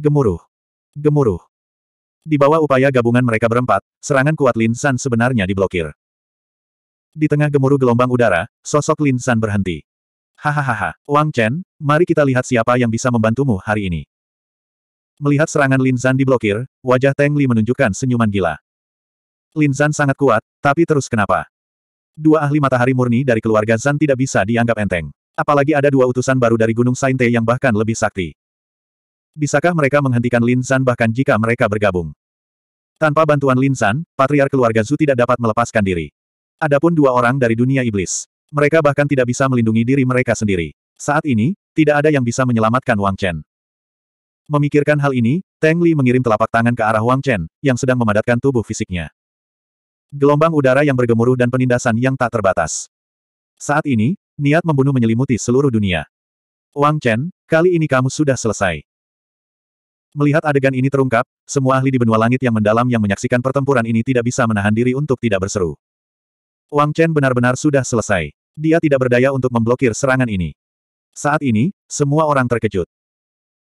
Gemuruh. Gemuruh. Di bawah upaya gabungan mereka berempat, serangan kuat Lin San sebenarnya diblokir. Di tengah gemuruh gelombang udara, sosok Lin San berhenti. Hahaha, Wang Chen, mari kita lihat siapa yang bisa membantumu hari ini. Melihat serangan Lin San diblokir, wajah Teng Li menunjukkan senyuman gila. Lin San sangat kuat, tapi terus kenapa? Dua ahli matahari murni dari keluarga Zan tidak bisa dianggap enteng. Apalagi ada dua utusan baru dari Gunung Sainte yang bahkan lebih sakti bisakah mereka menghentikan Lin San bahkan jika mereka bergabung? Tanpa bantuan Lin San, patriar keluarga Zu tidak dapat melepaskan diri. Adapun dua orang dari dunia iblis. Mereka bahkan tidak bisa melindungi diri mereka sendiri. Saat ini, tidak ada yang bisa menyelamatkan Wang Chen. Memikirkan hal ini, Teng Li mengirim telapak tangan ke arah Wang Chen, yang sedang memadatkan tubuh fisiknya. Gelombang udara yang bergemuruh dan penindasan yang tak terbatas. Saat ini, niat membunuh menyelimuti seluruh dunia. Wang Chen, kali ini kamu sudah selesai. Melihat adegan ini terungkap, semua ahli di benua langit yang mendalam yang menyaksikan pertempuran ini tidak bisa menahan diri untuk tidak berseru. Wang Chen benar-benar sudah selesai. Dia tidak berdaya untuk memblokir serangan ini. Saat ini, semua orang terkejut.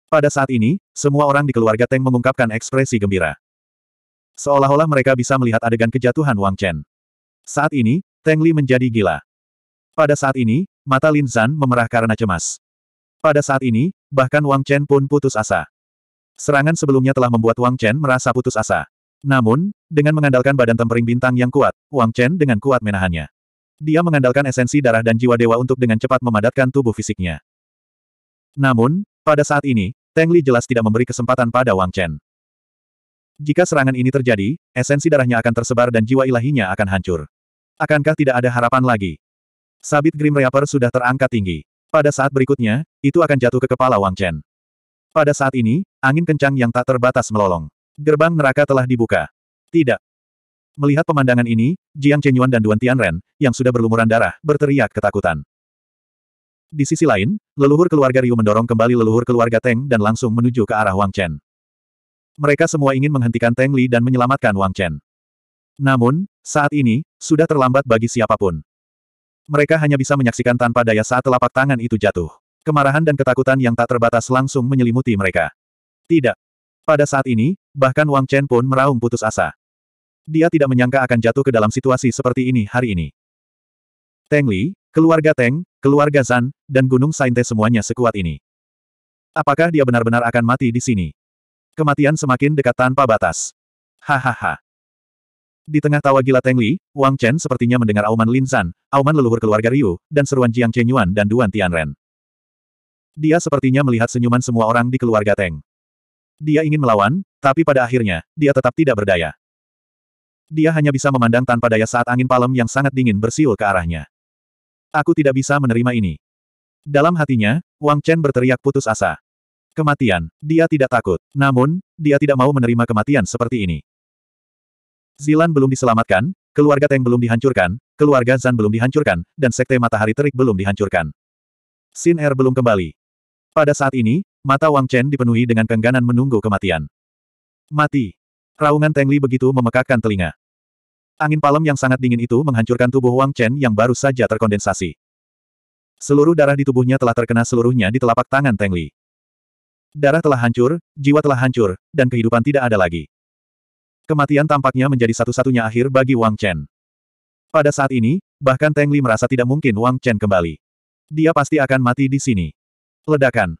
Pada saat ini, semua orang di keluarga Teng mengungkapkan ekspresi gembira. Seolah-olah mereka bisa melihat adegan kejatuhan Wang Chen. Saat ini, Teng Li menjadi gila. Pada saat ini, mata Lin Zan memerah karena cemas. Pada saat ini, bahkan Wang Chen pun putus asa. Serangan sebelumnya telah membuat Wang Chen merasa putus asa. Namun, dengan mengandalkan badan tempering bintang yang kuat, Wang Chen dengan kuat menahannya. Dia mengandalkan esensi darah dan jiwa dewa untuk dengan cepat memadatkan tubuh fisiknya. Namun, pada saat ini, Teng Li jelas tidak memberi kesempatan pada Wang Chen. Jika serangan ini terjadi, esensi darahnya akan tersebar dan jiwa ilahinya akan hancur. Akankah tidak ada harapan lagi? Sabit Grim Reaper sudah terangkat tinggi. Pada saat berikutnya, itu akan jatuh ke kepala Wang Chen. Pada saat ini, Angin kencang yang tak terbatas melolong. Gerbang neraka telah dibuka. Tidak. Melihat pemandangan ini, Jiang Chenyuan dan Duan Tianren, yang sudah berlumuran darah, berteriak ketakutan. Di sisi lain, leluhur keluarga Ryu mendorong kembali leluhur keluarga Teng dan langsung menuju ke arah Wang Chen. Mereka semua ingin menghentikan Teng Li dan menyelamatkan Wang Chen. Namun, saat ini, sudah terlambat bagi siapapun. Mereka hanya bisa menyaksikan tanpa daya saat telapak tangan itu jatuh. Kemarahan dan ketakutan yang tak terbatas langsung menyelimuti mereka. Tidak. Pada saat ini, bahkan Wang Chen pun meraung putus asa. Dia tidak menyangka akan jatuh ke dalam situasi seperti ini hari ini. Teng Li, keluarga Teng, keluarga Zan, dan Gunung Sainte semuanya sekuat ini. Apakah dia benar-benar akan mati di sini? Kematian semakin dekat tanpa batas. Hahaha. Di tengah tawa gila Teng Li, Wang Chen sepertinya mendengar auman Lin Zan, auman leluhur keluarga Ryu, dan seruan Jiang Chenyuan dan Duan Tianren. Dia sepertinya melihat senyuman semua orang di keluarga Teng. Dia ingin melawan, tapi pada akhirnya, dia tetap tidak berdaya. Dia hanya bisa memandang tanpa daya saat angin palem yang sangat dingin bersiul ke arahnya. Aku tidak bisa menerima ini. Dalam hatinya, Wang Chen berteriak putus asa. Kematian, dia tidak takut. Namun, dia tidak mau menerima kematian seperti ini. Zilan belum diselamatkan, keluarga Teng belum dihancurkan, keluarga Zan belum dihancurkan, dan Sekte Matahari Terik belum dihancurkan. Sin Er belum kembali. Pada saat ini, Mata Wang Chen dipenuhi dengan kengganan menunggu kematian. Mati. Raungan Teng Li begitu memekakkan telinga. Angin palem yang sangat dingin itu menghancurkan tubuh Wang Chen yang baru saja terkondensasi. Seluruh darah di tubuhnya telah terkena seluruhnya di telapak tangan Teng Li. Darah telah hancur, jiwa telah hancur, dan kehidupan tidak ada lagi. Kematian tampaknya menjadi satu-satunya akhir bagi Wang Chen. Pada saat ini, bahkan Teng Li merasa tidak mungkin Wang Chen kembali. Dia pasti akan mati di sini. Ledakan.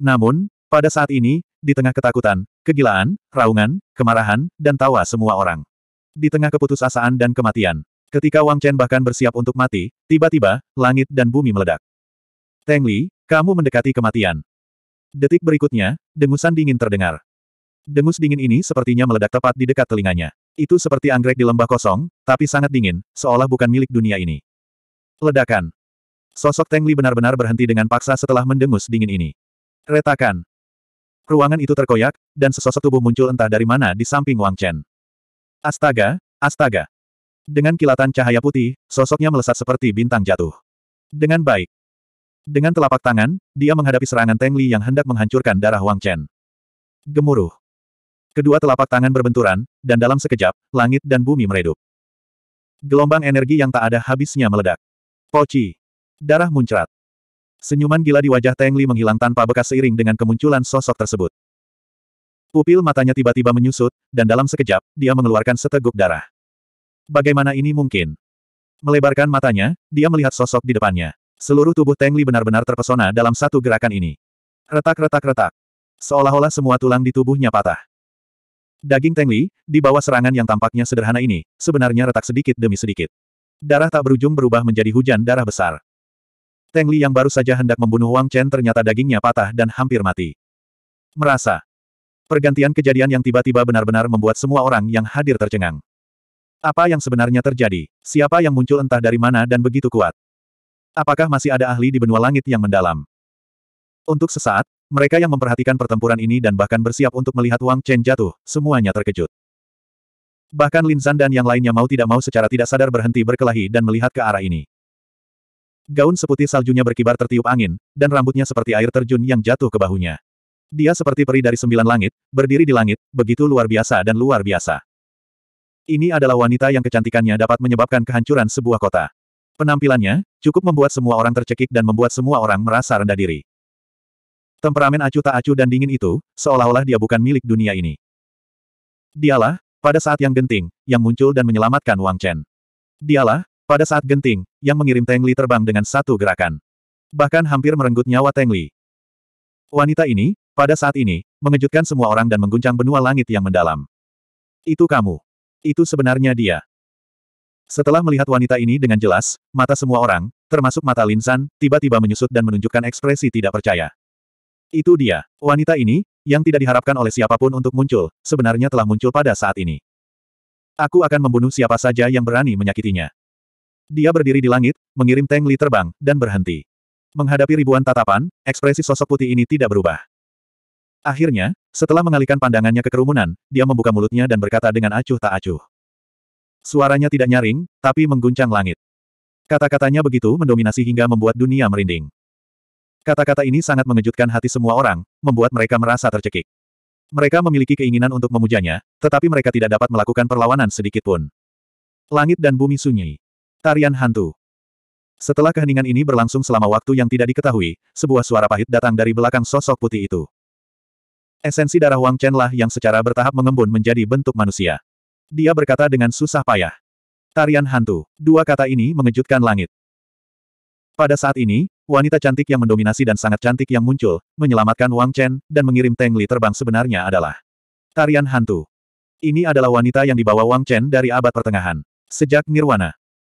Namun, pada saat ini, di tengah ketakutan, kegilaan, raungan, kemarahan, dan tawa semua orang. Di tengah keputusasaan dan kematian, ketika Wang Chen bahkan bersiap untuk mati, tiba-tiba, langit dan bumi meledak. Teng Li, kamu mendekati kematian. Detik berikutnya, dengusan dingin terdengar. Dengus dingin ini sepertinya meledak tepat di dekat telinganya. Itu seperti anggrek di lembah kosong, tapi sangat dingin, seolah bukan milik dunia ini. Ledakan. Sosok Teng Li benar-benar berhenti dengan paksa setelah mendengus dingin ini. Retakan. Ruangan itu terkoyak, dan sesosok tubuh muncul entah dari mana di samping Wang Chen. Astaga, astaga. Dengan kilatan cahaya putih, sosoknya melesat seperti bintang jatuh. Dengan baik. Dengan telapak tangan, dia menghadapi serangan Teng Li yang hendak menghancurkan darah Wang Chen. Gemuruh. Kedua telapak tangan berbenturan, dan dalam sekejap, langit dan bumi meredup. Gelombang energi yang tak ada habisnya meledak. Poci. Darah muncrat. Senyuman gila di wajah Teng Li menghilang tanpa bekas seiring dengan kemunculan sosok tersebut. Pupil matanya tiba-tiba menyusut, dan dalam sekejap, dia mengeluarkan seteguk darah. Bagaimana ini mungkin? Melebarkan matanya, dia melihat sosok di depannya. Seluruh tubuh Teng Li benar-benar terpesona dalam satu gerakan ini. Retak-retak-retak. Seolah-olah semua tulang di tubuhnya patah. Daging Teng Li, di bawah serangan yang tampaknya sederhana ini, sebenarnya retak sedikit demi sedikit. Darah tak berujung berubah menjadi hujan darah besar. Teng Li yang baru saja hendak membunuh Wang Chen ternyata dagingnya patah dan hampir mati. Merasa. Pergantian kejadian yang tiba-tiba benar-benar membuat semua orang yang hadir tercengang. Apa yang sebenarnya terjadi? Siapa yang muncul entah dari mana dan begitu kuat? Apakah masih ada ahli di benua langit yang mendalam? Untuk sesaat, mereka yang memperhatikan pertempuran ini dan bahkan bersiap untuk melihat Wang Chen jatuh, semuanya terkejut. Bahkan Lin Zan dan yang lainnya mau tidak mau secara tidak sadar berhenti berkelahi dan melihat ke arah ini. Gaun seputih saljunya berkibar tertiup angin, dan rambutnya seperti air terjun yang jatuh ke bahunya. Dia seperti peri dari sembilan langit, berdiri di langit, begitu luar biasa dan luar biasa. Ini adalah wanita yang kecantikannya dapat menyebabkan kehancuran sebuah kota. Penampilannya, cukup membuat semua orang tercekik dan membuat semua orang merasa rendah diri. Temperamen acuh tak acuh dan dingin itu, seolah-olah dia bukan milik dunia ini. Dialah, pada saat yang genting, yang muncul dan menyelamatkan Wang Chen. Dialah, pada saat genting, yang mengirim Teng Li terbang dengan satu gerakan. Bahkan hampir merenggut nyawa Teng Li. Wanita ini, pada saat ini, mengejutkan semua orang dan mengguncang benua langit yang mendalam. Itu kamu. Itu sebenarnya dia. Setelah melihat wanita ini dengan jelas, mata semua orang, termasuk mata Linsan, tiba-tiba menyusut dan menunjukkan ekspresi tidak percaya. Itu dia, wanita ini, yang tidak diharapkan oleh siapapun untuk muncul, sebenarnya telah muncul pada saat ini. Aku akan membunuh siapa saja yang berani menyakitinya. Dia berdiri di langit, mengirim tank Li terbang, dan berhenti. Menghadapi ribuan tatapan, ekspresi sosok putih ini tidak berubah. Akhirnya, setelah mengalihkan pandangannya ke kerumunan, dia membuka mulutnya dan berkata dengan acuh tak acuh. Suaranya tidak nyaring, tapi mengguncang langit. Kata-katanya begitu mendominasi hingga membuat dunia merinding. Kata-kata ini sangat mengejutkan hati semua orang, membuat mereka merasa tercekik. Mereka memiliki keinginan untuk memujanya, tetapi mereka tidak dapat melakukan perlawanan sedikitpun. Langit dan bumi sunyi. Tarian hantu. Setelah keheningan ini berlangsung selama waktu yang tidak diketahui, sebuah suara pahit datang dari belakang sosok putih itu. Esensi darah Wang Chen lah yang secara bertahap mengembun menjadi bentuk manusia. Dia berkata dengan susah payah. Tarian hantu. Dua kata ini mengejutkan langit. Pada saat ini, wanita cantik yang mendominasi dan sangat cantik yang muncul, menyelamatkan Wang Chen, dan mengirim Teng Li terbang sebenarnya adalah tarian hantu. Ini adalah wanita yang dibawa Wang Chen dari abad pertengahan. Sejak Nirwana,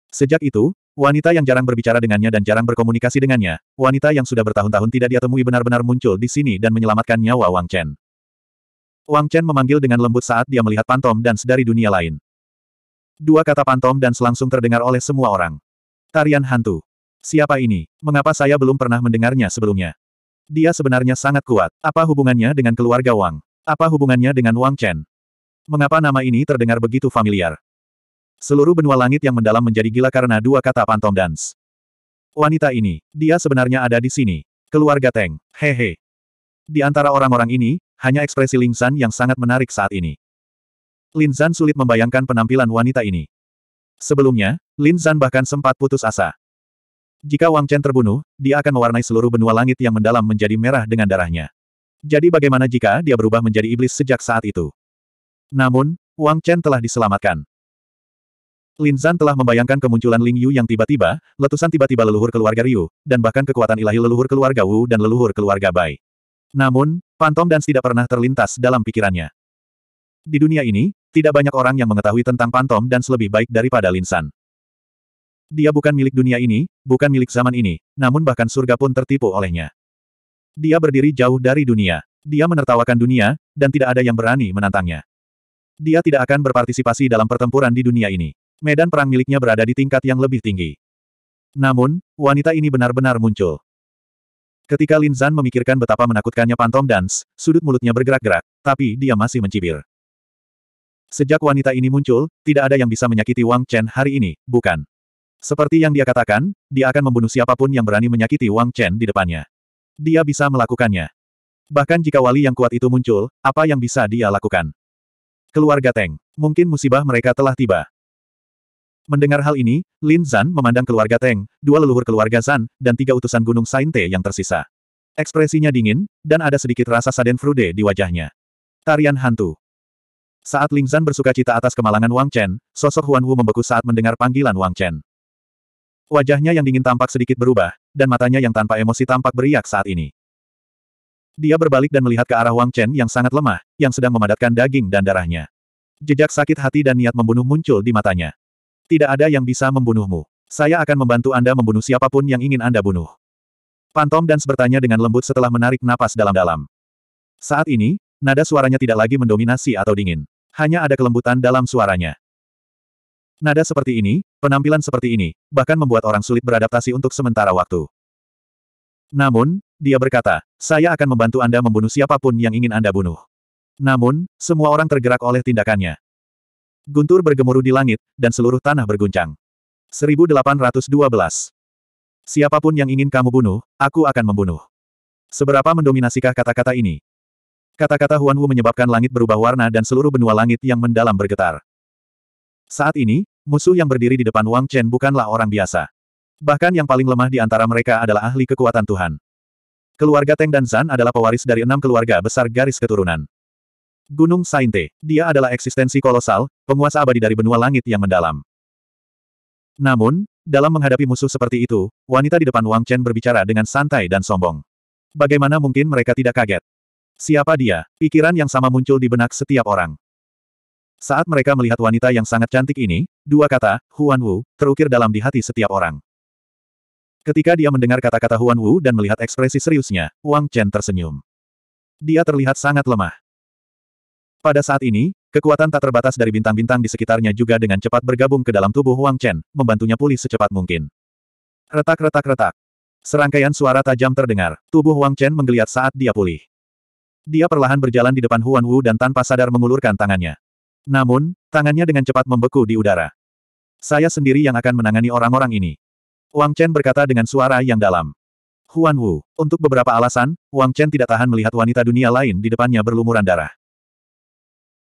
Sejak itu, wanita yang jarang berbicara dengannya dan jarang berkomunikasi dengannya, wanita yang sudah bertahun-tahun tidak dia temui benar-benar muncul di sini dan menyelamatkan nyawa Wang Chen. Wang Chen memanggil dengan lembut saat dia melihat pantom dan dari dunia lain. Dua kata pantom dan langsung terdengar oleh semua orang. Tarian hantu. Siapa ini? Mengapa saya belum pernah mendengarnya sebelumnya? Dia sebenarnya sangat kuat. Apa hubungannya dengan keluarga Wang? Apa hubungannya dengan Wang Chen? Mengapa nama ini terdengar begitu familiar? Seluruh benua langit yang mendalam menjadi gila karena dua kata pantom Dance. Wanita ini, dia sebenarnya ada di sini. Keluarga Teng, hehe. Di antara orang-orang ini, hanya ekspresi Lin Zan yang sangat menarik saat ini. Lin Zan sulit membayangkan penampilan wanita ini. Sebelumnya, Lin Zan bahkan sempat putus asa. Jika Wang Chen terbunuh, dia akan mewarnai seluruh benua langit yang mendalam menjadi merah dengan darahnya. Jadi bagaimana jika dia berubah menjadi iblis sejak saat itu? Namun, Wang Chen telah diselamatkan. Lin Zan telah membayangkan kemunculan Ling Yu yang tiba-tiba, letusan tiba-tiba leluhur keluarga Ryu, dan bahkan kekuatan ilahi leluhur keluarga Wu dan leluhur keluarga Bai. Namun, Phantom dan tidak pernah terlintas dalam pikirannya. Di dunia ini, tidak banyak orang yang mengetahui tentang Phantom dan lebih baik daripada Lin San. Dia bukan milik dunia ini, bukan milik zaman ini, namun bahkan surga pun tertipu olehnya. Dia berdiri jauh dari dunia. Dia menertawakan dunia, dan tidak ada yang berani menantangnya. Dia tidak akan berpartisipasi dalam pertempuran di dunia ini medan perang miliknya berada di tingkat yang lebih tinggi. Namun, wanita ini benar-benar muncul. Ketika Lin Zan memikirkan betapa menakutkannya Pantom Dance, sudut mulutnya bergerak-gerak, tapi dia masih mencibir. Sejak wanita ini muncul, tidak ada yang bisa menyakiti Wang Chen hari ini, bukan? Seperti yang dia katakan, dia akan membunuh siapapun yang berani menyakiti Wang Chen di depannya. Dia bisa melakukannya. Bahkan jika wali yang kuat itu muncul, apa yang bisa dia lakukan? Keluarga Teng, mungkin musibah mereka telah tiba. Mendengar hal ini, Lin Zan memandang keluarga Teng, dua leluhur keluarga Zan, dan tiga utusan Gunung Sainte yang tersisa. Ekspresinya dingin, dan ada sedikit rasa saden frude di wajahnya. Tarian hantu. Saat Lin Zan bersuka cita atas kemalangan Wang Chen, sosok Huan Wu membeku saat mendengar panggilan Wang Chen. Wajahnya yang dingin tampak sedikit berubah, dan matanya yang tanpa emosi tampak beriak saat ini. Dia berbalik dan melihat ke arah Wang Chen yang sangat lemah, yang sedang memadatkan daging dan darahnya. Jejak sakit hati dan niat membunuh muncul di matanya. Tidak ada yang bisa membunuhmu. Saya akan membantu Anda membunuh siapapun yang ingin Anda bunuh. Pantom dan bertanya dengan lembut setelah menarik napas dalam-dalam. Saat ini, nada suaranya tidak lagi mendominasi atau dingin. Hanya ada kelembutan dalam suaranya. Nada seperti ini, penampilan seperti ini, bahkan membuat orang sulit beradaptasi untuk sementara waktu. Namun, dia berkata, saya akan membantu Anda membunuh siapapun yang ingin Anda bunuh. Namun, semua orang tergerak oleh tindakannya. Guntur bergemuruh di langit, dan seluruh tanah berguncang. 1812. Siapapun yang ingin kamu bunuh, aku akan membunuh. Seberapa mendominasikah kata-kata ini? Kata-kata Huan Wu menyebabkan langit berubah warna dan seluruh benua langit yang mendalam bergetar. Saat ini, musuh yang berdiri di depan Wang Chen bukanlah orang biasa. Bahkan yang paling lemah di antara mereka adalah ahli kekuatan Tuhan. Keluarga Teng dan Zan adalah pewaris dari enam keluarga besar garis keturunan. Gunung Sainte, dia adalah eksistensi kolosal, penguasa abadi dari benua langit yang mendalam. Namun, dalam menghadapi musuh seperti itu, wanita di depan Wang Chen berbicara dengan santai dan sombong. Bagaimana mungkin mereka tidak kaget? Siapa dia? Pikiran yang sama muncul di benak setiap orang. Saat mereka melihat wanita yang sangat cantik ini, dua kata, Huan Wu, terukir dalam di hati setiap orang. Ketika dia mendengar kata-kata Huan Wu dan melihat ekspresi seriusnya, Wang Chen tersenyum. Dia terlihat sangat lemah. Pada saat ini, kekuatan tak terbatas dari bintang-bintang di sekitarnya juga dengan cepat bergabung ke dalam tubuh Wang Chen, membantunya pulih secepat mungkin. Retak-retak-retak. Serangkaian suara tajam terdengar, tubuh Wang Chen menggeliat saat dia pulih. Dia perlahan berjalan di depan Huan Wu dan tanpa sadar mengulurkan tangannya. Namun, tangannya dengan cepat membeku di udara. Saya sendiri yang akan menangani orang-orang ini. Wang Chen berkata dengan suara yang dalam. Huan Wu, untuk beberapa alasan, Wang Chen tidak tahan melihat wanita dunia lain di depannya berlumuran darah.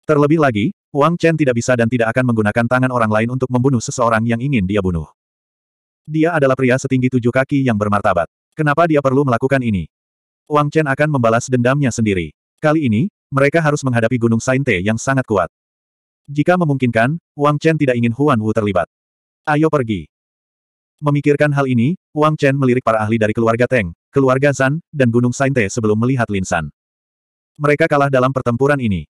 Terlebih lagi, Wang Chen tidak bisa dan tidak akan menggunakan tangan orang lain untuk membunuh seseorang yang ingin dia bunuh. Dia adalah pria setinggi tujuh kaki yang bermartabat. Kenapa dia perlu melakukan ini? Wang Chen akan membalas dendamnya sendiri. Kali ini, mereka harus menghadapi Gunung Sainte yang sangat kuat. Jika memungkinkan, Wang Chen tidak ingin Huan Wu terlibat. Ayo pergi. Memikirkan hal ini, Wang Chen melirik para ahli dari keluarga Teng, keluarga Zan, dan Gunung Sainte sebelum melihat Lin San. Mereka kalah dalam pertempuran ini.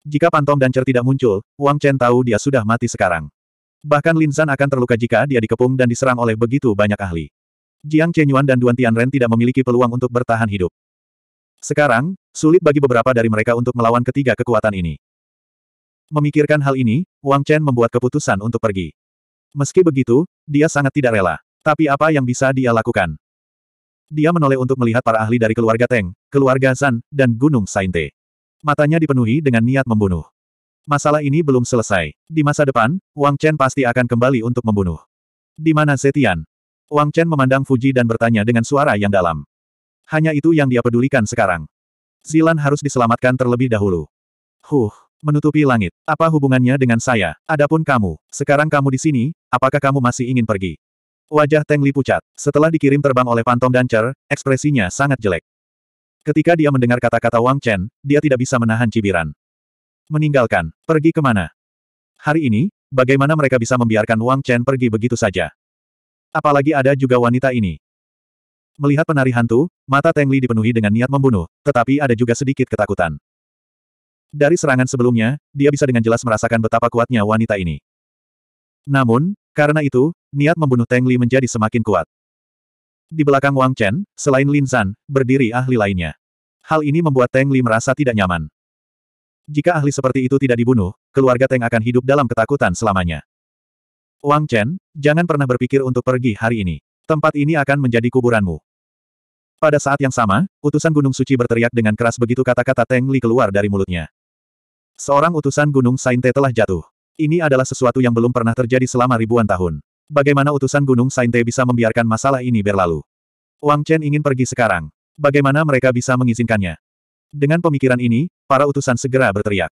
Jika Pantom dan Cer tidak muncul, Wang Chen tahu dia sudah mati sekarang. Bahkan Lin San akan terluka jika dia dikepung dan diserang oleh begitu banyak ahli. Jiang Chenyuan dan Duan Tianren tidak memiliki peluang untuk bertahan hidup. Sekarang, sulit bagi beberapa dari mereka untuk melawan ketiga kekuatan ini. Memikirkan hal ini, Wang Chen membuat keputusan untuk pergi. Meski begitu, dia sangat tidak rela. Tapi apa yang bisa dia lakukan? Dia menoleh untuk melihat para ahli dari keluarga Teng, keluarga Zan, dan Gunung Sainte. Matanya dipenuhi dengan niat membunuh. Masalah ini belum selesai. Di masa depan, Wang Chen pasti akan kembali untuk membunuh. Di mana Setian? Wang Chen memandang Fuji dan bertanya dengan suara yang dalam. Hanya itu yang dia pedulikan sekarang. Zilan harus diselamatkan terlebih dahulu. Huh, menutupi langit. Apa hubungannya dengan saya? Adapun kamu, sekarang kamu di sini, apakah kamu masih ingin pergi? Wajah Teng Li pucat. Setelah dikirim terbang oleh Pantom Dancer, ekspresinya sangat jelek. Ketika dia mendengar kata-kata Wang Chen, dia tidak bisa menahan cibiran. Meninggalkan, pergi kemana? Hari ini, bagaimana mereka bisa membiarkan Wang Chen pergi begitu saja? Apalagi ada juga wanita ini. Melihat penari hantu, mata Teng Li dipenuhi dengan niat membunuh, tetapi ada juga sedikit ketakutan. Dari serangan sebelumnya, dia bisa dengan jelas merasakan betapa kuatnya wanita ini. Namun, karena itu, niat membunuh Teng Li menjadi semakin kuat. Di belakang Wang Chen, selain Lin Zan, berdiri ahli lainnya. Hal ini membuat Teng Li merasa tidak nyaman. Jika ahli seperti itu tidak dibunuh, keluarga Teng akan hidup dalam ketakutan selamanya. Wang Chen, jangan pernah berpikir untuk pergi hari ini. Tempat ini akan menjadi kuburanmu. Pada saat yang sama, utusan Gunung Suci berteriak dengan keras begitu kata-kata Teng Li keluar dari mulutnya. Seorang utusan Gunung Sainte telah jatuh. Ini adalah sesuatu yang belum pernah terjadi selama ribuan tahun. Bagaimana utusan Gunung Sainte bisa membiarkan masalah ini berlalu? Wang Chen ingin pergi sekarang. Bagaimana mereka bisa mengizinkannya? Dengan pemikiran ini, para utusan segera berteriak.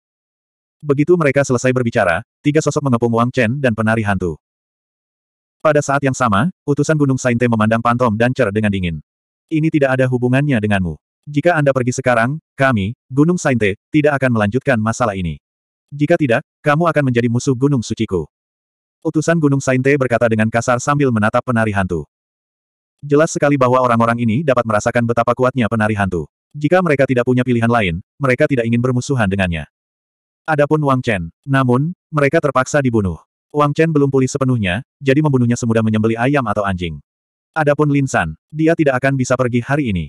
Begitu mereka selesai berbicara, tiga sosok mengepung Wang Chen dan penari hantu. Pada saat yang sama, utusan Gunung Sainte memandang Pantom dan Cer dengan dingin. Ini tidak ada hubungannya denganmu. Jika Anda pergi sekarang, kami, Gunung Sainte, tidak akan melanjutkan masalah ini. Jika tidak, kamu akan menjadi musuh Gunung Suciku. Utusan Gunung Sainte berkata dengan kasar sambil menatap penari hantu. Jelas sekali bahwa orang-orang ini dapat merasakan betapa kuatnya penari hantu. Jika mereka tidak punya pilihan lain, mereka tidak ingin bermusuhan dengannya. Adapun Wang Chen, namun, mereka terpaksa dibunuh. Wang Chen belum pulih sepenuhnya, jadi membunuhnya semudah menyembeli ayam atau anjing. Adapun Lin San, dia tidak akan bisa pergi hari ini.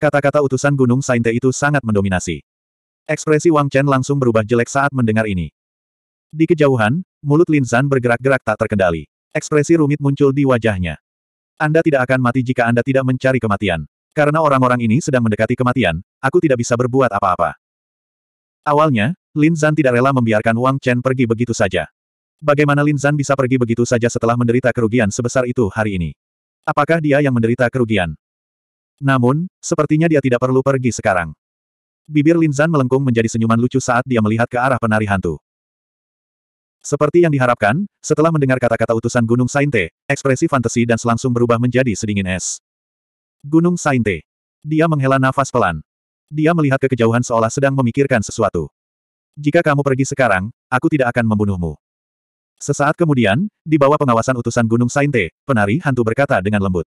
Kata-kata utusan Gunung Sainte itu sangat mendominasi. Ekspresi Wang Chen langsung berubah jelek saat mendengar ini. Di kejauhan, Mulut Lin Zan bergerak-gerak tak terkendali. Ekspresi rumit muncul di wajahnya. Anda tidak akan mati jika Anda tidak mencari kematian. Karena orang-orang ini sedang mendekati kematian, aku tidak bisa berbuat apa-apa. Awalnya, Lin Zan tidak rela membiarkan Wang Chen pergi begitu saja. Bagaimana Lin Zan bisa pergi begitu saja setelah menderita kerugian sebesar itu hari ini? Apakah dia yang menderita kerugian? Namun, sepertinya dia tidak perlu pergi sekarang. Bibir Lin Zan melengkung menjadi senyuman lucu saat dia melihat ke arah penari hantu. Seperti yang diharapkan, setelah mendengar kata-kata utusan Gunung Sainte, ekspresi fantasi dan langsung berubah menjadi sedingin es. Gunung Sainte. Dia menghela nafas pelan. Dia melihat ke kejauhan seolah sedang memikirkan sesuatu. Jika kamu pergi sekarang, aku tidak akan membunuhmu. Sesaat kemudian, di bawah pengawasan utusan Gunung Sainte, penari hantu berkata dengan lembut.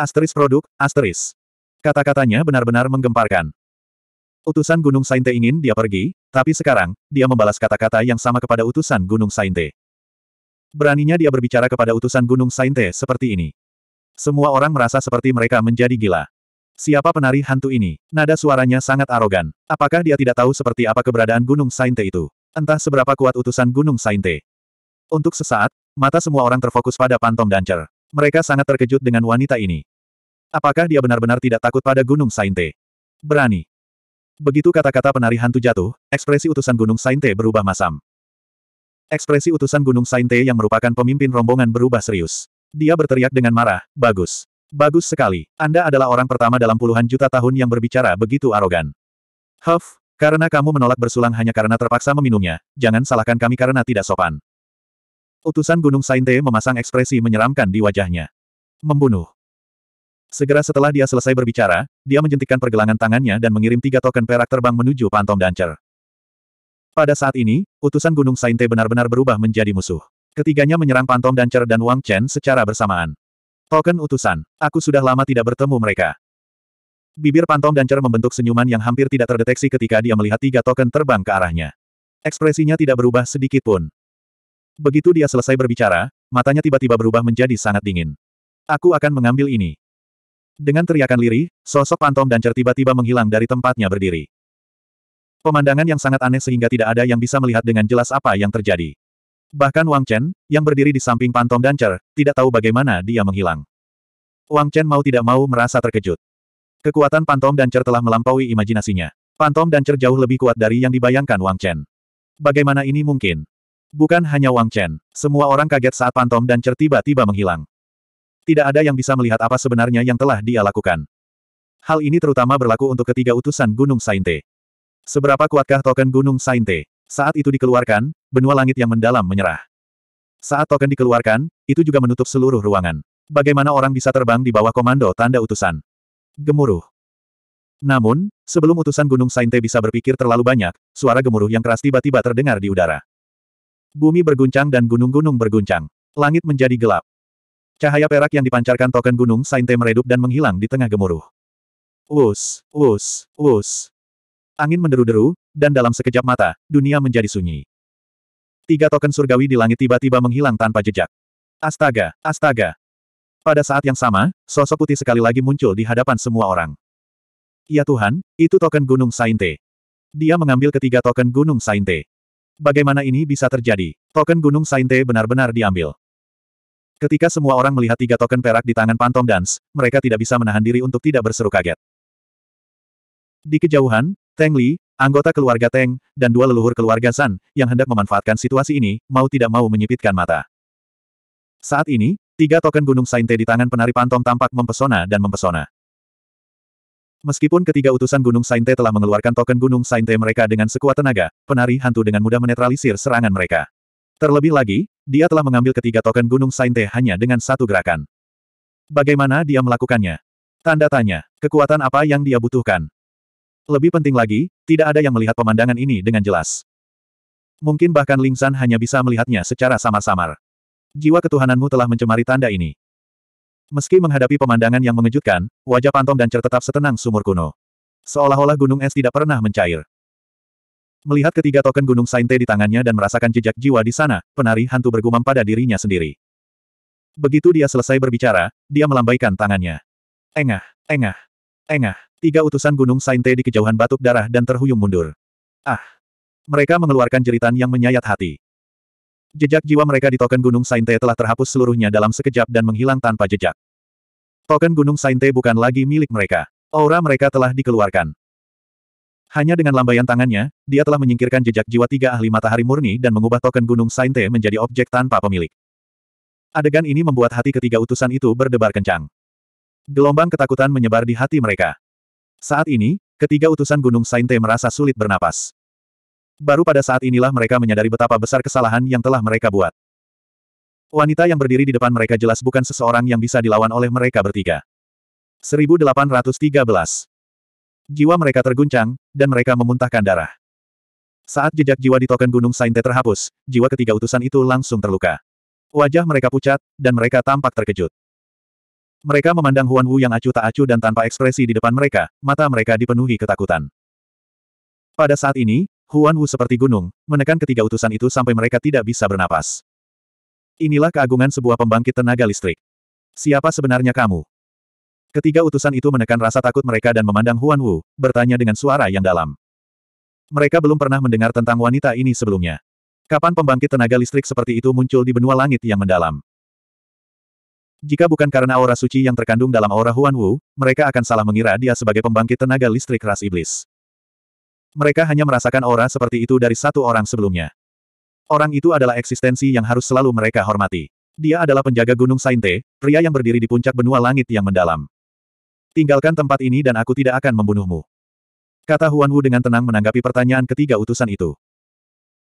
Asteris produk, asteris. Kata-katanya benar-benar menggemparkan. Utusan Gunung Sainte ingin dia pergi, tapi sekarang, dia membalas kata-kata yang sama kepada utusan Gunung Sainte. Beraninya dia berbicara kepada utusan Gunung Sainte seperti ini. Semua orang merasa seperti mereka menjadi gila. Siapa penari hantu ini? Nada suaranya sangat arogan. Apakah dia tidak tahu seperti apa keberadaan Gunung Sainte itu? Entah seberapa kuat utusan Gunung Sainte. Untuk sesaat, mata semua orang terfokus pada Pantom Dancer. Mereka sangat terkejut dengan wanita ini. Apakah dia benar-benar tidak takut pada Gunung Sainte? Berani. Begitu kata-kata penari hantu jatuh, ekspresi utusan Gunung Sainte berubah masam. Ekspresi utusan Gunung Sainte yang merupakan pemimpin rombongan berubah serius. Dia berteriak dengan marah, bagus. Bagus sekali, Anda adalah orang pertama dalam puluhan juta tahun yang berbicara begitu arogan. Huff, karena kamu menolak bersulang hanya karena terpaksa meminumnya, jangan salahkan kami karena tidak sopan. Utusan Gunung Sainte memasang ekspresi menyeramkan di wajahnya. Membunuh. Segera setelah dia selesai berbicara, dia menjentikkan pergelangan tangannya dan mengirim tiga token perak terbang menuju Pantom Dancer. Pada saat ini, utusan Gunung Sainte benar-benar berubah menjadi musuh. Ketiganya menyerang Pantom Dancer dan Wang Chen secara bersamaan. Token utusan, aku sudah lama tidak bertemu mereka. Bibir Pantom Dancer membentuk senyuman yang hampir tidak terdeteksi ketika dia melihat tiga token terbang ke arahnya. Ekspresinya tidak berubah sedikit pun. Begitu dia selesai berbicara, matanya tiba-tiba berubah menjadi sangat dingin. Aku akan mengambil ini. Dengan teriakan lirih, sosok Pantom Dancer tiba-tiba menghilang dari tempatnya berdiri. Pemandangan yang sangat aneh sehingga tidak ada yang bisa melihat dengan jelas apa yang terjadi. Bahkan Wang Chen, yang berdiri di samping Pantom Dancer, tidak tahu bagaimana dia menghilang. Wang Chen mau tidak mau merasa terkejut. Kekuatan Pantom Dancer telah melampaui imajinasinya. Pantom Dancer jauh lebih kuat dari yang dibayangkan Wang Chen. Bagaimana ini mungkin? Bukan hanya Wang Chen, semua orang kaget saat Pantom Dancer tiba-tiba menghilang. Tidak ada yang bisa melihat apa sebenarnya yang telah dia lakukan. Hal ini terutama berlaku untuk ketiga utusan Gunung Sainte. Seberapa kuatkah token Gunung Sainte? Saat itu dikeluarkan, benua langit yang mendalam menyerah. Saat token dikeluarkan, itu juga menutup seluruh ruangan. Bagaimana orang bisa terbang di bawah komando tanda utusan? Gemuruh. Namun, sebelum utusan Gunung Sainte bisa berpikir terlalu banyak, suara gemuruh yang keras tiba-tiba terdengar di udara. Bumi berguncang dan gunung-gunung berguncang. Langit menjadi gelap. Cahaya perak yang dipancarkan token gunung Sainte meredup dan menghilang di tengah gemuruh. Wus, wus, wus. Angin menderu-deru, dan dalam sekejap mata, dunia menjadi sunyi. Tiga token surgawi di langit tiba-tiba menghilang tanpa jejak. Astaga, astaga. Pada saat yang sama, sosok putih sekali lagi muncul di hadapan semua orang. Ya Tuhan, itu token Gunung Sainte. Dia mengambil ketiga token Gunung Sainte. Bagaimana ini bisa terjadi? Token Gunung Sainte benar-benar diambil. Ketika semua orang melihat tiga token perak di tangan Pantom Dance, mereka tidak bisa menahan diri untuk tidak berseru kaget. Di kejauhan, Teng Li, anggota keluarga Teng, dan dua leluhur keluarga San yang hendak memanfaatkan situasi ini, mau tidak mau menyipitkan mata. Saat ini, tiga token Gunung Sainte di tangan penari Pantom tampak mempesona dan mempesona. Meskipun ketiga utusan Gunung Sainte telah mengeluarkan token Gunung Sainte mereka dengan sekuat tenaga, penari hantu dengan mudah menetralisir serangan mereka. Terlebih lagi, dia telah mengambil ketiga token Gunung Sainte hanya dengan satu gerakan. Bagaimana dia melakukannya? Tanda tanya, kekuatan apa yang dia butuhkan? Lebih penting lagi, tidak ada yang melihat pemandangan ini dengan jelas. Mungkin bahkan Ling San hanya bisa melihatnya secara samar-samar. Jiwa ketuhananmu telah mencemari tanda ini. Meski menghadapi pemandangan yang mengejutkan, wajah Pantom dan Cer tetap setenang sumur kuno. Seolah-olah gunung es tidak pernah mencair. Melihat ketiga token Gunung Sainte di tangannya dan merasakan jejak jiwa di sana, penari hantu bergumam pada dirinya sendiri. Begitu dia selesai berbicara, dia melambaikan tangannya. Engah, engah, engah. Tiga utusan Gunung Sainte di kejauhan batuk darah dan terhuyung mundur. Ah! Mereka mengeluarkan jeritan yang menyayat hati. Jejak jiwa mereka di token Gunung Sainte telah terhapus seluruhnya dalam sekejap dan menghilang tanpa jejak. Token Gunung Sainte bukan lagi milik mereka. Aura mereka telah dikeluarkan. Hanya dengan lambaian tangannya, dia telah menyingkirkan jejak jiwa tiga ahli matahari murni dan mengubah token Gunung Sainte menjadi objek tanpa pemilik. Adegan ini membuat hati ketiga utusan itu berdebar kencang. Gelombang ketakutan menyebar di hati mereka. Saat ini, ketiga utusan Gunung Sainte merasa sulit bernapas. Baru pada saat inilah mereka menyadari betapa besar kesalahan yang telah mereka buat. Wanita yang berdiri di depan mereka jelas bukan seseorang yang bisa dilawan oleh mereka bertiga. 1813 Jiwa mereka terguncang, dan mereka memuntahkan darah. Saat jejak jiwa di token Gunung Sainte terhapus, jiwa ketiga utusan itu langsung terluka. Wajah mereka pucat, dan mereka tampak terkejut. Mereka memandang Huan Wu yang acuh tak acuh dan tanpa ekspresi di depan mereka, mata mereka dipenuhi ketakutan. Pada saat ini, Huan Wu seperti gunung, menekan ketiga utusan itu sampai mereka tidak bisa bernapas. Inilah keagungan sebuah pembangkit tenaga listrik. Siapa sebenarnya kamu? Ketiga utusan itu menekan rasa takut mereka dan memandang Huan Wu, bertanya dengan suara yang dalam. Mereka belum pernah mendengar tentang wanita ini sebelumnya. Kapan pembangkit tenaga listrik seperti itu muncul di benua langit yang mendalam? Jika bukan karena aura suci yang terkandung dalam aura Huan Wu, mereka akan salah mengira dia sebagai pembangkit tenaga listrik ras iblis. Mereka hanya merasakan aura seperti itu dari satu orang sebelumnya. Orang itu adalah eksistensi yang harus selalu mereka hormati. Dia adalah penjaga Gunung Sainte, pria yang berdiri di puncak benua langit yang mendalam. Tinggalkan tempat ini dan aku tidak akan membunuhmu. Kata Huan Wu dengan tenang menanggapi pertanyaan ketiga utusan itu.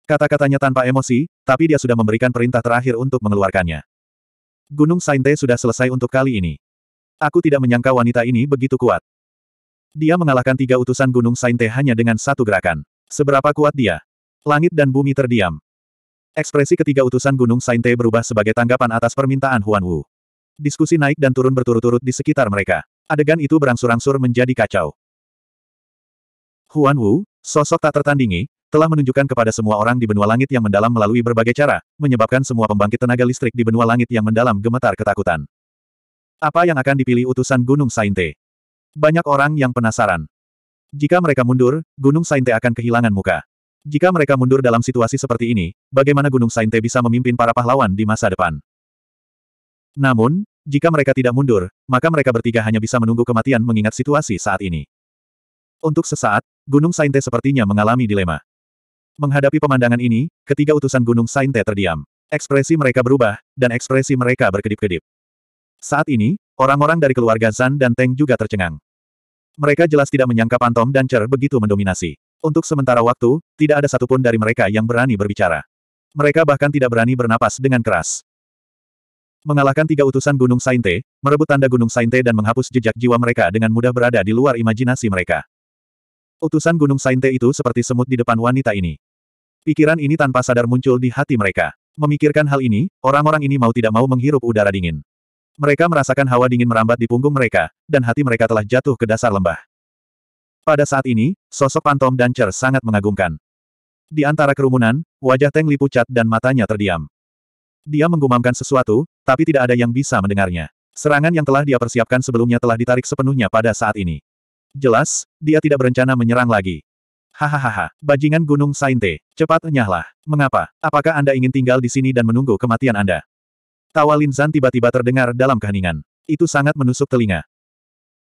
Kata-katanya tanpa emosi, tapi dia sudah memberikan perintah terakhir untuk mengeluarkannya. Gunung Sainte sudah selesai untuk kali ini. Aku tidak menyangka wanita ini begitu kuat. Dia mengalahkan tiga utusan Gunung Sainte hanya dengan satu gerakan. Seberapa kuat dia? Langit dan bumi terdiam. Ekspresi ketiga utusan Gunung Sainte berubah sebagai tanggapan atas permintaan Huan Wu. Diskusi naik dan turun berturut-turut di sekitar mereka. Adegan itu berangsur-angsur menjadi kacau. Huan Wu, sosok tak tertandingi, telah menunjukkan kepada semua orang di benua langit yang mendalam melalui berbagai cara, menyebabkan semua pembangkit tenaga listrik di benua langit yang mendalam gemetar ketakutan. Apa yang akan dipilih utusan Gunung Sainte? Banyak orang yang penasaran. Jika mereka mundur, Gunung Sainte akan kehilangan muka. Jika mereka mundur dalam situasi seperti ini, bagaimana Gunung Sainte bisa memimpin para pahlawan di masa depan? Namun, jika mereka tidak mundur, maka mereka bertiga hanya bisa menunggu kematian mengingat situasi saat ini. Untuk sesaat, Gunung Sainte sepertinya mengalami dilema. Menghadapi pemandangan ini, ketiga utusan Gunung Sainte terdiam. Ekspresi mereka berubah, dan ekspresi mereka berkedip-kedip. Saat ini, orang-orang dari keluarga Zan dan Teng juga tercengang. Mereka jelas tidak menyangka Pantom dan Cer begitu mendominasi. Untuk sementara waktu, tidak ada satupun dari mereka yang berani berbicara. Mereka bahkan tidak berani bernapas dengan keras. Mengalahkan tiga utusan Gunung Sainte, merebut tanda Gunung Sainte dan menghapus jejak jiwa mereka dengan mudah berada di luar imajinasi mereka. Utusan Gunung Sainte itu seperti semut di depan wanita ini. Pikiran ini tanpa sadar muncul di hati mereka. Memikirkan hal ini, orang-orang ini mau tidak mau menghirup udara dingin. Mereka merasakan hawa dingin merambat di punggung mereka, dan hati mereka telah jatuh ke dasar lembah. Pada saat ini, sosok Pantom dan Cher sangat mengagumkan. Di antara kerumunan, wajah Teng Li pucat dan matanya terdiam. Dia menggumamkan sesuatu, tapi tidak ada yang bisa mendengarnya. Serangan yang telah dia persiapkan sebelumnya telah ditarik sepenuhnya pada saat ini. Jelas, dia tidak berencana menyerang lagi. Hahaha, bajingan gunung Sainte, cepat enyahlah. Mengapa? Apakah Anda ingin tinggal di sini dan menunggu kematian Anda? Tawa Linzan tiba-tiba terdengar dalam keheningan. Itu sangat menusuk telinga.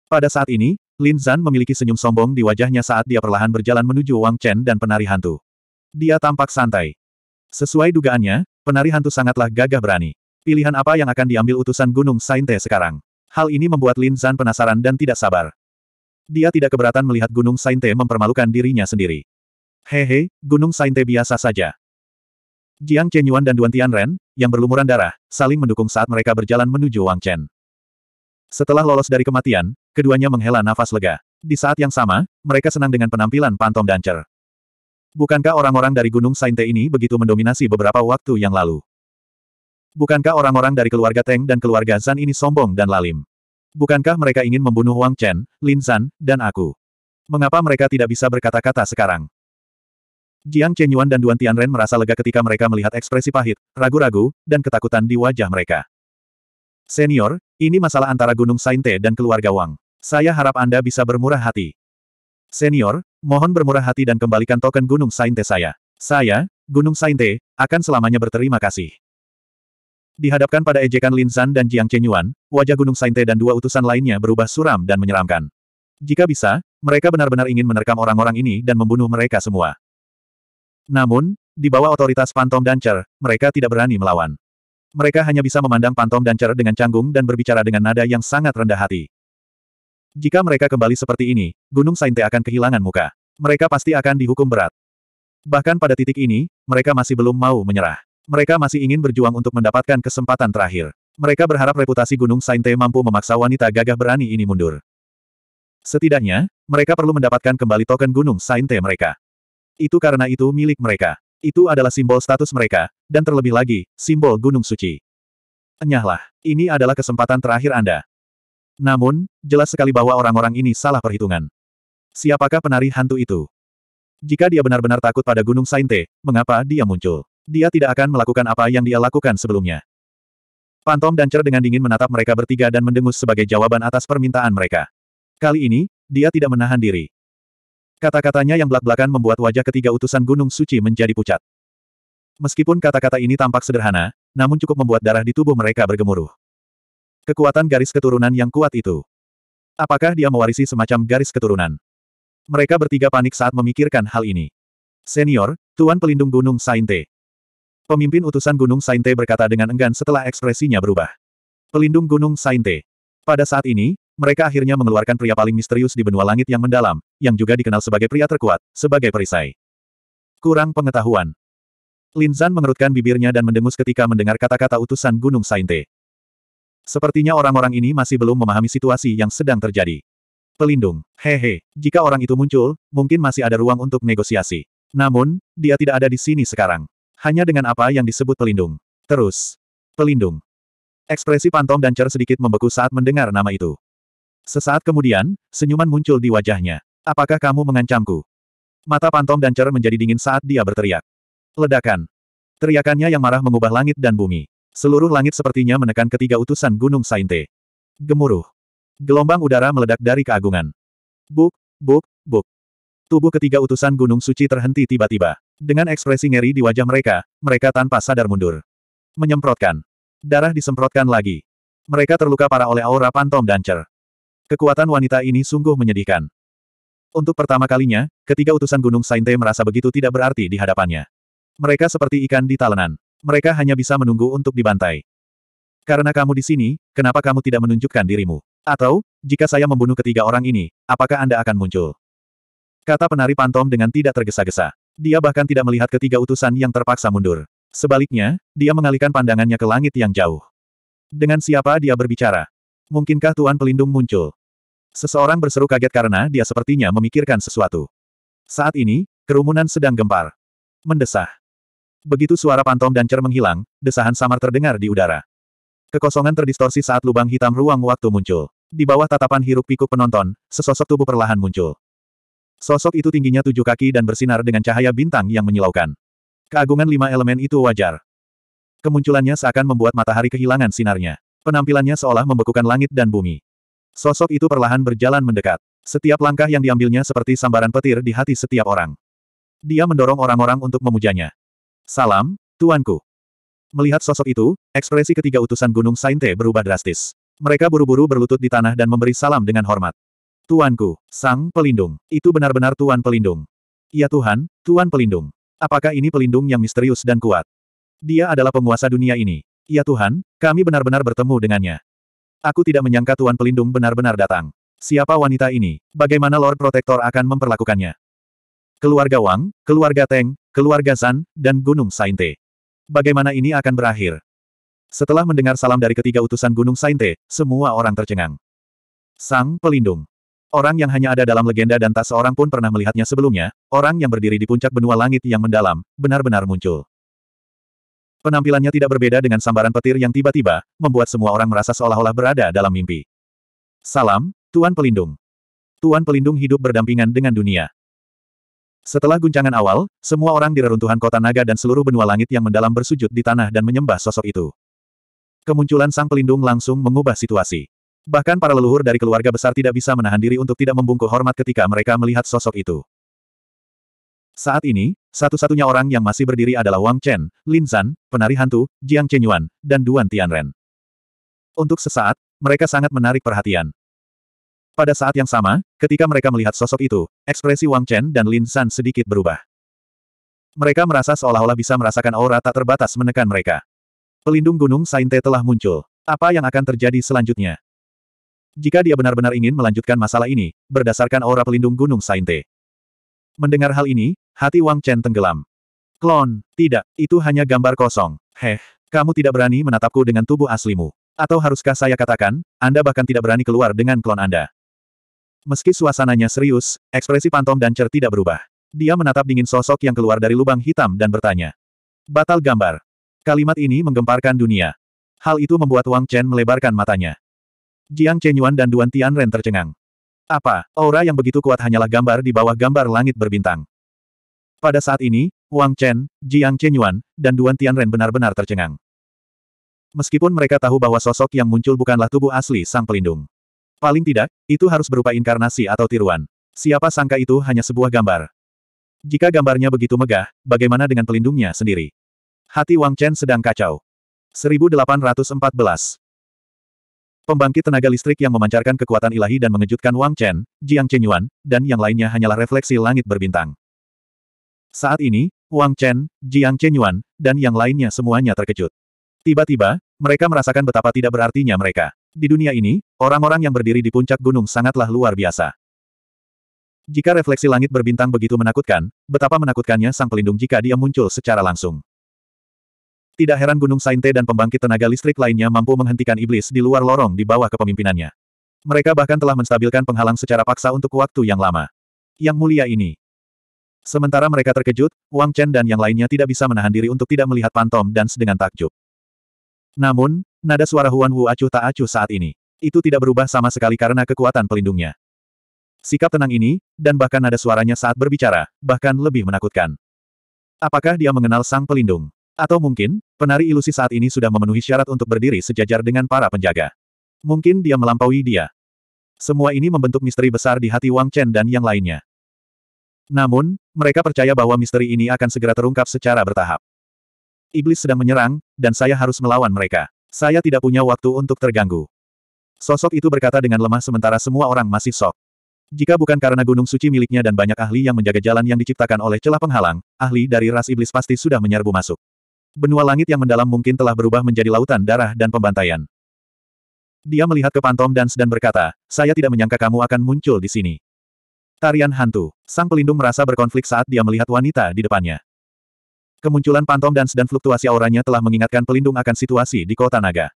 Pada saat ini, Lin Zan memiliki senyum sombong di wajahnya saat dia perlahan berjalan menuju Wang Chen dan penari hantu. Dia tampak santai. Sesuai dugaannya, Penari hantu sangatlah gagah berani. Pilihan apa yang akan diambil utusan Gunung Sainte sekarang? Hal ini membuat Lin Zan penasaran dan tidak sabar. Dia tidak keberatan melihat Gunung Sainte mempermalukan dirinya sendiri. Hehe, Gunung Sainte biasa saja. Jiang Chenyuan dan Duan Tianren, yang berlumuran darah, saling mendukung saat mereka berjalan menuju Wang Chen. Setelah lolos dari kematian, keduanya menghela nafas lega. Di saat yang sama, mereka senang dengan penampilan Pantom Dancer. Bukankah orang-orang dari Gunung Sainte ini begitu mendominasi beberapa waktu yang lalu? Bukankah orang-orang dari keluarga Teng dan keluarga Zan ini sombong dan lalim? Bukankah mereka ingin membunuh Wang Chen, Lin Zan, dan aku? Mengapa mereka tidak bisa berkata-kata sekarang? Jiang Chenyuan dan Duan Tianren merasa lega ketika mereka melihat ekspresi pahit, ragu-ragu, dan ketakutan di wajah mereka. Senior, ini masalah antara Gunung Sainte dan keluarga Wang. Saya harap Anda bisa bermurah hati. Senior, mohon bermurah hati dan kembalikan token Gunung Sainte saya. Saya, Gunung Sainte, akan selamanya berterima kasih. Dihadapkan pada ejekan Lin Zan dan Jiang Chenyuan, wajah Gunung Sainte dan dua utusan lainnya berubah suram dan menyeramkan. Jika bisa, mereka benar-benar ingin menerkam orang-orang ini dan membunuh mereka semua. Namun, di bawah otoritas Pantom Dancer, mereka tidak berani melawan. Mereka hanya bisa memandang Pantom Dancer dengan canggung dan berbicara dengan nada yang sangat rendah hati. Jika mereka kembali seperti ini, Gunung Sainte akan kehilangan muka. Mereka pasti akan dihukum berat. Bahkan pada titik ini, mereka masih belum mau menyerah. Mereka masih ingin berjuang untuk mendapatkan kesempatan terakhir. Mereka berharap reputasi Gunung Sainte mampu memaksa wanita gagah berani ini mundur. Setidaknya, mereka perlu mendapatkan kembali token Gunung Sainte mereka. Itu karena itu milik mereka. Itu adalah simbol status mereka, dan terlebih lagi, simbol Gunung Suci. Enyahlah, ini adalah kesempatan terakhir Anda. Namun, jelas sekali bahwa orang-orang ini salah perhitungan. Siapakah penari hantu itu? Jika dia benar-benar takut pada Gunung Sainte, mengapa dia muncul? Dia tidak akan melakukan apa yang dia lakukan sebelumnya. Pantom dan Cer dengan dingin menatap mereka bertiga dan mendengus sebagai jawaban atas permintaan mereka. Kali ini, dia tidak menahan diri. Kata-katanya yang belak-belakan membuat wajah ketiga utusan Gunung Suci menjadi pucat. Meskipun kata-kata ini tampak sederhana, namun cukup membuat darah di tubuh mereka bergemuruh kekuatan garis keturunan yang kuat itu. Apakah dia mewarisi semacam garis keturunan? Mereka bertiga panik saat memikirkan hal ini. Senior, Tuan Pelindung Gunung Sainte. Pemimpin utusan Gunung Sainte berkata dengan enggan setelah ekspresinya berubah. Pelindung Gunung Sainte. Pada saat ini, mereka akhirnya mengeluarkan pria paling misterius di benua langit yang mendalam, yang juga dikenal sebagai pria terkuat, sebagai perisai. Kurang pengetahuan. Lin Zan mengerutkan bibirnya dan mendengus ketika mendengar kata-kata utusan Gunung Sainte. Sepertinya orang-orang ini masih belum memahami situasi yang sedang terjadi. Pelindung, hehe, jika orang itu muncul, mungkin masih ada ruang untuk negosiasi. Namun, dia tidak ada di sini sekarang. Hanya dengan apa yang disebut pelindung. Terus. Pelindung. Ekspresi Pantom dan Cer sedikit membeku saat mendengar nama itu. Sesaat kemudian, senyuman muncul di wajahnya. Apakah kamu mengancamku? Mata Pantom dan Cer menjadi dingin saat dia berteriak. Ledakan. Teriakannya yang marah mengubah langit dan bumi. Seluruh langit sepertinya menekan ketiga utusan Gunung Sainte. Gemuruh. Gelombang udara meledak dari keagungan. Buk, buk, buk. Tubuh ketiga utusan Gunung Suci terhenti tiba-tiba. Dengan ekspresi ngeri di wajah mereka, mereka tanpa sadar mundur. Menyemprotkan. Darah disemprotkan lagi. Mereka terluka parah oleh aura pantom Dancer. Kekuatan wanita ini sungguh menyedihkan. Untuk pertama kalinya, ketiga utusan Gunung Sainte merasa begitu tidak berarti di hadapannya. Mereka seperti ikan di talenan mereka hanya bisa menunggu untuk dibantai. Karena kamu di sini, kenapa kamu tidak menunjukkan dirimu? Atau, jika saya membunuh ketiga orang ini, apakah Anda akan muncul? Kata penari pantom dengan tidak tergesa-gesa. Dia bahkan tidak melihat ketiga utusan yang terpaksa mundur. Sebaliknya, dia mengalihkan pandangannya ke langit yang jauh. Dengan siapa dia berbicara? Mungkinkah Tuan Pelindung muncul? Seseorang berseru kaget karena dia sepertinya memikirkan sesuatu. Saat ini, kerumunan sedang gempar. Mendesah. Begitu suara pantom dan cer menghilang, desahan samar terdengar di udara. Kekosongan terdistorsi saat lubang hitam ruang waktu muncul. Di bawah tatapan hiruk-pikuk penonton, sesosok tubuh perlahan muncul. Sosok itu tingginya tujuh kaki dan bersinar dengan cahaya bintang yang menyilaukan. Keagungan lima elemen itu wajar. Kemunculannya seakan membuat matahari kehilangan sinarnya. Penampilannya seolah membekukan langit dan bumi. Sosok itu perlahan berjalan mendekat. Setiap langkah yang diambilnya seperti sambaran petir di hati setiap orang. Dia mendorong orang-orang untuk memujanya. Salam, tuanku. Melihat sosok itu, ekspresi ketiga utusan Gunung Sainte berubah drastis. Mereka buru-buru berlutut di tanah dan memberi salam dengan hormat. Tuanku, Sang Pelindung, itu benar-benar Tuan Pelindung. Ya Tuhan, Tuan Pelindung. Apakah ini pelindung yang misterius dan kuat? Dia adalah penguasa dunia ini. Ya Tuhan, kami benar-benar bertemu dengannya. Aku tidak menyangka Tuan Pelindung benar-benar datang. Siapa wanita ini? Bagaimana Lord Protector akan memperlakukannya? Keluarga Wang, keluarga Teng, keluarga San dan Gunung Sainte. Bagaimana ini akan berakhir? Setelah mendengar salam dari ketiga utusan Gunung Sainte, semua orang tercengang. Sang Pelindung. Orang yang hanya ada dalam legenda dan tak seorang pun pernah melihatnya sebelumnya, orang yang berdiri di puncak benua langit yang mendalam, benar-benar muncul. Penampilannya tidak berbeda dengan sambaran petir yang tiba-tiba, membuat semua orang merasa seolah-olah berada dalam mimpi. Salam, Tuan Pelindung. Tuan Pelindung hidup berdampingan dengan dunia. Setelah guncangan awal, semua orang di reruntuhan kota naga dan seluruh benua langit yang mendalam bersujud di tanah dan menyembah sosok itu. Kemunculan sang pelindung langsung mengubah situasi. Bahkan para leluhur dari keluarga besar tidak bisa menahan diri untuk tidak membungkuk hormat ketika mereka melihat sosok itu. Saat ini, satu-satunya orang yang masih berdiri adalah Wang Chen, Lin Zan, penari hantu, Jiang Chenyuan, dan Duan Tianren. Untuk sesaat, mereka sangat menarik perhatian. Pada saat yang sama, ketika mereka melihat sosok itu, ekspresi Wang Chen dan Lin San sedikit berubah. Mereka merasa seolah-olah bisa merasakan aura tak terbatas menekan mereka. Pelindung Gunung Sainte telah muncul. Apa yang akan terjadi selanjutnya? Jika dia benar-benar ingin melanjutkan masalah ini, berdasarkan aura pelindung Gunung Sainte. Mendengar hal ini, hati Wang Chen tenggelam. Klon, tidak, itu hanya gambar kosong. Heh, kamu tidak berani menatapku dengan tubuh aslimu. Atau haruskah saya katakan, Anda bahkan tidak berani keluar dengan klon Anda. Meski suasananya serius, ekspresi Pantom dan Cer tidak berubah. Dia menatap dingin sosok yang keluar dari lubang hitam dan bertanya. Batal gambar. Kalimat ini menggemparkan dunia. Hal itu membuat Wang Chen melebarkan matanya. Jiang Chenyuan dan Duan Tian Ren tercengang. Apa, aura yang begitu kuat hanyalah gambar di bawah gambar langit berbintang. Pada saat ini, Wang Chen, Jiang Chenyuan, dan Duan Tian Ren benar-benar tercengang. Meskipun mereka tahu bahwa sosok yang muncul bukanlah tubuh asli sang pelindung. Paling tidak, itu harus berupa inkarnasi atau tiruan. Siapa sangka itu hanya sebuah gambar. Jika gambarnya begitu megah, bagaimana dengan pelindungnya sendiri? Hati Wang Chen sedang kacau. 1814 Pembangkit tenaga listrik yang memancarkan kekuatan ilahi dan mengejutkan Wang Chen, Jiang Chenyuan, dan yang lainnya hanyalah refleksi langit berbintang. Saat ini, Wang Chen, Jiang Chenyuan, dan yang lainnya semuanya terkejut. Tiba-tiba, mereka merasakan betapa tidak berartinya mereka. Di dunia ini, orang-orang yang berdiri di puncak gunung sangatlah luar biasa. Jika refleksi langit berbintang begitu menakutkan, betapa menakutkannya sang pelindung jika dia muncul secara langsung. Tidak heran gunung Sainte dan pembangkit tenaga listrik lainnya mampu menghentikan iblis di luar lorong di bawah kepemimpinannya. Mereka bahkan telah menstabilkan penghalang secara paksa untuk waktu yang lama. Yang mulia ini, Sementara mereka terkejut, Wang Chen dan yang lainnya tidak bisa menahan diri untuk tidak melihat Pantom dan dengan takjub. Namun, nada suara Huan Wu acuh tak acuh saat ini. Itu tidak berubah sama sekali karena kekuatan pelindungnya. Sikap tenang ini, dan bahkan nada suaranya saat berbicara, bahkan lebih menakutkan. Apakah dia mengenal sang pelindung? Atau mungkin, penari ilusi saat ini sudah memenuhi syarat untuk berdiri sejajar dengan para penjaga. Mungkin dia melampaui dia. Semua ini membentuk misteri besar di hati Wang Chen dan yang lainnya. Namun, mereka percaya bahwa misteri ini akan segera terungkap secara bertahap. Iblis sedang menyerang, dan saya harus melawan mereka. Saya tidak punya waktu untuk terganggu. Sosok itu berkata dengan lemah sementara semua orang masih sok. Jika bukan karena gunung suci miliknya dan banyak ahli yang menjaga jalan yang diciptakan oleh celah penghalang, ahli dari ras iblis pasti sudah menyerbu masuk. Benua langit yang mendalam mungkin telah berubah menjadi lautan darah dan pembantaian. Dia melihat ke Pantom Dance dan berkata, saya tidak menyangka kamu akan muncul di sini. Tarian hantu. Sang pelindung merasa berkonflik saat dia melihat wanita di depannya. Kemunculan pantom Dance dan fluktuasi auranya telah mengingatkan pelindung akan situasi di kota naga.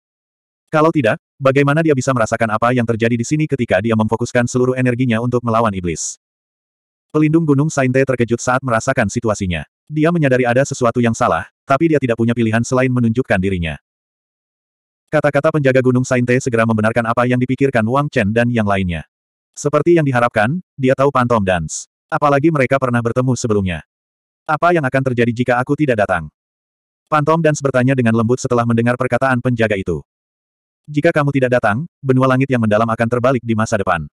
Kalau tidak, bagaimana dia bisa merasakan apa yang terjadi di sini ketika dia memfokuskan seluruh energinya untuk melawan iblis? Pelindung Gunung Sainte terkejut saat merasakan situasinya. Dia menyadari ada sesuatu yang salah, tapi dia tidak punya pilihan selain menunjukkan dirinya. Kata-kata penjaga Gunung Sainte segera membenarkan apa yang dipikirkan Wang Chen dan yang lainnya. Seperti yang diharapkan, dia tahu pantom Dance. Apalagi mereka pernah bertemu sebelumnya. Apa yang akan terjadi jika aku tidak datang? Pantom dan bertanya dengan lembut setelah mendengar perkataan penjaga itu. Jika kamu tidak datang, benua langit yang mendalam akan terbalik di masa depan.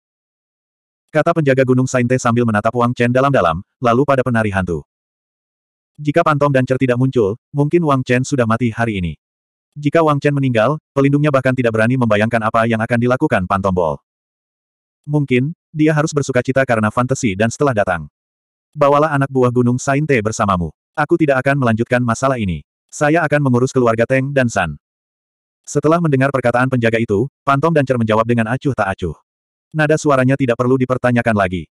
Kata penjaga gunung Sainte sambil menatap Wang Chen dalam-dalam, lalu pada penari hantu. Jika Pantom dan Cer tidak muncul, mungkin Wang Chen sudah mati hari ini. Jika Wang Chen meninggal, pelindungnya bahkan tidak berani membayangkan apa yang akan dilakukan Pantom Ball. Mungkin, dia harus bersuka cita karena fantasi dan setelah datang. Bawalah anak buah gunung Sainte bersamamu. Aku tidak akan melanjutkan masalah ini. Saya akan mengurus keluarga Teng dan San. Setelah mendengar perkataan penjaga itu, Pantom dan Cer menjawab dengan acuh tak acuh. Nada suaranya tidak perlu dipertanyakan lagi.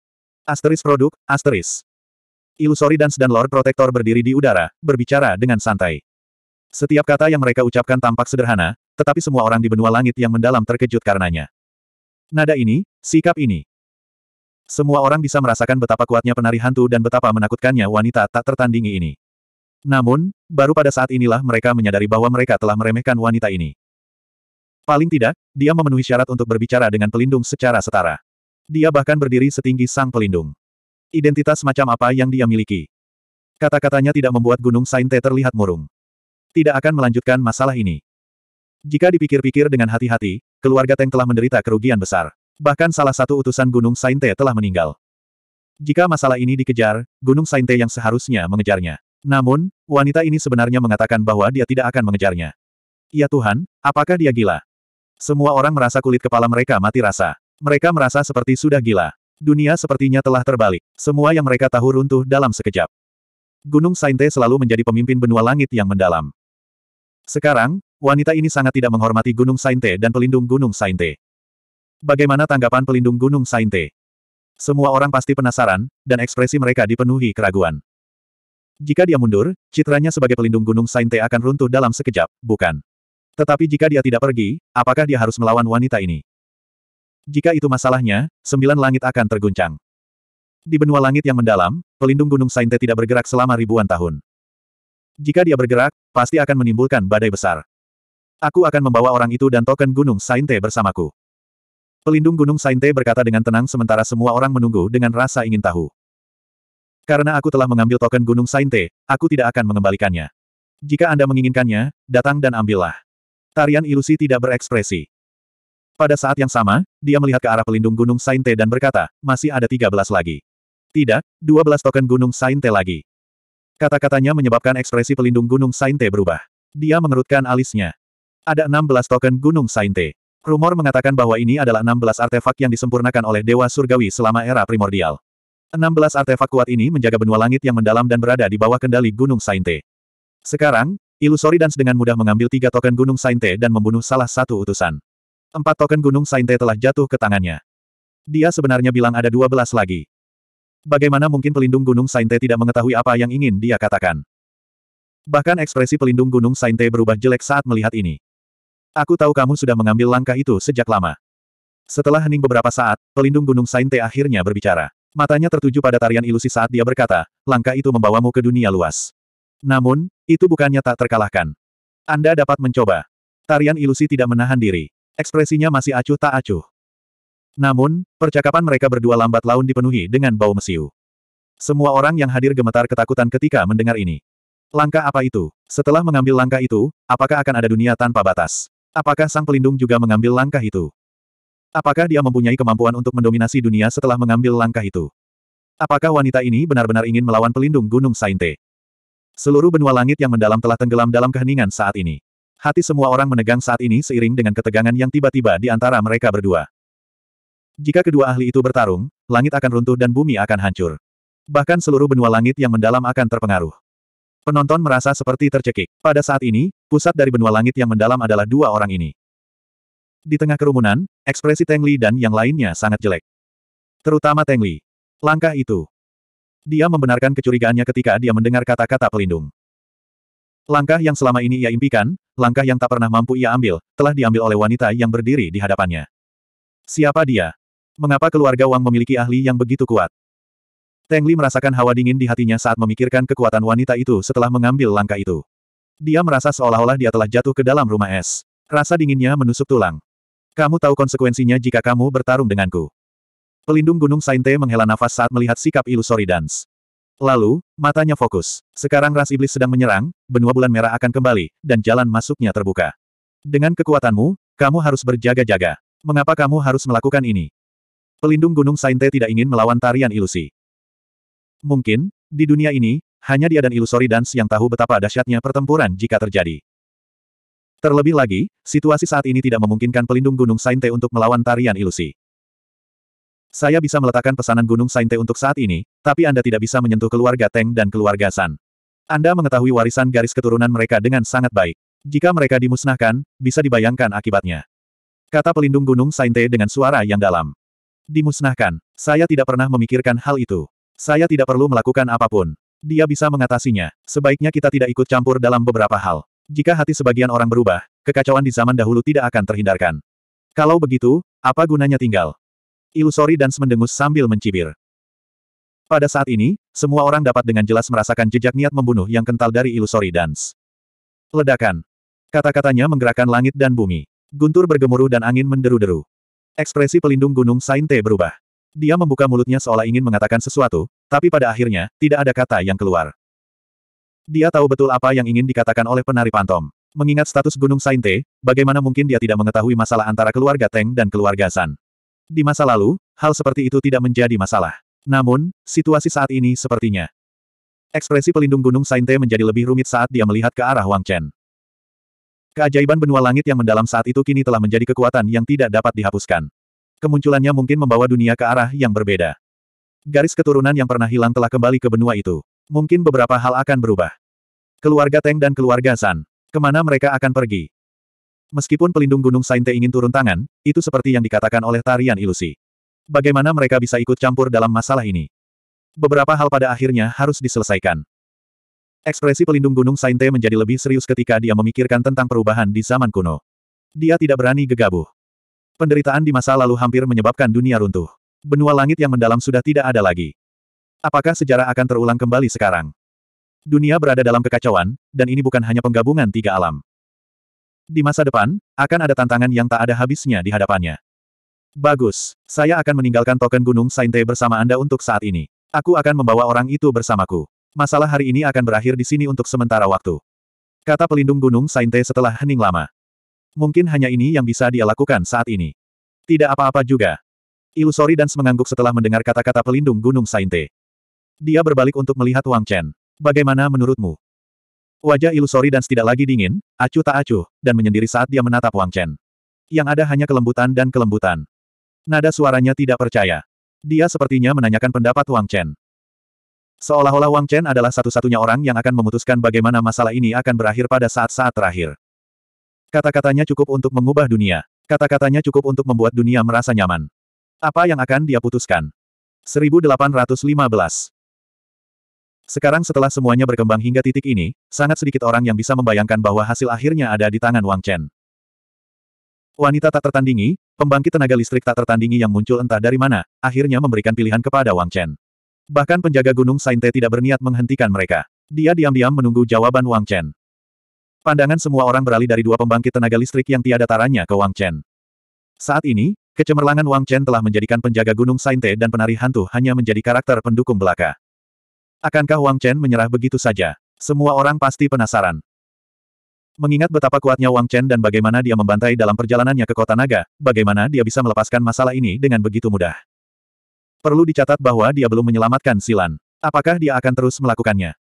Asteris produk, asteris. Ilusori Dance dan Lord Protector berdiri di udara, berbicara dengan santai. Setiap kata yang mereka ucapkan tampak sederhana, tetapi semua orang di benua langit yang mendalam terkejut karenanya. Nada ini, sikap ini, semua orang bisa merasakan betapa kuatnya penari hantu dan betapa menakutkannya wanita tak tertandingi ini. Namun, baru pada saat inilah mereka menyadari bahwa mereka telah meremehkan wanita ini. Paling tidak, dia memenuhi syarat untuk berbicara dengan pelindung secara setara. Dia bahkan berdiri setinggi sang pelindung. Identitas macam apa yang dia miliki? Kata-katanya tidak membuat Gunung Sainte terlihat murung. Tidak akan melanjutkan masalah ini. Jika dipikir-pikir dengan hati-hati, keluarga Teng telah menderita kerugian besar. Bahkan salah satu utusan Gunung Sainte telah meninggal. Jika masalah ini dikejar, Gunung Sainte yang seharusnya mengejarnya. Namun, wanita ini sebenarnya mengatakan bahwa dia tidak akan mengejarnya. Ya Tuhan, apakah dia gila? Semua orang merasa kulit kepala mereka mati rasa. Mereka merasa seperti sudah gila. Dunia sepertinya telah terbalik. Semua yang mereka tahu runtuh dalam sekejap. Gunung Sainte selalu menjadi pemimpin benua langit yang mendalam. Sekarang, wanita ini sangat tidak menghormati Gunung Sainte dan pelindung Gunung Sainte. Bagaimana tanggapan pelindung Gunung Sainte? Semua orang pasti penasaran, dan ekspresi mereka dipenuhi keraguan. Jika dia mundur, citranya sebagai pelindung Gunung Sainte akan runtuh dalam sekejap, bukan? Tetapi jika dia tidak pergi, apakah dia harus melawan wanita ini? Jika itu masalahnya, sembilan langit akan terguncang. Di benua langit yang mendalam, pelindung Gunung Sainte tidak bergerak selama ribuan tahun. Jika dia bergerak, pasti akan menimbulkan badai besar. Aku akan membawa orang itu dan token Gunung Sainte bersamaku. Pelindung Gunung Sainte berkata dengan tenang sementara semua orang menunggu dengan rasa ingin tahu. Karena aku telah mengambil token Gunung Sainte, aku tidak akan mengembalikannya. Jika Anda menginginkannya, datang dan ambillah. Tarian ilusi tidak berekspresi. Pada saat yang sama, dia melihat ke arah pelindung Gunung Sainte dan berkata, masih ada 13 lagi. Tidak, 12 token Gunung Sainte lagi. Kata-katanya menyebabkan ekspresi pelindung Gunung Sainte berubah. Dia mengerutkan alisnya. Ada 16 token Gunung Sainte. Rumor mengatakan bahwa ini adalah 16 artefak yang disempurnakan oleh Dewa Surgawi selama era primordial. 16 artefak kuat ini menjaga benua langit yang mendalam dan berada di bawah kendali Gunung Sainte. Sekarang, Ilusori Dance dengan mudah mengambil tiga token Gunung Sainte dan membunuh salah satu utusan. Empat token Gunung Sainte telah jatuh ke tangannya. Dia sebenarnya bilang ada 12 lagi. Bagaimana mungkin pelindung Gunung Sainte tidak mengetahui apa yang ingin dia katakan? Bahkan ekspresi pelindung Gunung Sainte berubah jelek saat melihat ini. Aku tahu kamu sudah mengambil langkah itu sejak lama. Setelah hening beberapa saat, pelindung Gunung Sainte akhirnya berbicara. Matanya tertuju pada tarian ilusi saat dia berkata, langkah itu membawamu ke dunia luas. Namun, itu bukannya tak terkalahkan. Anda dapat mencoba. Tarian ilusi tidak menahan diri. Ekspresinya masih acuh tak acuh. Namun, percakapan mereka berdua lambat laun dipenuhi dengan bau mesiu. Semua orang yang hadir gemetar ketakutan ketika mendengar ini. Langkah apa itu? Setelah mengambil langkah itu, apakah akan ada dunia tanpa batas? Apakah sang pelindung juga mengambil langkah itu? Apakah dia mempunyai kemampuan untuk mendominasi dunia setelah mengambil langkah itu? Apakah wanita ini benar-benar ingin melawan pelindung Gunung Sainte? Seluruh benua langit yang mendalam telah tenggelam dalam keheningan saat ini. Hati semua orang menegang saat ini seiring dengan ketegangan yang tiba-tiba di antara mereka berdua. Jika kedua ahli itu bertarung, langit akan runtuh dan bumi akan hancur. Bahkan seluruh benua langit yang mendalam akan terpengaruh. Penonton merasa seperti tercekik. Pada saat ini, pusat dari benua langit yang mendalam adalah dua orang ini. Di tengah kerumunan, ekspresi Teng Li dan yang lainnya sangat jelek. Terutama Teng Li. Langkah itu. Dia membenarkan kecurigaannya ketika dia mendengar kata-kata pelindung. Langkah yang selama ini ia impikan, langkah yang tak pernah mampu ia ambil, telah diambil oleh wanita yang berdiri di hadapannya. Siapa dia? Mengapa keluarga Wang memiliki ahli yang begitu kuat? Tengli merasakan hawa dingin di hatinya saat memikirkan kekuatan wanita itu setelah mengambil langkah itu. Dia merasa seolah-olah dia telah jatuh ke dalam rumah es. Rasa dinginnya menusuk tulang. Kamu tahu konsekuensinya jika kamu bertarung denganku. Pelindung Gunung Sainte menghela nafas saat melihat sikap ilusori Dance. Lalu, matanya fokus. Sekarang ras iblis sedang menyerang, benua bulan merah akan kembali, dan jalan masuknya terbuka. Dengan kekuatanmu, kamu harus berjaga-jaga. Mengapa kamu harus melakukan ini? Pelindung Gunung Sainte tidak ingin melawan tarian ilusi. Mungkin, di dunia ini, hanya dia dan ilusori Dance yang tahu betapa dahsyatnya pertempuran jika terjadi. Terlebih lagi, situasi saat ini tidak memungkinkan pelindung Gunung Sainte untuk melawan tarian ilusi. Saya bisa meletakkan pesanan Gunung Sainte untuk saat ini, tapi Anda tidak bisa menyentuh keluarga Teng dan keluarga San. Anda mengetahui warisan garis keturunan mereka dengan sangat baik. Jika mereka dimusnahkan, bisa dibayangkan akibatnya. Kata pelindung Gunung Sainte dengan suara yang dalam. Dimusnahkan, saya tidak pernah memikirkan hal itu. Saya tidak perlu melakukan apapun. Dia bisa mengatasinya. Sebaiknya kita tidak ikut campur dalam beberapa hal. Jika hati sebagian orang berubah, kekacauan di zaman dahulu tidak akan terhindarkan. Kalau begitu, apa gunanya tinggal? Ilusori dan mendengus sambil mencibir. Pada saat ini, semua orang dapat dengan jelas merasakan jejak niat membunuh yang kental dari ilusori dance. Ledakan. Kata-katanya menggerakkan langit dan bumi. Guntur bergemuruh dan angin menderu-deru. Ekspresi pelindung gunung Sainte berubah. Dia membuka mulutnya seolah ingin mengatakan sesuatu, tapi pada akhirnya, tidak ada kata yang keluar. Dia tahu betul apa yang ingin dikatakan oleh penari pantom. Mengingat status Gunung Sainte, bagaimana mungkin dia tidak mengetahui masalah antara keluarga Teng dan keluarga San. Di masa lalu, hal seperti itu tidak menjadi masalah. Namun, situasi saat ini sepertinya. Ekspresi pelindung Gunung Sainte menjadi lebih rumit saat dia melihat ke arah Wang Chen. Keajaiban benua langit yang mendalam saat itu kini telah menjadi kekuatan yang tidak dapat dihapuskan. Kemunculannya mungkin membawa dunia ke arah yang berbeda. Garis keturunan yang pernah hilang telah kembali ke benua itu. Mungkin beberapa hal akan berubah. Keluarga Teng dan keluarga San. Kemana mereka akan pergi? Meskipun pelindung gunung Sainte ingin turun tangan, itu seperti yang dikatakan oleh tarian ilusi. Bagaimana mereka bisa ikut campur dalam masalah ini? Beberapa hal pada akhirnya harus diselesaikan. Ekspresi pelindung gunung Sainte menjadi lebih serius ketika dia memikirkan tentang perubahan di zaman kuno. Dia tidak berani gegabah. Penderitaan di masa lalu hampir menyebabkan dunia runtuh. Benua langit yang mendalam sudah tidak ada lagi. Apakah sejarah akan terulang kembali sekarang? Dunia berada dalam kekacauan, dan ini bukan hanya penggabungan tiga alam. Di masa depan, akan ada tantangan yang tak ada habisnya di hadapannya. Bagus, saya akan meninggalkan token Gunung Sainte bersama Anda untuk saat ini. Aku akan membawa orang itu bersamaku. Masalah hari ini akan berakhir di sini untuk sementara waktu. Kata pelindung Gunung Sainte setelah hening lama. Mungkin hanya ini yang bisa dia lakukan saat ini. Tidak apa-apa juga. Ilusori dan mengangguk setelah mendengar kata-kata pelindung Gunung Sainte. Dia berbalik untuk melihat Wang Chen. Bagaimana menurutmu? Wajah ilusori dan tidak lagi dingin, acuh tak acuh, dan menyendiri saat dia menatap Wang Chen. Yang ada hanya kelembutan dan kelembutan. Nada suaranya tidak percaya. Dia sepertinya menanyakan pendapat Wang Chen. Seolah-olah Wang Chen adalah satu-satunya orang yang akan memutuskan bagaimana masalah ini akan berakhir pada saat-saat terakhir. Kata-katanya cukup untuk mengubah dunia. Kata-katanya cukup untuk membuat dunia merasa nyaman. Apa yang akan dia putuskan? 1815 Sekarang setelah semuanya berkembang hingga titik ini, sangat sedikit orang yang bisa membayangkan bahwa hasil akhirnya ada di tangan Wang Chen. Wanita tak tertandingi, pembangkit tenaga listrik tak tertandingi yang muncul entah dari mana, akhirnya memberikan pilihan kepada Wang Chen. Bahkan penjaga gunung Sainte tidak berniat menghentikan mereka. Dia diam-diam menunggu jawaban Wang Chen. Pandangan semua orang beralih dari dua pembangkit tenaga listrik yang tiada taranya ke Wang Chen. Saat ini, kecemerlangan Wang Chen telah menjadikan penjaga gunung Sainte dan penari hantu hanya menjadi karakter pendukung belaka. Akankah Wang Chen menyerah begitu saja? Semua orang pasti penasaran. Mengingat betapa kuatnya Wang Chen dan bagaimana dia membantai dalam perjalanannya ke kota naga, bagaimana dia bisa melepaskan masalah ini dengan begitu mudah. Perlu dicatat bahwa dia belum menyelamatkan Silan. Apakah dia akan terus melakukannya?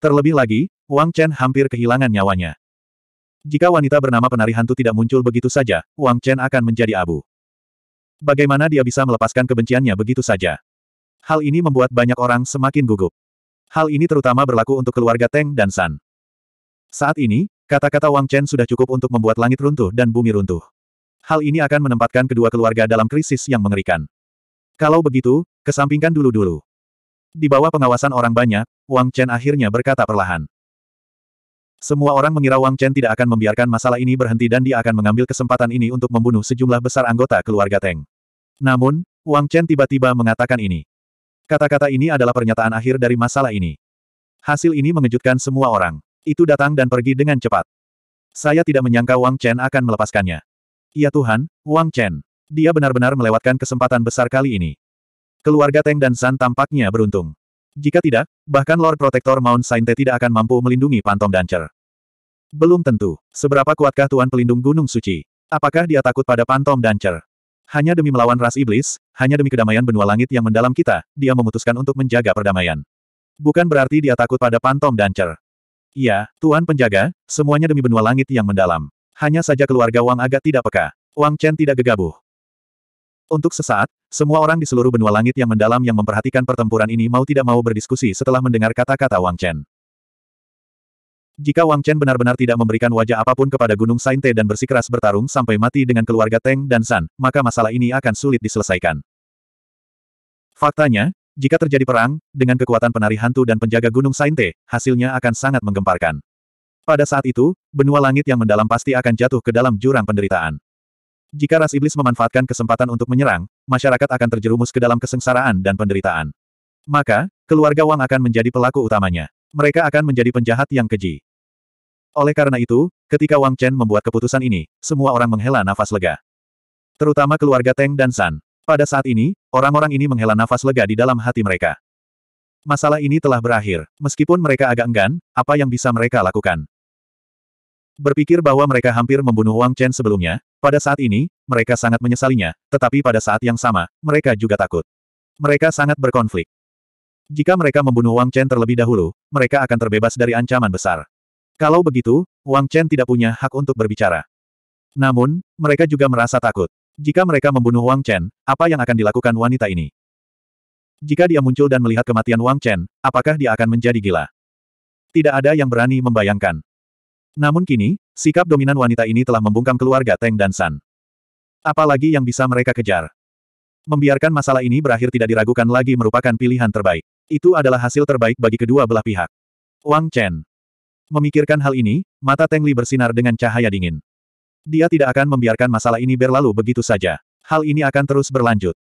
Terlebih lagi, Wang Chen hampir kehilangan nyawanya. Jika wanita bernama penari hantu tidak muncul begitu saja, Wang Chen akan menjadi abu. Bagaimana dia bisa melepaskan kebenciannya begitu saja? Hal ini membuat banyak orang semakin gugup. Hal ini terutama berlaku untuk keluarga Teng dan San. Saat ini, kata-kata Wang Chen sudah cukup untuk membuat langit runtuh dan bumi runtuh. Hal ini akan menempatkan kedua keluarga dalam krisis yang mengerikan. Kalau begitu, kesampingkan dulu-dulu. Di bawah pengawasan orang banyak, Wang Chen akhirnya berkata perlahan. Semua orang mengira Wang Chen tidak akan membiarkan masalah ini berhenti dan dia akan mengambil kesempatan ini untuk membunuh sejumlah besar anggota keluarga Teng. Namun, Wang Chen tiba-tiba mengatakan ini. Kata-kata ini adalah pernyataan akhir dari masalah ini. Hasil ini mengejutkan semua orang. Itu datang dan pergi dengan cepat. Saya tidak menyangka Wang Chen akan melepaskannya. Ya Tuhan, Wang Chen. Dia benar-benar melewatkan kesempatan besar kali ini. Keluarga Teng dan San tampaknya beruntung. Jika tidak, bahkan Lord Protector Mount Sainte tidak akan mampu melindungi Phantom Dancer. Belum tentu, seberapa kuatkah Tuan Pelindung Gunung Suci? Apakah dia takut pada Phantom Dancer? Hanya demi melawan ras iblis, hanya demi kedamaian benua langit yang mendalam kita, dia memutuskan untuk menjaga perdamaian. Bukan berarti dia takut pada Phantom Dancer. Iya, Tuan Penjaga, semuanya demi benua langit yang mendalam. Hanya saja keluarga Wang agak tidak peka. Wang Chen tidak gegabah. Untuk sesaat, semua orang di seluruh benua langit yang mendalam yang memperhatikan pertempuran ini mau tidak mau berdiskusi setelah mendengar kata-kata Wang Chen. Jika Wang Chen benar-benar tidak memberikan wajah apapun kepada Gunung Sainte dan bersikeras bertarung sampai mati dengan keluarga Teng dan San, maka masalah ini akan sulit diselesaikan. Faktanya, jika terjadi perang, dengan kekuatan penari hantu dan penjaga Gunung Sainte, hasilnya akan sangat menggemparkan. Pada saat itu, benua langit yang mendalam pasti akan jatuh ke dalam jurang penderitaan. Jika ras iblis memanfaatkan kesempatan untuk menyerang, masyarakat akan terjerumus ke dalam kesengsaraan dan penderitaan. Maka, keluarga Wang akan menjadi pelaku utamanya. Mereka akan menjadi penjahat yang keji. Oleh karena itu, ketika Wang Chen membuat keputusan ini, semua orang menghela nafas lega. Terutama keluarga Teng dan San. Pada saat ini, orang-orang ini menghela nafas lega di dalam hati mereka. Masalah ini telah berakhir. Meskipun mereka agak enggan, apa yang bisa mereka lakukan? Berpikir bahwa mereka hampir membunuh Wang Chen sebelumnya, pada saat ini, mereka sangat menyesalinya, tetapi pada saat yang sama, mereka juga takut. Mereka sangat berkonflik. Jika mereka membunuh Wang Chen terlebih dahulu, mereka akan terbebas dari ancaman besar. Kalau begitu, Wang Chen tidak punya hak untuk berbicara. Namun, mereka juga merasa takut. Jika mereka membunuh Wang Chen, apa yang akan dilakukan wanita ini? Jika dia muncul dan melihat kematian Wang Chen, apakah dia akan menjadi gila? Tidak ada yang berani membayangkan. Namun kini, Sikap dominan wanita ini telah membungkam keluarga Teng dan San. Apalagi yang bisa mereka kejar? Membiarkan masalah ini berakhir tidak diragukan lagi merupakan pilihan terbaik. Itu adalah hasil terbaik bagi kedua belah pihak. Wang Chen. Memikirkan hal ini, mata Teng Li bersinar dengan cahaya dingin. Dia tidak akan membiarkan masalah ini berlalu begitu saja. Hal ini akan terus berlanjut.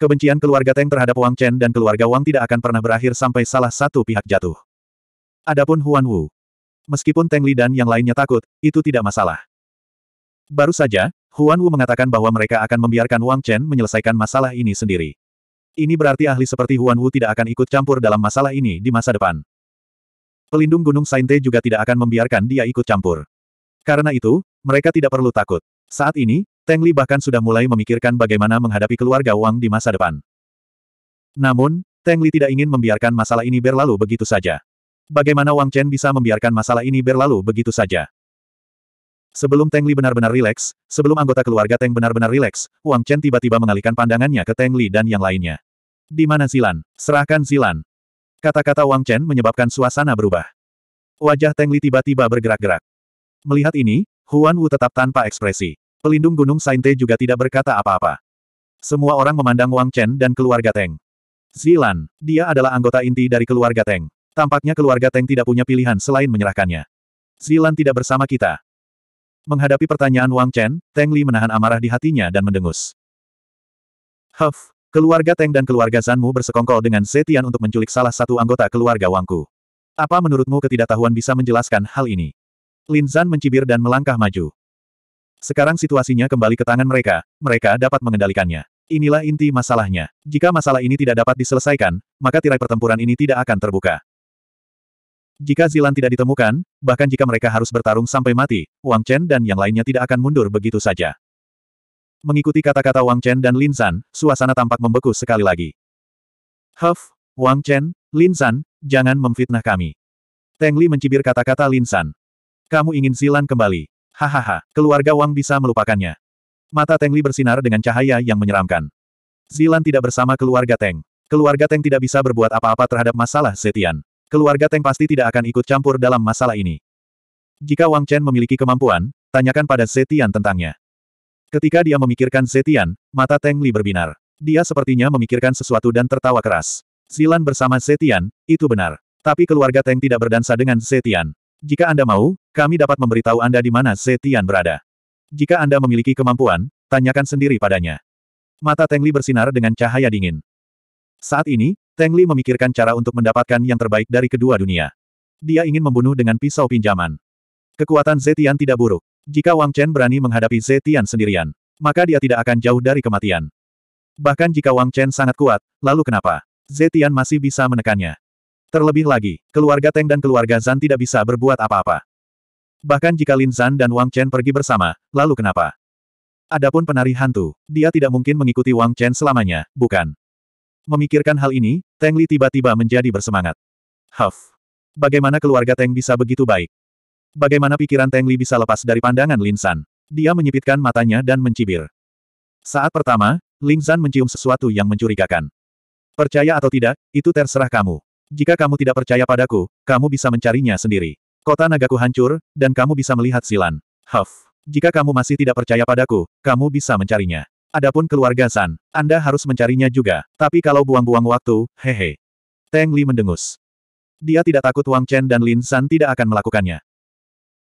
Kebencian keluarga Teng terhadap Wang Chen dan keluarga Wang tidak akan pernah berakhir sampai salah satu pihak jatuh. Adapun Huan Wu, Meskipun Teng Li dan yang lainnya takut, itu tidak masalah. Baru saja, Huan Wu mengatakan bahwa mereka akan membiarkan Wang Chen menyelesaikan masalah ini sendiri. Ini berarti ahli seperti Huan Wu tidak akan ikut campur dalam masalah ini di masa depan. Pelindung Gunung Sainte juga tidak akan membiarkan dia ikut campur. Karena itu, mereka tidak perlu takut. Saat ini, Teng Li bahkan sudah mulai memikirkan bagaimana menghadapi keluarga Wang di masa depan. Namun, Teng Li tidak ingin membiarkan masalah ini berlalu begitu saja. Bagaimana Wang Chen bisa membiarkan masalah ini berlalu begitu saja? Sebelum Teng Li benar-benar rileks, sebelum anggota keluarga Teng benar-benar rileks, Wang Chen tiba-tiba mengalihkan pandangannya ke Teng Li dan yang lainnya. Di mana Silan? Serahkan Silan. Kata-kata Wang Chen menyebabkan suasana berubah. Wajah Teng Li tiba-tiba bergerak-gerak. Melihat ini, Huan Wu tetap tanpa ekspresi. Pelindung Gunung Sainte juga tidak berkata apa-apa. Semua orang memandang Wang Chen dan keluarga Teng. Zilan, dia adalah anggota inti dari keluarga Teng. Tampaknya keluarga Teng tidak punya pilihan selain menyerahkannya. Zilan tidak bersama kita. Menghadapi pertanyaan Wang Chen, Teng Li menahan amarah di hatinya dan mendengus. Huff, keluarga Teng dan keluarga Zanmu bersekongkol dengan Setian untuk menculik salah satu anggota keluarga Wangku. Apa menurutmu ketidaktahuan bisa menjelaskan hal ini? Lin Zan mencibir dan melangkah maju. Sekarang situasinya kembali ke tangan mereka, mereka dapat mengendalikannya. Inilah inti masalahnya. Jika masalah ini tidak dapat diselesaikan, maka tirai pertempuran ini tidak akan terbuka. Jika Zilan tidak ditemukan, bahkan jika mereka harus bertarung sampai mati, Wang Chen dan yang lainnya tidak akan mundur begitu saja. Mengikuti kata-kata Wang Chen dan Lin San, suasana tampak membeku sekali lagi. Huff, Wang Chen, Lin San, jangan memfitnah kami. Teng Li mencibir kata-kata Lin San. Kamu ingin Zilan kembali. Hahaha, keluarga Wang bisa melupakannya. Mata Teng Li bersinar dengan cahaya yang menyeramkan. Zilan tidak bersama keluarga Teng. Keluarga Teng tidak bisa berbuat apa-apa terhadap masalah Setian. Keluarga Teng pasti tidak akan ikut campur dalam masalah ini. Jika Wang Chen memiliki kemampuan, tanyakan pada Setian tentangnya. Ketika dia memikirkan Setian, mata Teng Li berbinar. Dia sepertinya memikirkan sesuatu dan tertawa keras. Zilan bersama Setian, itu benar. Tapi keluarga Teng tidak berdansa dengan Setian. Jika Anda mau, kami dapat memberitahu Anda di mana Setian berada. Jika Anda memiliki kemampuan, tanyakan sendiri padanya. Mata Teng Li bersinar dengan cahaya dingin. Saat ini, Teng Li memikirkan cara untuk mendapatkan yang terbaik dari kedua dunia. Dia ingin membunuh dengan pisau pinjaman. Kekuatan Zetian tidak buruk. Jika Wang Chen berani menghadapi Zetian sendirian, maka dia tidak akan jauh dari kematian. Bahkan jika Wang Chen sangat kuat, lalu kenapa? Zetian masih bisa menekannya. Terlebih lagi, keluarga Teng dan keluarga Zan tidak bisa berbuat apa-apa. Bahkan jika Lin Zan dan Wang Chen pergi bersama, lalu kenapa? Adapun penari hantu, dia tidak mungkin mengikuti Wang Chen selamanya, bukan? Memikirkan hal ini, Teng Li tiba-tiba menjadi bersemangat. Huff. Bagaimana keluarga Teng bisa begitu baik? Bagaimana pikiran Teng Li bisa lepas dari pandangan Lin San? Dia menyipitkan matanya dan mencibir. Saat pertama, Lin San mencium sesuatu yang mencurigakan. Percaya atau tidak, itu terserah kamu. Jika kamu tidak percaya padaku, kamu bisa mencarinya sendiri. Kota nagaku hancur, dan kamu bisa melihat silan. Huff. Jika kamu masih tidak percaya padaku, kamu bisa mencarinya. Adapun keluarga San, Anda harus mencarinya juga, tapi kalau buang-buang waktu, hehe. Tang Li mendengus. Dia tidak takut Wang Chen dan Lin San tidak akan melakukannya.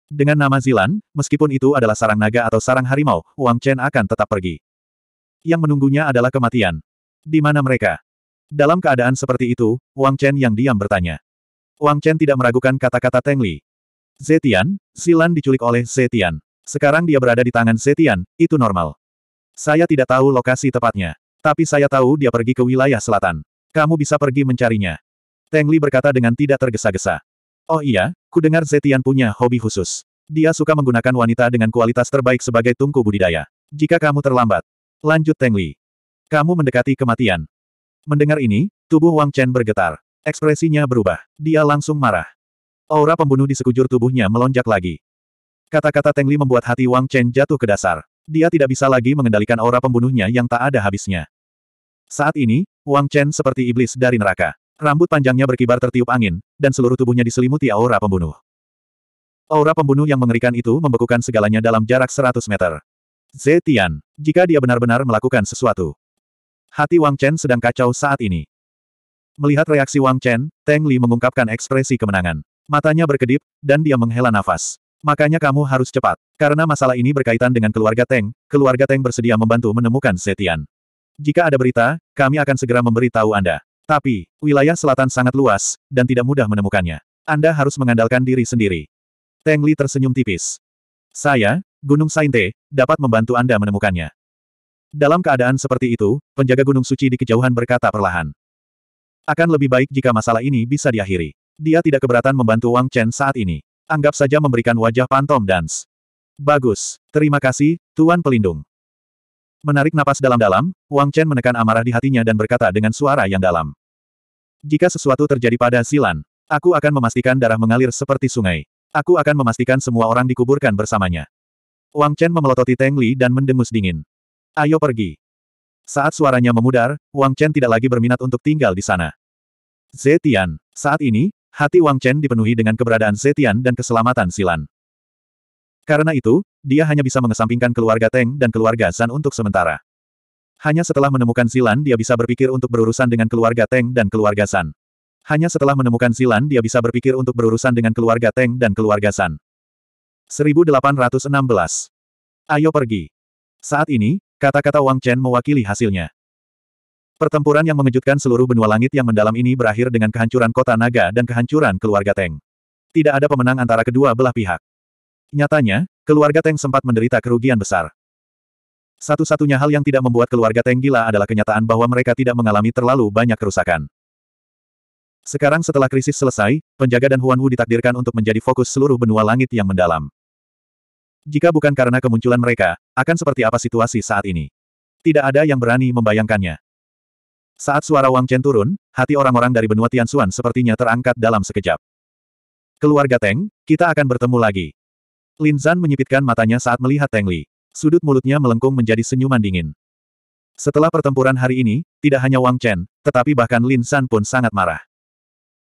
Dengan nama Zilan, meskipun itu adalah sarang naga atau sarang harimau, Wang Chen akan tetap pergi. Yang menunggunya adalah kematian. Di mana mereka? Dalam keadaan seperti itu, Wang Chen yang diam bertanya. Wang Chen tidak meragukan kata-kata Teng Li. Zetian, Zilan diculik oleh Zetian. Sekarang dia berada di tangan Zetian, itu normal. Saya tidak tahu lokasi tepatnya. Tapi saya tahu dia pergi ke wilayah selatan. Kamu bisa pergi mencarinya. Teng Li berkata dengan tidak tergesa-gesa. Oh iya, ku dengar Zetian punya hobi khusus. Dia suka menggunakan wanita dengan kualitas terbaik sebagai tungku budidaya. Jika kamu terlambat, lanjut Teng Li. Kamu mendekati kematian. Mendengar ini, tubuh Wang Chen bergetar. Ekspresinya berubah. Dia langsung marah. Aura pembunuh di sekujur tubuhnya melonjak lagi. Kata-kata Teng Li membuat hati Wang Chen jatuh ke dasar. Dia tidak bisa lagi mengendalikan aura pembunuhnya yang tak ada habisnya. Saat ini, Wang Chen seperti iblis dari neraka. Rambut panjangnya berkibar tertiup angin, dan seluruh tubuhnya diselimuti aura pembunuh. Aura pembunuh yang mengerikan itu membekukan segalanya dalam jarak 100 meter. Zetian, jika dia benar-benar melakukan sesuatu. Hati Wang Chen sedang kacau saat ini. Melihat reaksi Wang Chen, Teng Li mengungkapkan ekspresi kemenangan. Matanya berkedip, dan dia menghela nafas. Makanya kamu harus cepat. Karena masalah ini berkaitan dengan keluarga Teng, keluarga Teng bersedia membantu menemukan setian Jika ada berita, kami akan segera memberitahu Anda. Tapi, wilayah selatan sangat luas, dan tidak mudah menemukannya. Anda harus mengandalkan diri sendiri. Teng Li tersenyum tipis. Saya, Gunung Sainte, dapat membantu Anda menemukannya. Dalam keadaan seperti itu, penjaga Gunung Suci di kejauhan berkata perlahan. Akan lebih baik jika masalah ini bisa diakhiri. Dia tidak keberatan membantu Wang Chen saat ini anggap saja memberikan wajah Pantom Dance. Bagus. Terima kasih, Tuan Pelindung. Menarik napas dalam-dalam, Wang Chen menekan amarah di hatinya dan berkata dengan suara yang dalam. Jika sesuatu terjadi pada Silan, aku akan memastikan darah mengalir seperti sungai. Aku akan memastikan semua orang dikuburkan bersamanya. Wang Chen memelototi Teng Li dan mendengus dingin. Ayo pergi. Saat suaranya memudar, Wang Chen tidak lagi berminat untuk tinggal di sana. Zetian, saat ini, Hati Wang Chen dipenuhi dengan keberadaan Setian dan keselamatan Silan. Karena itu, dia hanya bisa mengesampingkan keluarga Teng dan keluarga San untuk sementara. Hanya setelah menemukan Silan dia bisa berpikir untuk berurusan dengan keluarga Teng dan keluarga San. Hanya setelah menemukan Silan dia bisa berpikir untuk berurusan dengan keluarga Teng dan keluarga San. 1816. Ayo pergi. Saat ini, kata-kata Wang Chen mewakili hasilnya. Pertempuran yang mengejutkan seluruh benua langit yang mendalam ini berakhir dengan kehancuran kota naga dan kehancuran keluarga Teng. Tidak ada pemenang antara kedua belah pihak. Nyatanya, keluarga Teng sempat menderita kerugian besar. Satu-satunya hal yang tidak membuat keluarga Teng gila adalah kenyataan bahwa mereka tidak mengalami terlalu banyak kerusakan. Sekarang setelah krisis selesai, penjaga dan Huan Wu ditakdirkan untuk menjadi fokus seluruh benua langit yang mendalam. Jika bukan karena kemunculan mereka, akan seperti apa situasi saat ini? Tidak ada yang berani membayangkannya. Saat suara Wang Chen turun, hati orang-orang dari benua Tianxuan sepertinya terangkat dalam sekejap. Keluarga Teng, kita akan bertemu lagi. Lin Zan menyipitkan matanya saat melihat Teng Li. Sudut mulutnya melengkung menjadi senyuman dingin. Setelah pertempuran hari ini, tidak hanya Wang Chen, tetapi bahkan Lin Zan pun sangat marah.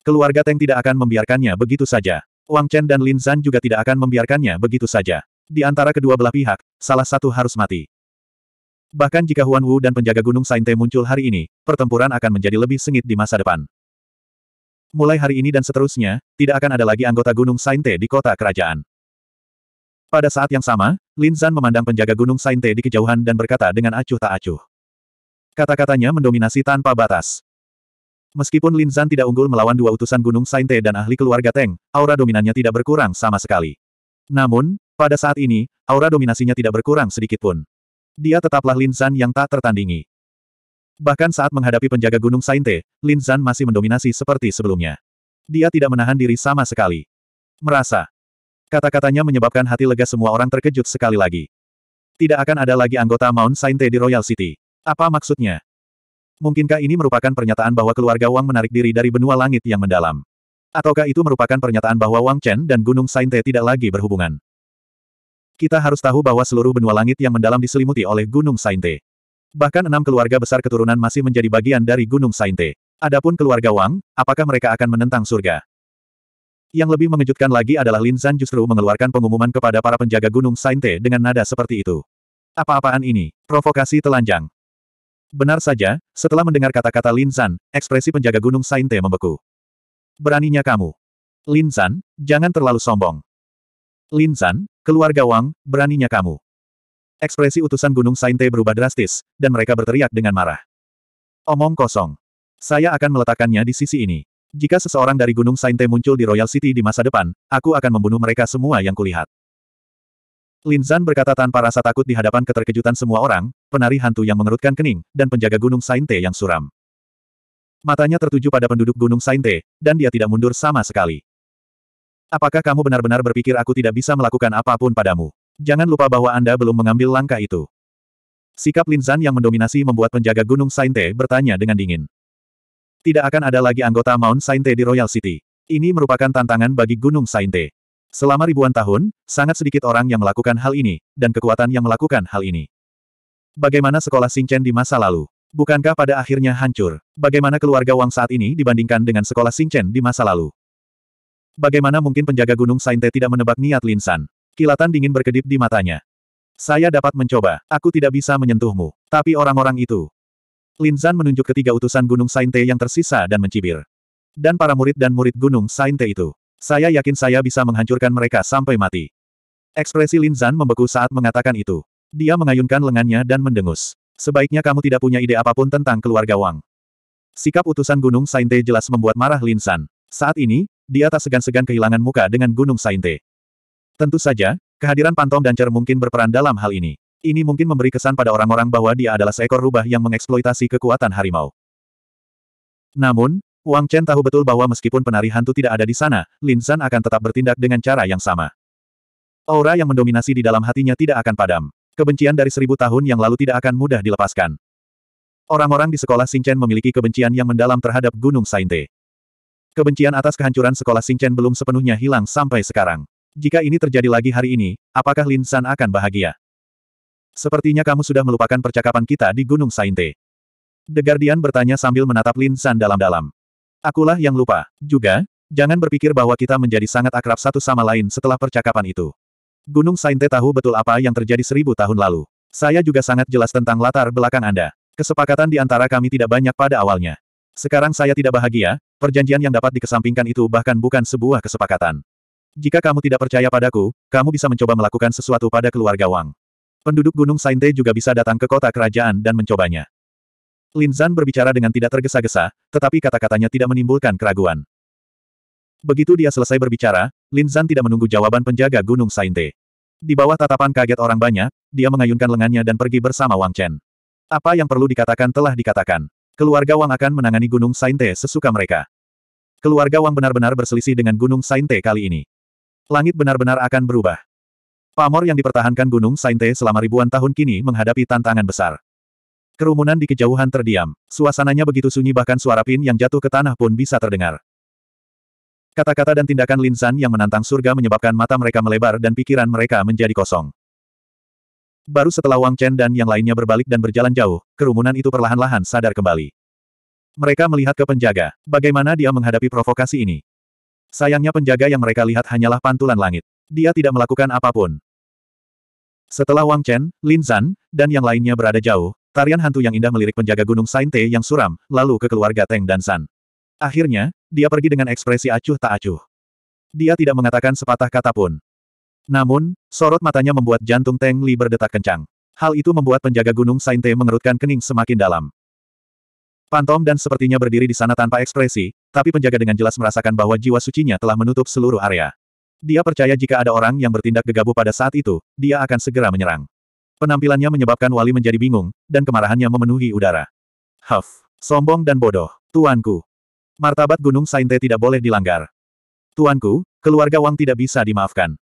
Keluarga Teng tidak akan membiarkannya begitu saja. Wang Chen dan Lin Zan juga tidak akan membiarkannya begitu saja. Di antara kedua belah pihak, salah satu harus mati. Bahkan jika Huan Wu dan penjaga Gunung Sainte muncul hari ini, pertempuran akan menjadi lebih sengit di masa depan. Mulai hari ini dan seterusnya, tidak akan ada lagi anggota Gunung Sainte di kota kerajaan. Pada saat yang sama, Lin Zan memandang penjaga Gunung Sainte di kejauhan dan berkata dengan acuh tak acuh. Kata-katanya mendominasi tanpa batas. Meskipun Lin Zan tidak unggul melawan dua utusan Gunung Sainte dan ahli keluarga Teng, aura dominannya tidak berkurang sama sekali. Namun, pada saat ini, aura dominasinya tidak berkurang sedikit pun dia tetaplah Lin Zan yang tak tertandingi. Bahkan saat menghadapi penjaga gunung Sainte, Lin Zan masih mendominasi seperti sebelumnya. Dia tidak menahan diri sama sekali. Merasa. Kata-katanya menyebabkan hati lega semua orang terkejut sekali lagi. Tidak akan ada lagi anggota Mount Sainte di Royal City. Apa maksudnya? Mungkinkah ini merupakan pernyataan bahwa keluarga Wang menarik diri dari benua langit yang mendalam? Ataukah itu merupakan pernyataan bahwa Wang Chen dan Gunung Sainte tidak lagi berhubungan? kita harus tahu bahwa seluruh benua langit yang mendalam diselimuti oleh Gunung Sainte. Bahkan enam keluarga besar keturunan masih menjadi bagian dari Gunung Sainte. Adapun keluarga Wang, apakah mereka akan menentang surga? Yang lebih mengejutkan lagi adalah Lin Zan justru mengeluarkan pengumuman kepada para penjaga Gunung Sainte dengan nada seperti itu. Apa-apaan ini? Provokasi telanjang. Benar saja, setelah mendengar kata-kata Lin Zan, ekspresi penjaga Gunung Sainte membeku. Beraninya kamu. Lin Zan, jangan terlalu sombong. Lin San, keluarga Wang, beraninya kamu. Ekspresi utusan Gunung Sainte berubah drastis, dan mereka berteriak dengan marah. Omong kosong. Saya akan meletakkannya di sisi ini. Jika seseorang dari Gunung Sainte muncul di Royal City di masa depan, aku akan membunuh mereka semua yang kulihat. Lin Zan berkata tanpa rasa takut di hadapan keterkejutan semua orang, penari hantu yang mengerutkan kening, dan penjaga Gunung Sainte yang suram. Matanya tertuju pada penduduk Gunung Sainte, dan dia tidak mundur sama sekali. Apakah kamu benar-benar berpikir aku tidak bisa melakukan apapun padamu? Jangan lupa bahwa Anda belum mengambil langkah itu. Sikap Linzan yang mendominasi membuat penjaga Gunung Sainte bertanya dengan dingin. Tidak akan ada lagi anggota Mount Sainte di Royal City. Ini merupakan tantangan bagi Gunung Sainte. Selama ribuan tahun, sangat sedikit orang yang melakukan hal ini, dan kekuatan yang melakukan hal ini. Bagaimana sekolah Singchen di masa lalu? Bukankah pada akhirnya hancur? Bagaimana keluarga Wang saat ini dibandingkan dengan sekolah Singchen di masa lalu? Bagaimana mungkin penjaga gunung Sainte tidak menebak niat Linsan? Kilatan dingin berkedip di matanya. Saya dapat mencoba, aku tidak bisa menyentuhmu. Tapi orang-orang itu. Linsan menunjuk ketiga utusan gunung Sainte yang tersisa dan mencibir. Dan para murid dan murid gunung Sainte itu. Saya yakin saya bisa menghancurkan mereka sampai mati. Ekspresi Linzan membeku saat mengatakan itu. Dia mengayunkan lengannya dan mendengus. Sebaiknya kamu tidak punya ide apapun tentang keluarga Wang. Sikap utusan Gunung Sainte jelas membuat marah Linsan. Saat ini, dia tak segan-segan kehilangan muka dengan Gunung Sainte. Tentu saja, kehadiran Pantom dan Cer mungkin berperan dalam hal ini. Ini mungkin memberi kesan pada orang-orang bahwa dia adalah seekor rubah yang mengeksploitasi kekuatan harimau. Namun, Wang Chen tahu betul bahwa meskipun penari hantu tidak ada di sana, Lin San akan tetap bertindak dengan cara yang sama. Aura yang mendominasi di dalam hatinya tidak akan padam. Kebencian dari seribu tahun yang lalu tidak akan mudah dilepaskan. Orang-orang di sekolah Chen memiliki kebencian yang mendalam terhadap Gunung Sainte. Kebencian atas kehancuran sekolah Singchen belum sepenuhnya hilang sampai sekarang. Jika ini terjadi lagi hari ini, apakah Lin San akan bahagia? Sepertinya kamu sudah melupakan percakapan kita di Gunung Sainte. The Guardian bertanya sambil menatap Lin San dalam-dalam. Akulah yang lupa. Juga, jangan berpikir bahwa kita menjadi sangat akrab satu sama lain setelah percakapan itu. Gunung Sainte tahu betul apa yang terjadi seribu tahun lalu. Saya juga sangat jelas tentang latar belakang Anda. Kesepakatan di antara kami tidak banyak pada awalnya. Sekarang saya tidak bahagia, perjanjian yang dapat dikesampingkan itu bahkan bukan sebuah kesepakatan. Jika kamu tidak percaya padaku, kamu bisa mencoba melakukan sesuatu pada keluarga Wang. Penduduk Gunung Sainte juga bisa datang ke kota kerajaan dan mencobanya. Lin Zan berbicara dengan tidak tergesa-gesa, tetapi kata-katanya tidak menimbulkan keraguan. Begitu dia selesai berbicara, Lin Zan tidak menunggu jawaban penjaga Gunung Sainte. Di bawah tatapan kaget orang banyak, dia mengayunkan lengannya dan pergi bersama Wang Chen. Apa yang perlu dikatakan telah dikatakan. Keluarga Wang akan menangani Gunung Sainte sesuka mereka. Keluarga Wang benar-benar berselisih dengan Gunung Sainte kali ini. Langit benar-benar akan berubah. Pamor yang dipertahankan Gunung Sainte selama ribuan tahun kini menghadapi tantangan besar. Kerumunan di kejauhan terdiam. Suasananya begitu sunyi bahkan suara pin yang jatuh ke tanah pun bisa terdengar. Kata-kata dan tindakan Linsan yang menantang surga menyebabkan mata mereka melebar dan pikiran mereka menjadi kosong. Baru setelah Wang Chen dan yang lainnya berbalik dan berjalan jauh, kerumunan itu perlahan-lahan sadar kembali. Mereka melihat ke penjaga, bagaimana dia menghadapi provokasi ini. Sayangnya penjaga yang mereka lihat hanyalah pantulan langit. Dia tidak melakukan apapun. Setelah Wang Chen, Lin Zan, dan yang lainnya berada jauh, tarian hantu yang indah melirik penjaga gunung Sainte yang suram, lalu ke keluarga Teng dan San. Akhirnya, dia pergi dengan ekspresi acuh tak acuh. Dia tidak mengatakan sepatah kata pun. Namun, sorot matanya membuat jantung Teng Li berdetak kencang. Hal itu membuat penjaga gunung Sainte mengerutkan kening semakin dalam. Pantom dan sepertinya berdiri di sana tanpa ekspresi, tapi penjaga dengan jelas merasakan bahwa jiwa sucinya telah menutup seluruh area. Dia percaya jika ada orang yang bertindak gegabah pada saat itu, dia akan segera menyerang. Penampilannya menyebabkan Wali menjadi bingung, dan kemarahannya memenuhi udara. Huff, sombong dan bodoh, tuanku. Martabat Gunung Sainte tidak boleh dilanggar. Tuanku, keluarga Wang tidak bisa dimaafkan.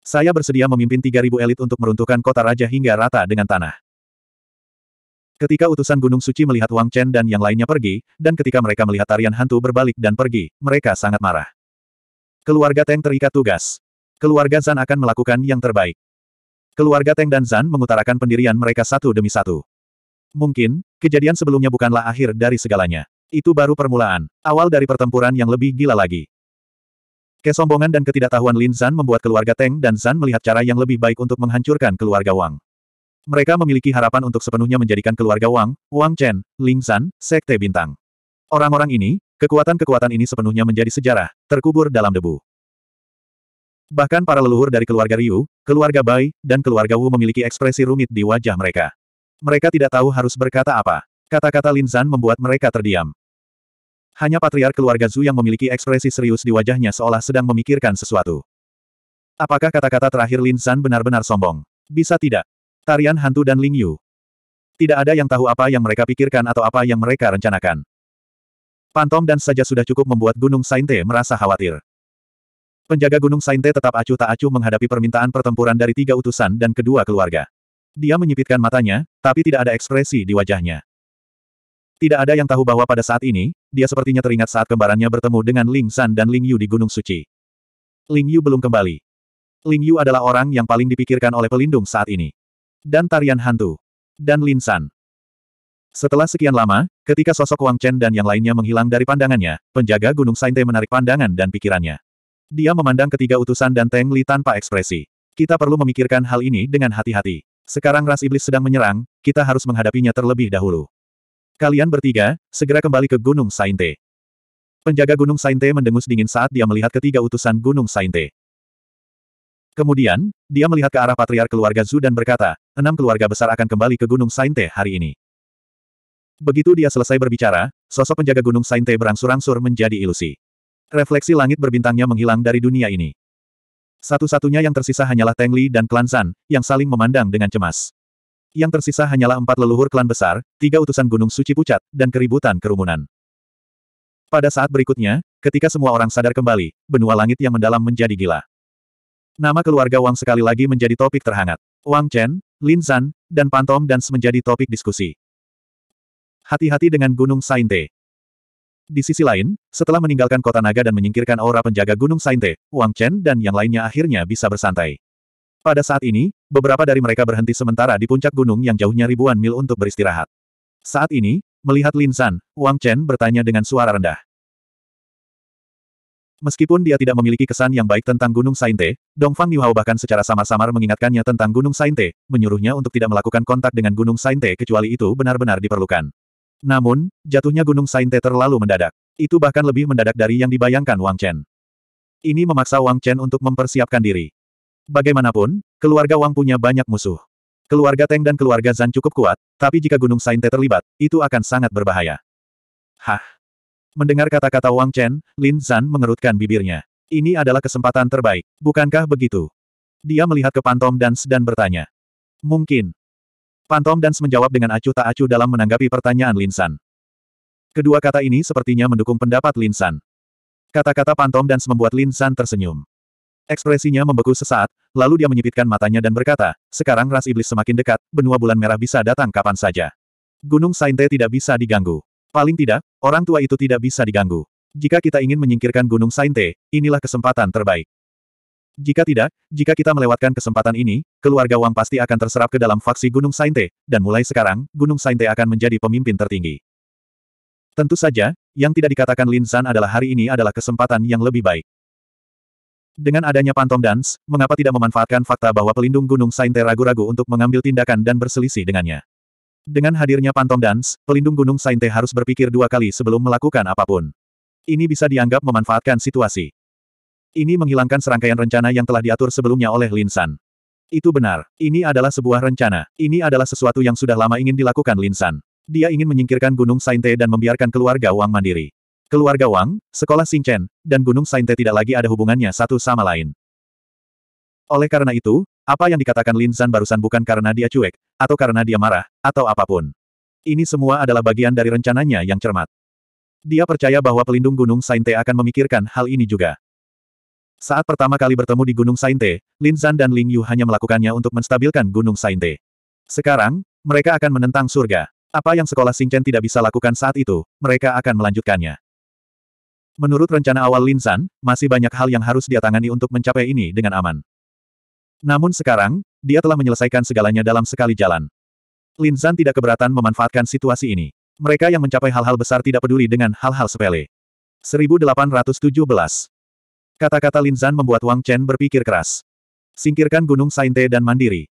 Saya bersedia memimpin 3.000 elit untuk meruntuhkan kota raja hingga rata dengan tanah. Ketika utusan Gunung Suci melihat Wang Chen dan yang lainnya pergi, dan ketika mereka melihat tarian hantu berbalik dan pergi, mereka sangat marah. Keluarga Teng terikat tugas. Keluarga Zan akan melakukan yang terbaik. Keluarga Teng dan Zan mengutarakan pendirian mereka satu demi satu. Mungkin, kejadian sebelumnya bukanlah akhir dari segalanya. Itu baru permulaan, awal dari pertempuran yang lebih gila lagi. Kesombongan dan ketidaktahuan Lin Zan membuat keluarga Teng dan Zan melihat cara yang lebih baik untuk menghancurkan keluarga Wang. Mereka memiliki harapan untuk sepenuhnya menjadikan keluarga Wang, Wang Chen, Ling Zan, Sekte Bintang. Orang-orang ini, kekuatan-kekuatan ini sepenuhnya menjadi sejarah, terkubur dalam debu. Bahkan para leluhur dari keluarga Ryu, keluarga Bai, dan keluarga Wu memiliki ekspresi rumit di wajah mereka. Mereka tidak tahu harus berkata apa. Kata-kata Lin Zan membuat mereka terdiam. Hanya patriark keluarga Zhu yang memiliki ekspresi serius di wajahnya seolah sedang memikirkan sesuatu. Apakah kata-kata terakhir Lin San benar-benar sombong? Bisa tidak. Tarian hantu dan Ling Yu. Tidak ada yang tahu apa yang mereka pikirkan atau apa yang mereka rencanakan. Pantom dan saja sudah cukup membuat Gunung Sainte merasa khawatir. Penjaga Gunung Sainte tetap acuh tak acuh menghadapi permintaan pertempuran dari tiga utusan dan kedua keluarga. Dia menyipitkan matanya, tapi tidak ada ekspresi di wajahnya. Tidak ada yang tahu bahwa pada saat ini, dia sepertinya teringat saat kembarannya bertemu dengan Ling San dan Ling Yu di Gunung Suci. Ling Yu belum kembali. Ling Yu adalah orang yang paling dipikirkan oleh pelindung saat ini. Dan tarian hantu. Dan Lin San. Setelah sekian lama, ketika sosok Wang Chen dan yang lainnya menghilang dari pandangannya, penjaga Gunung Sainte menarik pandangan dan pikirannya. Dia memandang ketiga utusan dan Teng Li tanpa ekspresi. Kita perlu memikirkan hal ini dengan hati-hati. Sekarang ras iblis sedang menyerang, kita harus menghadapinya terlebih dahulu. Kalian bertiga, segera kembali ke Gunung Sainte. Penjaga Gunung Sainte mendengus dingin saat dia melihat ketiga utusan Gunung Sainte. Kemudian, dia melihat ke arah patriar keluarga Zhu dan berkata, enam keluarga besar akan kembali ke Gunung Sainte hari ini. Begitu dia selesai berbicara, sosok penjaga Gunung Sainte berangsur-angsur menjadi ilusi. Refleksi langit berbintangnya menghilang dari dunia ini. Satu-satunya yang tersisa hanyalah Teng Li dan Klan San, yang saling memandang dengan cemas. Yang tersisa hanyalah empat leluhur klan besar, tiga utusan Gunung Suci Pucat, dan keributan kerumunan. Pada saat berikutnya, ketika semua orang sadar kembali, benua langit yang mendalam menjadi gila. Nama keluarga Wang sekali lagi menjadi topik terhangat. Wang Chen, Lin San, dan Pantom dan menjadi topik diskusi. Hati-hati dengan Gunung Sainte. Di sisi lain, setelah meninggalkan kota naga dan menyingkirkan aura penjaga Gunung Sainte, Wang Chen dan yang lainnya akhirnya bisa bersantai. Pada saat ini, beberapa dari mereka berhenti sementara di puncak gunung yang jauhnya ribuan mil untuk beristirahat. Saat ini, melihat Lin San, Wang Chen bertanya dengan suara rendah. Meskipun dia tidak memiliki kesan yang baik tentang Gunung Sainte, Dongfang Niuhao bahkan secara samar-samar mengingatkannya tentang Gunung Sainte, menyuruhnya untuk tidak melakukan kontak dengan Gunung Sainte kecuali itu benar-benar diperlukan. Namun, jatuhnya Gunung Sainte terlalu mendadak. Itu bahkan lebih mendadak dari yang dibayangkan Wang Chen. Ini memaksa Wang Chen untuk mempersiapkan diri. Bagaimanapun, keluarga Wang punya banyak musuh. Keluarga Teng dan keluarga Zan cukup kuat, tapi jika Gunung Sainte terlibat, itu akan sangat berbahaya. Hah? Mendengar kata-kata Wang Chen, Lin Zan mengerutkan bibirnya. Ini adalah kesempatan terbaik, bukankah begitu? Dia melihat ke Pantom Dance dan bertanya. Mungkin. Pantom Dance menjawab dengan acuh tak acuh dalam menanggapi pertanyaan Lin San. Kedua kata ini sepertinya mendukung pendapat Lin San. Kata-kata Pantom Dance membuat Lin San tersenyum. Ekspresinya membeku sesaat, lalu dia menyipitkan matanya dan berkata, sekarang ras iblis semakin dekat, benua bulan merah bisa datang kapan saja. Gunung Sainte tidak bisa diganggu. Paling tidak, orang tua itu tidak bisa diganggu. Jika kita ingin menyingkirkan Gunung Sainte, inilah kesempatan terbaik. Jika tidak, jika kita melewatkan kesempatan ini, keluarga Wang pasti akan terserap ke dalam faksi Gunung Sainte, dan mulai sekarang, Gunung Sainte akan menjadi pemimpin tertinggi. Tentu saja, yang tidak dikatakan Lin San adalah hari ini adalah kesempatan yang lebih baik. Dengan adanya Pantom Dance, mengapa tidak memanfaatkan fakta bahwa pelindung Gunung Sainte ragu-ragu untuk mengambil tindakan dan berselisih dengannya? Dengan hadirnya Pantom Dance, pelindung Gunung Sainte harus berpikir dua kali sebelum melakukan apapun. Ini bisa dianggap memanfaatkan situasi. Ini menghilangkan serangkaian rencana yang telah diatur sebelumnya oleh Linsan. Itu benar, ini adalah sebuah rencana, ini adalah sesuatu yang sudah lama ingin dilakukan Linsan. Dia ingin menyingkirkan Gunung Sainte dan membiarkan keluarga uang mandiri. Keluarga Wang, sekolah Xingchen, dan Gunung Sainte tidak lagi ada hubungannya satu sama lain. Oleh karena itu, apa yang dikatakan Lin San barusan bukan karena dia cuek, atau karena dia marah, atau apapun. Ini semua adalah bagian dari rencananya yang cermat. Dia percaya bahwa pelindung Gunung Sainte akan memikirkan hal ini juga. Saat pertama kali bertemu di Gunung Sainte, Lin Zan dan Ling Yu hanya melakukannya untuk menstabilkan Gunung Sainte. Sekarang, mereka akan menentang surga. Apa yang sekolah Xingchen tidak bisa lakukan saat itu, mereka akan melanjutkannya. Menurut rencana awal Lin San, masih banyak hal yang harus dia tangani untuk mencapai ini dengan aman. Namun sekarang, dia telah menyelesaikan segalanya dalam sekali jalan. Lin San tidak keberatan memanfaatkan situasi ini. Mereka yang mencapai hal-hal besar tidak peduli dengan hal-hal sepele. 1817 Kata-kata Lin San membuat Wang Chen berpikir keras. Singkirkan Gunung Sainte dan Mandiri.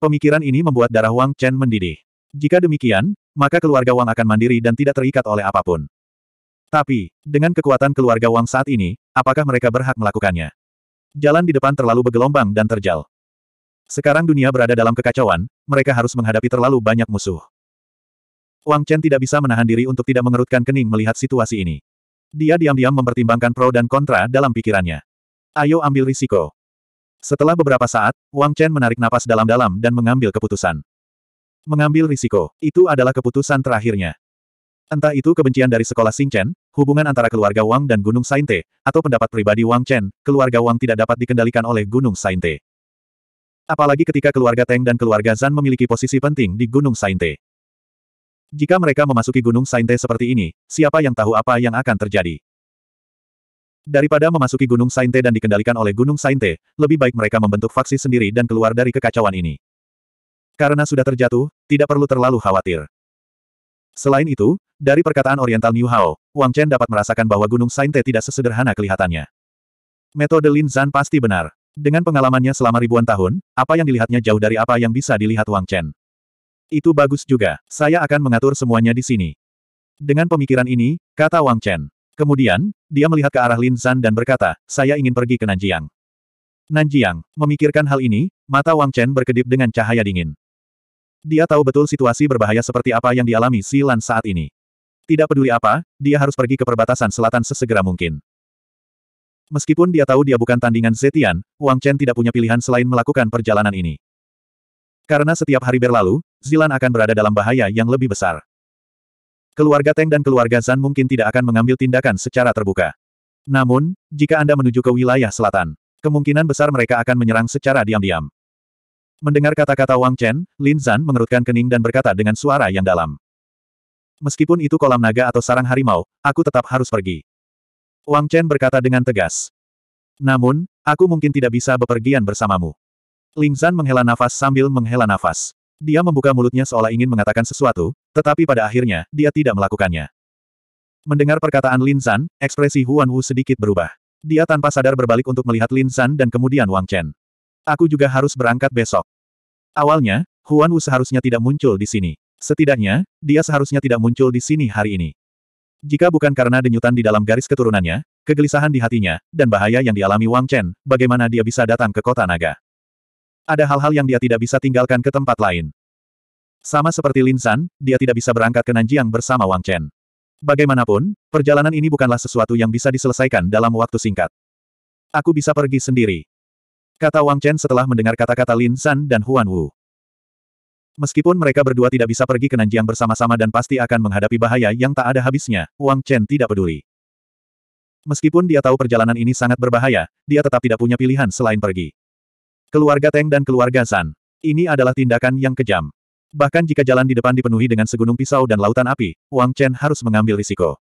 Pemikiran ini membuat darah Wang Chen mendidih. Jika demikian, maka keluarga Wang akan mandiri dan tidak terikat oleh apapun. Tapi, dengan kekuatan keluarga Wang saat ini, apakah mereka berhak melakukannya? Jalan di depan terlalu bergelombang dan terjal. Sekarang dunia berada dalam kekacauan, mereka harus menghadapi terlalu banyak musuh. Wang Chen tidak bisa menahan diri untuk tidak mengerutkan kening melihat situasi ini. Dia diam-diam mempertimbangkan pro dan kontra dalam pikirannya. Ayo ambil risiko. Setelah beberapa saat, Wang Chen menarik napas dalam-dalam dan mengambil keputusan. Mengambil risiko, itu adalah keputusan terakhirnya. Entah itu kebencian dari sekolah Xing Chen, hubungan antara keluarga Wang dan Gunung Sainte, atau pendapat pribadi Wang Chen, keluarga Wang tidak dapat dikendalikan oleh Gunung Sainte. Apalagi ketika keluarga Teng dan keluarga Zan memiliki posisi penting di Gunung Sainte. Jika mereka memasuki Gunung Sainte seperti ini, siapa yang tahu apa yang akan terjadi? Daripada memasuki Gunung Sainte dan dikendalikan oleh Gunung Sainte, lebih baik mereka membentuk faksi sendiri dan keluar dari kekacauan ini. Karena sudah terjatuh, tidak perlu terlalu khawatir. Selain itu, dari perkataan Oriental New Hao, Wang Chen dapat merasakan bahwa Gunung Sainte tidak sesederhana kelihatannya. Metode Lin Zan pasti benar. Dengan pengalamannya selama ribuan tahun, apa yang dilihatnya jauh dari apa yang bisa dilihat Wang Chen. Itu bagus juga, saya akan mengatur semuanya di sini. Dengan pemikiran ini, kata Wang Chen. Kemudian, dia melihat ke arah Lin Zan dan berkata, saya ingin pergi ke Nanjiang. Nanjiang, memikirkan hal ini, mata Wang Chen berkedip dengan cahaya dingin. Dia tahu betul situasi berbahaya seperti apa yang dialami Si saat ini. Tidak peduli apa, dia harus pergi ke perbatasan selatan sesegera mungkin. Meskipun dia tahu dia bukan tandingan Zetian, Wang Chen tidak punya pilihan selain melakukan perjalanan ini. Karena setiap hari berlalu, Zilan akan berada dalam bahaya yang lebih besar. Keluarga Teng dan keluarga Zan mungkin tidak akan mengambil tindakan secara terbuka. Namun, jika Anda menuju ke wilayah selatan, kemungkinan besar mereka akan menyerang secara diam-diam. Mendengar kata-kata Wang Chen, Lin Zan mengerutkan kening dan berkata dengan suara yang dalam. Meskipun itu kolam naga atau sarang harimau, aku tetap harus pergi. Wang Chen berkata dengan tegas. Namun, aku mungkin tidak bisa bepergian bersamamu. Lin Zan menghela nafas sambil menghela nafas. Dia membuka mulutnya seolah ingin mengatakan sesuatu, tetapi pada akhirnya, dia tidak melakukannya. Mendengar perkataan Lin Zan, ekspresi Huan Wu sedikit berubah. Dia tanpa sadar berbalik untuk melihat Lin Zan dan kemudian Wang Chen. Aku juga harus berangkat besok. Awalnya, Huan Wu seharusnya tidak muncul di sini. Setidaknya, dia seharusnya tidak muncul di sini hari ini. Jika bukan karena denyutan di dalam garis keturunannya, kegelisahan di hatinya, dan bahaya yang dialami Wang Chen, bagaimana dia bisa datang ke kota naga. Ada hal-hal yang dia tidak bisa tinggalkan ke tempat lain. Sama seperti Lin San, dia tidak bisa berangkat ke Nanjiang bersama Wang Chen. Bagaimanapun, perjalanan ini bukanlah sesuatu yang bisa diselesaikan dalam waktu singkat. Aku bisa pergi sendiri. Kata Wang Chen setelah mendengar kata-kata Lin San dan Huan Wu. Meskipun mereka berdua tidak bisa pergi ke Nanjiang bersama-sama dan pasti akan menghadapi bahaya yang tak ada habisnya, Wang Chen tidak peduli. Meskipun dia tahu perjalanan ini sangat berbahaya, dia tetap tidak punya pilihan selain pergi. Keluarga Teng dan keluarga San. Ini adalah tindakan yang kejam. Bahkan jika jalan di depan dipenuhi dengan segunung pisau dan lautan api, Wang Chen harus mengambil risiko.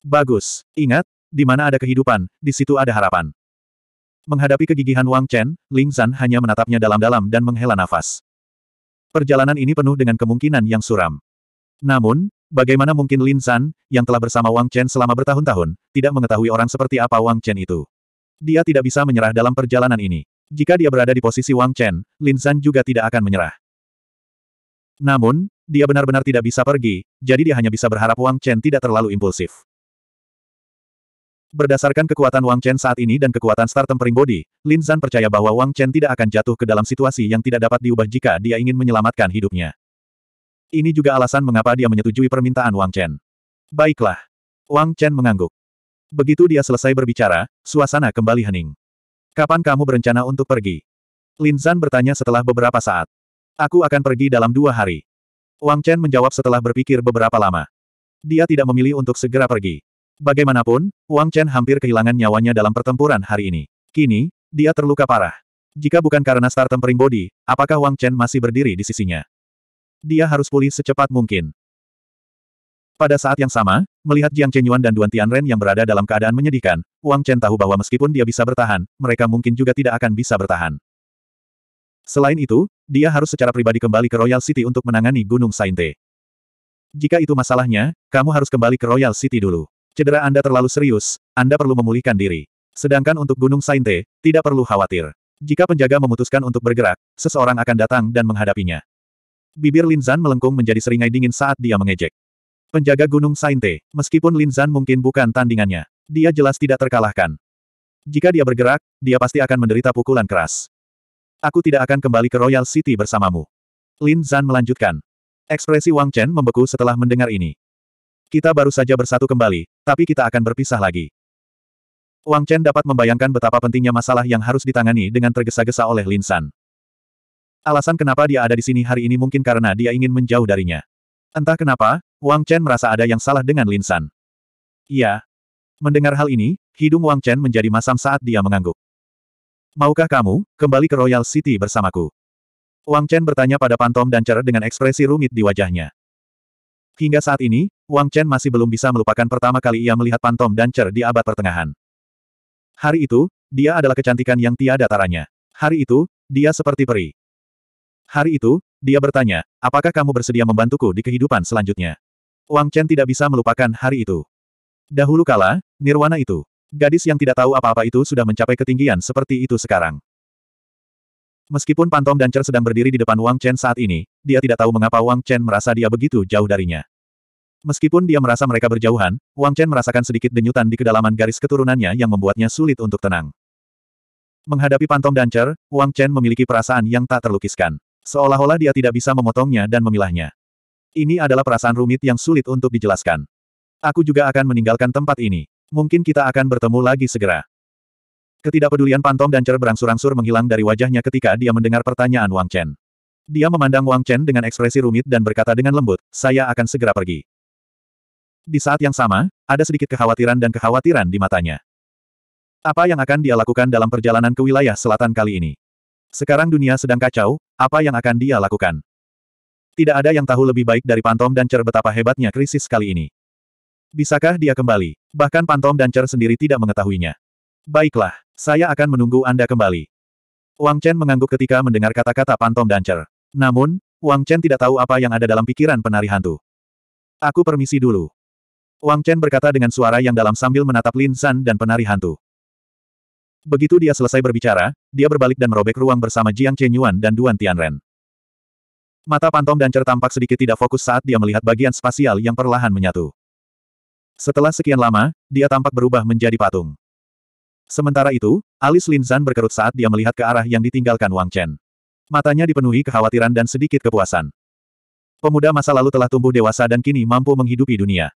Bagus. Ingat, di mana ada kehidupan, di situ ada harapan. Menghadapi kegigihan Wang Chen, Ling Zan hanya menatapnya dalam-dalam dan menghela nafas. Perjalanan ini penuh dengan kemungkinan yang suram. Namun, bagaimana mungkin Lin Zan, yang telah bersama Wang Chen selama bertahun-tahun, tidak mengetahui orang seperti apa Wang Chen itu? Dia tidak bisa menyerah dalam perjalanan ini. Jika dia berada di posisi Wang Chen, Lin Zan juga tidak akan menyerah. Namun, dia benar-benar tidak bisa pergi, jadi dia hanya bisa berharap Wang Chen tidak terlalu impulsif. Berdasarkan kekuatan Wang Chen saat ini dan kekuatan Star Tempering Body, Lin Zan percaya bahwa Wang Chen tidak akan jatuh ke dalam situasi yang tidak dapat diubah jika dia ingin menyelamatkan hidupnya. Ini juga alasan mengapa dia menyetujui permintaan Wang Chen. Baiklah. Wang Chen mengangguk. Begitu dia selesai berbicara, suasana kembali hening. Kapan kamu berencana untuk pergi? Lin Zan bertanya setelah beberapa saat. Aku akan pergi dalam dua hari. Wang Chen menjawab setelah berpikir beberapa lama. Dia tidak memilih untuk segera pergi. Bagaimanapun, Wang Chen hampir kehilangan nyawanya dalam pertempuran hari ini. Kini, dia terluka parah. Jika bukan karena Star Tempering Body, apakah Wang Chen masih berdiri di sisinya? Dia harus pulih secepat mungkin. Pada saat yang sama, melihat Jiang Chenyuan dan Duan Tianren yang berada dalam keadaan menyedihkan, Wang Chen tahu bahwa meskipun dia bisa bertahan, mereka mungkin juga tidak akan bisa bertahan. Selain itu, dia harus secara pribadi kembali ke Royal City untuk menangani Gunung Sainte. Jika itu masalahnya, kamu harus kembali ke Royal City dulu. Cedera Anda terlalu serius, Anda perlu memulihkan diri. Sedangkan untuk Gunung Sainte, tidak perlu khawatir. Jika penjaga memutuskan untuk bergerak, seseorang akan datang dan menghadapinya. Bibir Lin Zan melengkung menjadi seringai dingin saat dia mengejek. Penjaga Gunung Sainte, meskipun Lin Zan mungkin bukan tandingannya, dia jelas tidak terkalahkan. Jika dia bergerak, dia pasti akan menderita pukulan keras. Aku tidak akan kembali ke Royal City bersamamu. Lin Zan melanjutkan. Ekspresi Wang Chen membeku setelah mendengar ini. Kita baru saja bersatu kembali, tapi kita akan berpisah lagi. Wang Chen dapat membayangkan betapa pentingnya masalah yang harus ditangani dengan tergesa-gesa oleh Lin San. Alasan kenapa dia ada di sini hari ini mungkin karena dia ingin menjauh darinya. Entah kenapa, Wang Chen merasa ada yang salah dengan Lin San. Iya. Mendengar hal ini, hidung Wang Chen menjadi masam saat dia mengangguk. Maukah kamu, kembali ke Royal City bersamaku? Wang Chen bertanya pada Pantom dan Cer dengan ekspresi rumit di wajahnya. Hingga saat ini, Wang Chen masih belum bisa melupakan pertama kali ia melihat Pantom dan Cer di abad pertengahan. Hari itu, dia adalah kecantikan yang tiada taranya. Hari itu, dia seperti peri. Hari itu, dia bertanya, apakah kamu bersedia membantuku di kehidupan selanjutnya? Wang Chen tidak bisa melupakan hari itu. Dahulu kala, nirwana itu. Gadis yang tidak tahu apa-apa itu sudah mencapai ketinggian seperti itu sekarang. Meskipun Pantom dan sedang berdiri di depan Wang Chen saat ini, dia tidak tahu mengapa Wang Chen merasa dia begitu jauh darinya. Meskipun dia merasa mereka berjauhan, Wang Chen merasakan sedikit denyutan di kedalaman garis keturunannya yang membuatnya sulit untuk tenang. Menghadapi Pantom dan Wang Chen memiliki perasaan yang tak terlukiskan. Seolah-olah dia tidak bisa memotongnya dan memilahnya. Ini adalah perasaan rumit yang sulit untuk dijelaskan. Aku juga akan meninggalkan tempat ini. Mungkin kita akan bertemu lagi segera. Ketidakpedulian Pantom dan Cer berangsur-angsur menghilang dari wajahnya ketika dia mendengar pertanyaan Wang Chen. Dia memandang Wang Chen dengan ekspresi rumit dan berkata dengan lembut, saya akan segera pergi. Di saat yang sama, ada sedikit kekhawatiran dan kekhawatiran di matanya. Apa yang akan dia lakukan dalam perjalanan ke wilayah selatan kali ini? Sekarang dunia sedang kacau, apa yang akan dia lakukan? Tidak ada yang tahu lebih baik dari Pantom dan Cer betapa hebatnya krisis kali ini. Bisakah dia kembali? Bahkan Pantom dan Cer sendiri tidak mengetahuinya. Baiklah, saya akan menunggu Anda kembali. Wang Chen mengangguk ketika mendengar kata-kata Pantom Dancer. Namun, Wang Chen tidak tahu apa yang ada dalam pikiran penari hantu. Aku permisi dulu. Wang Chen berkata dengan suara yang dalam sambil menatap Lin San dan penari hantu. Begitu dia selesai berbicara, dia berbalik dan merobek ruang bersama Jiang Chen Yuan dan Duan Tianren. Mata Pantom Dancer tampak sedikit tidak fokus saat dia melihat bagian spasial yang perlahan menyatu. Setelah sekian lama, dia tampak berubah menjadi patung. Sementara itu, alis Lin Linzan berkerut saat dia melihat ke arah yang ditinggalkan Wang Chen. Matanya dipenuhi kekhawatiran dan sedikit kepuasan. Pemuda masa lalu telah tumbuh dewasa dan kini mampu menghidupi dunia.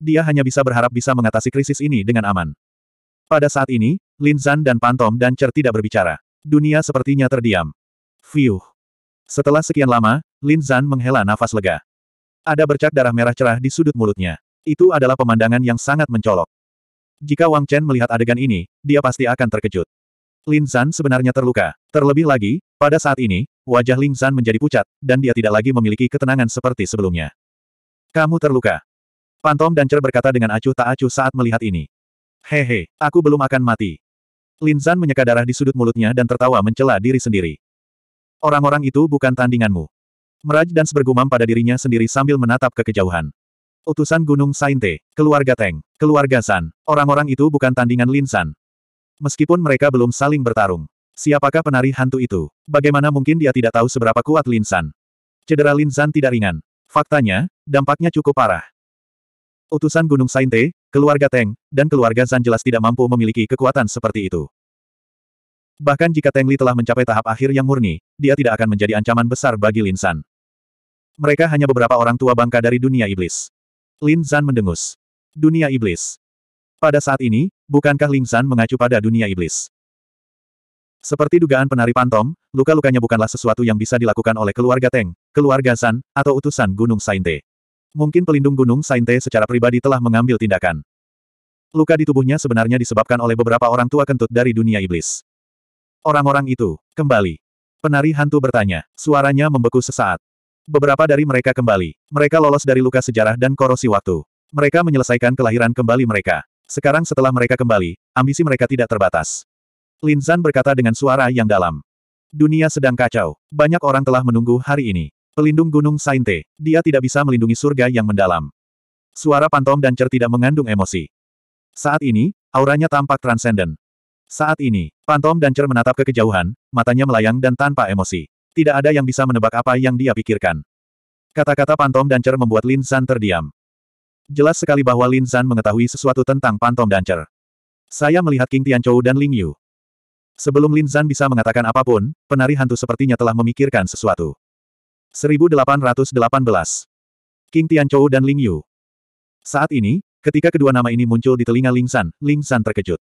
Dia hanya bisa berharap bisa mengatasi krisis ini dengan aman. Pada saat ini, Lin Zan dan Pantom dan Cer tidak berbicara. Dunia sepertinya terdiam. Fiuh. Setelah sekian lama, Lin Zan menghela nafas lega. Ada bercak darah merah cerah di sudut mulutnya. Itu adalah pemandangan yang sangat mencolok. Jika Wang Chen melihat adegan ini, dia pasti akan terkejut. Lin San sebenarnya terluka. Terlebih lagi, pada saat ini, wajah Lin San menjadi pucat, dan dia tidak lagi memiliki ketenangan seperti sebelumnya. Kamu terluka. Pantom dan Cer berkata dengan acuh tak acuh saat melihat ini. Hehe, aku belum akan mati. Lin San menyeka darah di sudut mulutnya dan tertawa mencela diri sendiri. Orang-orang itu bukan tandinganmu. Meraj dan bergumam pada dirinya sendiri sambil menatap ke kejauhan. Utusan Gunung Sainte, keluarga Teng, keluarga San, orang-orang itu bukan tandingan Linsan. Meskipun mereka belum saling bertarung. Siapakah penari hantu itu? Bagaimana mungkin dia tidak tahu seberapa kuat Linsan? Cedera Linsan tidak ringan. Faktanya, dampaknya cukup parah. Utusan Gunung Sainte, keluarga Teng, dan keluarga San jelas tidak mampu memiliki kekuatan seperti itu. Bahkan jika Teng Li telah mencapai tahap akhir yang murni, dia tidak akan menjadi ancaman besar bagi Linsan. Mereka hanya beberapa orang tua bangka dari dunia iblis. Lin Zan mendengus. Dunia Iblis. Pada saat ini, bukankah Lin Zan mengacu pada dunia iblis? Seperti dugaan penari pantom, luka-lukanya bukanlah sesuatu yang bisa dilakukan oleh keluarga Teng, keluarga Zan, atau utusan Gunung Sainte. Mungkin pelindung Gunung Sainte secara pribadi telah mengambil tindakan. Luka di tubuhnya sebenarnya disebabkan oleh beberapa orang tua kentut dari dunia iblis. Orang-orang itu, kembali. Penari hantu bertanya, suaranya membeku sesaat. Beberapa dari mereka kembali. Mereka lolos dari luka sejarah dan korosi waktu. Mereka menyelesaikan kelahiran kembali mereka. Sekarang setelah mereka kembali, ambisi mereka tidak terbatas. Lin Zan berkata dengan suara yang dalam. Dunia sedang kacau. Banyak orang telah menunggu hari ini. Pelindung Gunung Sainte, dia tidak bisa melindungi surga yang mendalam. Suara pantom dan cer tidak mengandung emosi. Saat ini, auranya tampak transenden. Saat ini, pantom dan cer menatap ke kejauhan, matanya melayang dan tanpa emosi. Tidak ada yang bisa menebak apa yang dia pikirkan. Kata-kata Pantom dan membuat Lin San terdiam. Jelas sekali bahwa Lin San mengetahui sesuatu tentang Pantom dan Saya melihat King Tianchou dan Ling Yu. Sebelum Lin San bisa mengatakan apapun, penari hantu sepertinya telah memikirkan sesuatu. 1818 King Tianchou dan Ling Yu Saat ini, ketika kedua nama ini muncul di telinga Ling San, Ling San terkejut.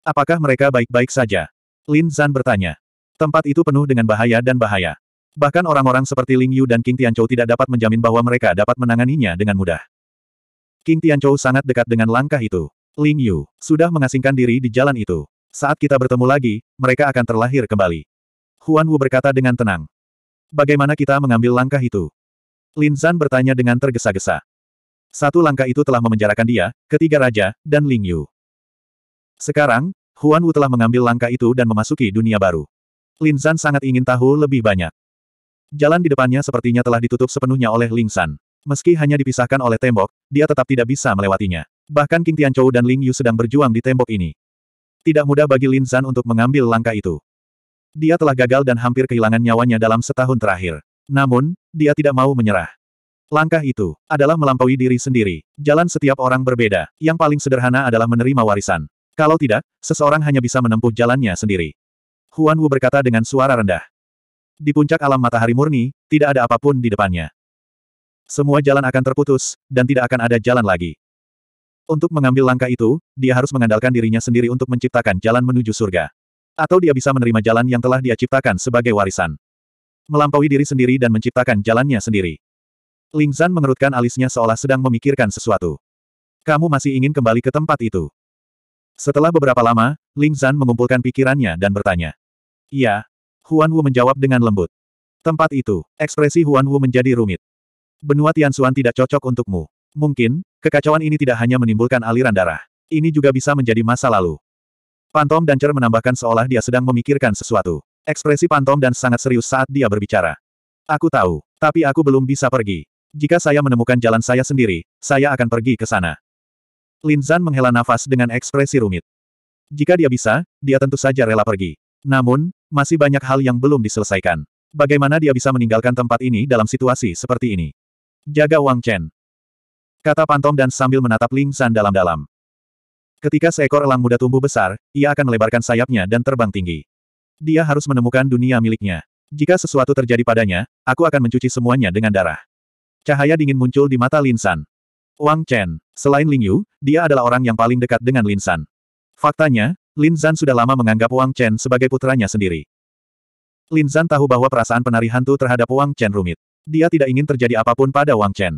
Apakah mereka baik-baik saja? Lin San bertanya. Tempat itu penuh dengan bahaya dan bahaya. Bahkan orang-orang seperti Ling Yu dan King Tianchou tidak dapat menjamin bahwa mereka dapat menanganinya dengan mudah. King Tianchou sangat dekat dengan langkah itu. Ling Yu sudah mengasingkan diri di jalan itu. Saat kita bertemu lagi, mereka akan terlahir kembali. Huan Wu berkata dengan tenang. Bagaimana kita mengambil langkah itu? Lin Zan bertanya dengan tergesa-gesa. Satu langkah itu telah memenjarakan dia, ketiga raja, dan Ling Yu. Sekarang, Huan Wu telah mengambil langkah itu dan memasuki dunia baru. Lin San sangat ingin tahu lebih banyak. Jalan di depannya sepertinya telah ditutup sepenuhnya oleh Ling San. Meski hanya dipisahkan oleh tembok, dia tetap tidak bisa melewatinya. Bahkan King Tianchou dan Ling Yu sedang berjuang di tembok ini. Tidak mudah bagi Lin San untuk mengambil langkah itu. Dia telah gagal dan hampir kehilangan nyawanya dalam setahun terakhir. Namun, dia tidak mau menyerah. Langkah itu adalah melampaui diri sendiri. Jalan setiap orang berbeda. Yang paling sederhana adalah menerima warisan. Kalau tidak, seseorang hanya bisa menempuh jalannya sendiri. Huan Wu berkata dengan suara rendah. Di puncak alam matahari murni, tidak ada apapun di depannya. Semua jalan akan terputus, dan tidak akan ada jalan lagi. Untuk mengambil langkah itu, dia harus mengandalkan dirinya sendiri untuk menciptakan jalan menuju surga. Atau dia bisa menerima jalan yang telah dia ciptakan sebagai warisan. Melampaui diri sendiri dan menciptakan jalannya sendiri. Ling Zan mengerutkan alisnya seolah sedang memikirkan sesuatu. Kamu masih ingin kembali ke tempat itu? Setelah beberapa lama, Ling Zan mengumpulkan pikirannya dan bertanya. Iya. Huan Wu menjawab dengan lembut. Tempat itu, ekspresi Huan Wu menjadi rumit. Benua Tian Xuan tidak cocok untukmu. Mungkin, kekacauan ini tidak hanya menimbulkan aliran darah. Ini juga bisa menjadi masa lalu. Pantom dan Cer menambahkan seolah dia sedang memikirkan sesuatu. Ekspresi Pantom dan sangat serius saat dia berbicara. Aku tahu, tapi aku belum bisa pergi. Jika saya menemukan jalan saya sendiri, saya akan pergi ke sana. Lin Linzan menghela nafas dengan ekspresi rumit. Jika dia bisa, dia tentu saja rela pergi. Namun, masih banyak hal yang belum diselesaikan. Bagaimana dia bisa meninggalkan tempat ini dalam situasi seperti ini? Jaga Wang Chen. Kata Pantom dan sambil menatap Ling San dalam-dalam. Ketika seekor elang muda tumbuh besar, ia akan melebarkan sayapnya dan terbang tinggi. Dia harus menemukan dunia miliknya. Jika sesuatu terjadi padanya, aku akan mencuci semuanya dengan darah. Cahaya dingin muncul di mata Lin San. Wang Chen, selain Ling Yu, dia adalah orang yang paling dekat dengan Lin San. Faktanya, Lin Zan sudah lama menganggap Wang Chen sebagai putranya sendiri. Lin Zan tahu bahwa perasaan penari hantu terhadap Wang Chen rumit. Dia tidak ingin terjadi apapun pada Wang Chen.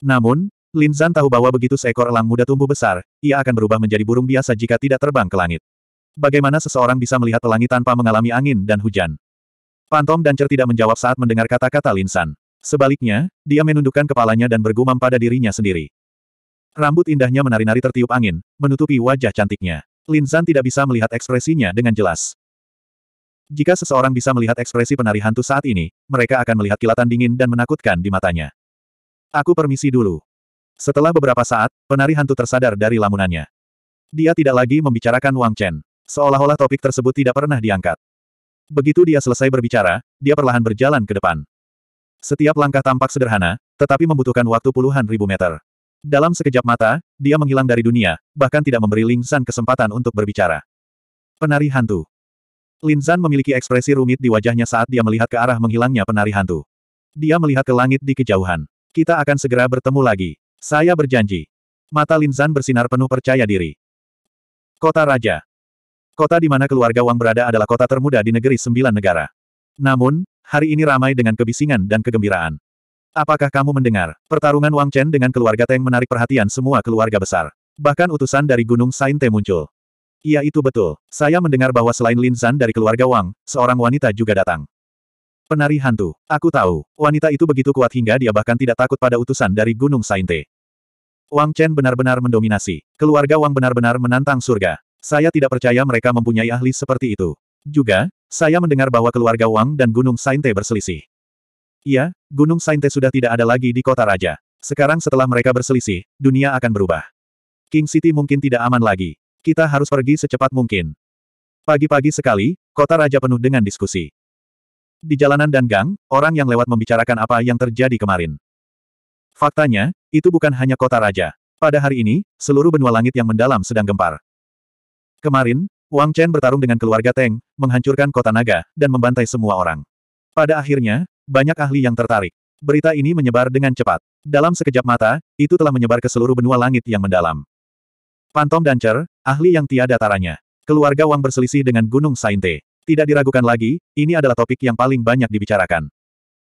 Namun, Lin Zan tahu bahwa begitu seekor elang muda tumbuh besar, ia akan berubah menjadi burung biasa jika tidak terbang ke langit. Bagaimana seseorang bisa melihat pelangi tanpa mengalami angin dan hujan? Pantom dan Cer tidak menjawab saat mendengar kata-kata Lin Zhan. Sebaliknya, dia menundukkan kepalanya dan bergumam pada dirinya sendiri. Rambut indahnya menari-nari tertiup angin, menutupi wajah cantiknya. Lin Zhan tidak bisa melihat ekspresinya dengan jelas. Jika seseorang bisa melihat ekspresi penari hantu saat ini, mereka akan melihat kilatan dingin dan menakutkan di matanya. Aku permisi dulu. Setelah beberapa saat, penari hantu tersadar dari lamunannya. Dia tidak lagi membicarakan Wang Chen. Seolah-olah topik tersebut tidak pernah diangkat. Begitu dia selesai berbicara, dia perlahan berjalan ke depan. Setiap langkah tampak sederhana, tetapi membutuhkan waktu puluhan ribu meter. Dalam sekejap mata, dia menghilang dari dunia, bahkan tidak memberi Ling San kesempatan untuk berbicara. Penari hantu. Lin San memiliki ekspresi rumit di wajahnya saat dia melihat ke arah menghilangnya penari hantu. Dia melihat ke langit di kejauhan. Kita akan segera bertemu lagi. Saya berjanji. Mata Lin San bersinar penuh percaya diri. Kota Raja. Kota di mana keluarga Wang berada adalah kota termuda di negeri sembilan negara. Namun, hari ini ramai dengan kebisingan dan kegembiraan. Apakah kamu mendengar? Pertarungan Wang Chen dengan keluarga Teng menarik perhatian semua keluarga besar. Bahkan utusan dari Gunung Sainte muncul. Iya itu betul. Saya mendengar bahwa selain Lin Zan dari keluarga Wang, seorang wanita juga datang. Penari hantu. Aku tahu, wanita itu begitu kuat hingga dia bahkan tidak takut pada utusan dari Gunung Sainte. Wang Chen benar-benar mendominasi. Keluarga Wang benar-benar menantang surga. Saya tidak percaya mereka mempunyai ahli seperti itu. Juga, saya mendengar bahwa keluarga Wang dan Gunung Sainte berselisih. Iya, Gunung Sainte sudah tidak ada lagi di kota raja. Sekarang setelah mereka berselisih, dunia akan berubah. King City mungkin tidak aman lagi. Kita harus pergi secepat mungkin. Pagi-pagi sekali, kota raja penuh dengan diskusi. Di jalanan dan gang, orang yang lewat membicarakan apa yang terjadi kemarin. Faktanya, itu bukan hanya kota raja. Pada hari ini, seluruh benua langit yang mendalam sedang gempar. Kemarin, Wang Chen bertarung dengan keluarga Teng, menghancurkan kota naga, dan membantai semua orang. Pada akhirnya, banyak ahli yang tertarik. Berita ini menyebar dengan cepat. Dalam sekejap mata, itu telah menyebar ke seluruh benua langit yang mendalam. Pantom dan Cer, ahli yang tiada taranya. Keluarga Wang berselisih dengan Gunung Sainte. Tidak diragukan lagi, ini adalah topik yang paling banyak dibicarakan.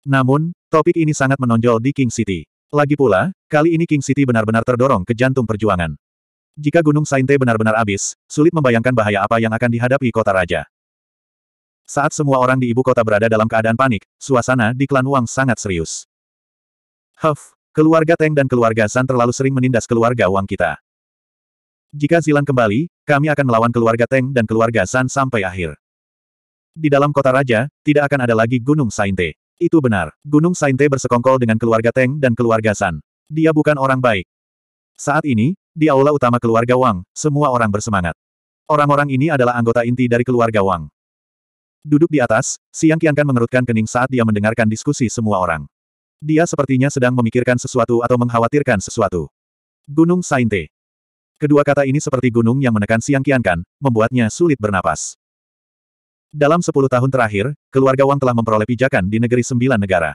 Namun, topik ini sangat menonjol di King City. Lagi pula, kali ini King City benar-benar terdorong ke jantung perjuangan. Jika Gunung Sainte benar-benar habis, sulit membayangkan bahaya apa yang akan dihadapi kota raja. Saat semua orang di ibu kota berada dalam keadaan panik, suasana di klan Wang sangat serius. Huff, keluarga Teng dan keluarga San terlalu sering menindas keluarga Wang kita. Jika Zilan kembali, kami akan melawan keluarga Teng dan keluarga San sampai akhir. Di dalam kota raja, tidak akan ada lagi Gunung Sainte. Itu benar, Gunung Sainte bersekongkol dengan keluarga Teng dan keluarga San. Dia bukan orang baik. Saat ini, di aula utama keluarga Wang, semua orang bersemangat. Orang-orang ini adalah anggota inti dari keluarga Wang. Duduk di atas, Siang Qiankan mengerutkan kening saat dia mendengarkan diskusi semua orang. Dia sepertinya sedang memikirkan sesuatu atau mengkhawatirkan sesuatu. Gunung Sainte. Kedua kata ini seperti gunung yang menekan Siang Qiankan, membuatnya sulit bernapas. Dalam sepuluh tahun terakhir, keluarga Wang telah memperoleh pijakan di negeri sembilan negara.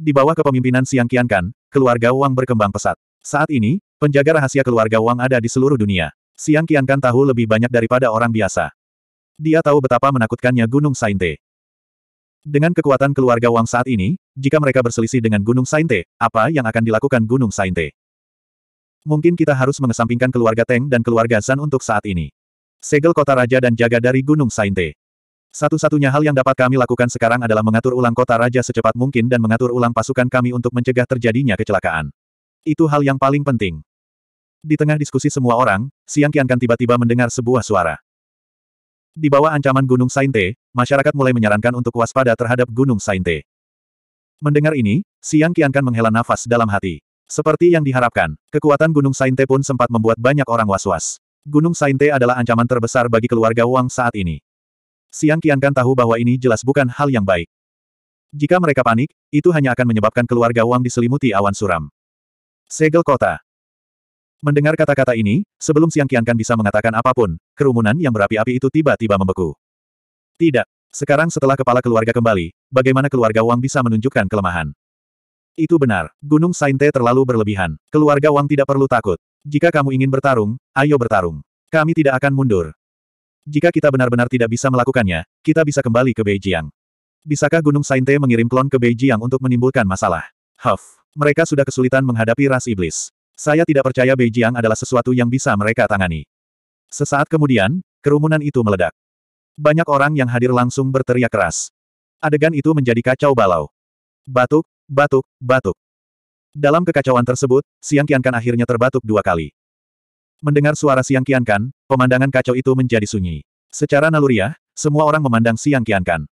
Di bawah kepemimpinan Siang Qiankan, keluarga Wang berkembang pesat. Saat ini, penjaga rahasia keluarga Wang ada di seluruh dunia. Siang Qiankan tahu lebih banyak daripada orang biasa. Dia tahu betapa menakutkannya Gunung Sainte. Dengan kekuatan keluarga Wang saat ini, jika mereka berselisih dengan Gunung Sainte, apa yang akan dilakukan Gunung Sainte? Mungkin kita harus mengesampingkan keluarga Teng dan keluarga Zan untuk saat ini. Segel kota raja dan jaga dari Gunung Sainte. Satu-satunya hal yang dapat kami lakukan sekarang adalah mengatur ulang kota raja secepat mungkin dan mengatur ulang pasukan kami untuk mencegah terjadinya kecelakaan. Itu hal yang paling penting. Di tengah diskusi semua orang, Siang Kiankan kan tiba-tiba mendengar sebuah suara. Di bawah ancaman Gunung Sainte, masyarakat mulai menyarankan untuk waspada terhadap Gunung Sainte. Mendengar ini, Siang Kian Kan menghela nafas dalam hati. Seperti yang diharapkan, kekuatan Gunung Sainte pun sempat membuat banyak orang was-was. Gunung Sainte adalah ancaman terbesar bagi keluarga Wang saat ini. Siang Kian Kan tahu bahwa ini jelas bukan hal yang baik. Jika mereka panik, itu hanya akan menyebabkan keluarga Wang diselimuti awan suram. Segel kota. Mendengar kata-kata ini, sebelum Siang Qiankan bisa mengatakan apapun, kerumunan yang berapi-api itu tiba-tiba membeku. Tidak. Sekarang setelah kepala keluarga kembali, bagaimana keluarga Wang bisa menunjukkan kelemahan? Itu benar, Gunung Sainte terlalu berlebihan. Keluarga Wang tidak perlu takut. Jika kamu ingin bertarung, ayo bertarung. Kami tidak akan mundur. Jika kita benar-benar tidak bisa melakukannya, kita bisa kembali ke Beijing. Bisakah Gunung Sainte mengirim klon ke Beijing untuk menimbulkan masalah? Huff, mereka sudah kesulitan menghadapi ras iblis. Saya tidak percaya Beijing adalah sesuatu yang bisa mereka tangani. Sesaat kemudian, kerumunan itu meledak. Banyak orang yang hadir langsung berteriak keras. Adegan itu menjadi kacau balau. Batuk, batuk, batuk. Dalam kekacauan tersebut, Siang Kiankan akhirnya terbatuk dua kali. Mendengar suara Siang Kiankan, pemandangan kacau itu menjadi sunyi. Secara naluriah, semua orang memandang Siang Kiankan.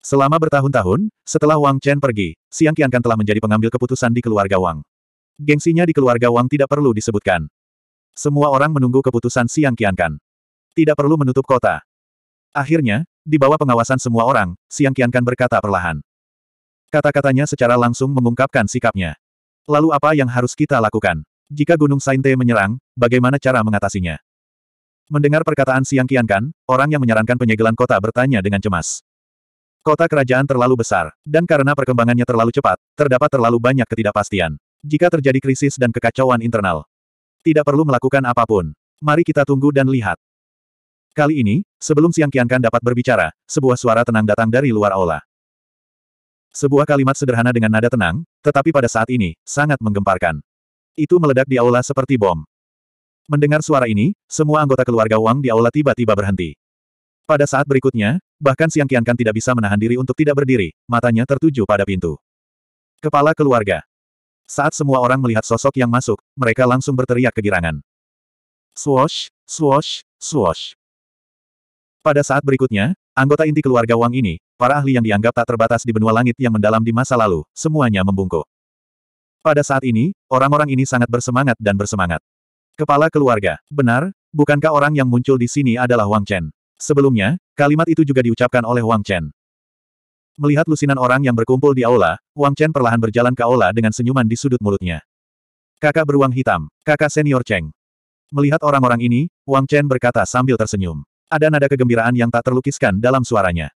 Selama bertahun-tahun, setelah Wang Chen pergi, Siang Kiankan telah menjadi pengambil keputusan di keluarga Wang. Gengsinya di keluarga Wang tidak perlu disebutkan. Semua orang menunggu keputusan Siang Qiankan. Tidak perlu menutup kota. Akhirnya, di bawah pengawasan semua orang, Siang Qiankan berkata perlahan. Kata-katanya secara langsung mengungkapkan sikapnya. Lalu apa yang harus kita lakukan? Jika Gunung Sainte menyerang, bagaimana cara mengatasinya? Mendengar perkataan Siang Qiankan, orang yang menyarankan penyegelan kota bertanya dengan cemas. Kota kerajaan terlalu besar, dan karena perkembangannya terlalu cepat, terdapat terlalu banyak ketidakpastian. Jika terjadi krisis dan kekacauan internal, tidak perlu melakukan apapun. Mari kita tunggu dan lihat. Kali ini, sebelum Siang Kiankan dapat berbicara, sebuah suara tenang datang dari luar aula. Sebuah kalimat sederhana dengan nada tenang, tetapi pada saat ini, sangat menggemparkan. Itu meledak di aula seperti bom. Mendengar suara ini, semua anggota keluarga Wang di aula tiba-tiba berhenti. Pada saat berikutnya, bahkan Siang Kiankan tidak bisa menahan diri untuk tidak berdiri, matanya tertuju pada pintu. Kepala keluarga, saat semua orang melihat sosok yang masuk, mereka langsung berteriak kegirangan. Swosh, swosh, swosh. Pada saat berikutnya, anggota inti keluarga Wang ini, para ahli yang dianggap tak terbatas di benua langit yang mendalam di masa lalu, semuanya membungkuk. Pada saat ini, orang-orang ini sangat bersemangat dan bersemangat. Kepala keluarga, benar, bukankah orang yang muncul di sini adalah Wang Chen? Sebelumnya, kalimat itu juga diucapkan oleh Wang Chen. Melihat lusinan orang yang berkumpul di aula, Wang Chen perlahan berjalan ke aula dengan senyuman di sudut mulutnya. Kakak beruang hitam, kakak senior Cheng. Melihat orang-orang ini, Wang Chen berkata sambil tersenyum. Ada nada kegembiraan yang tak terlukiskan dalam suaranya.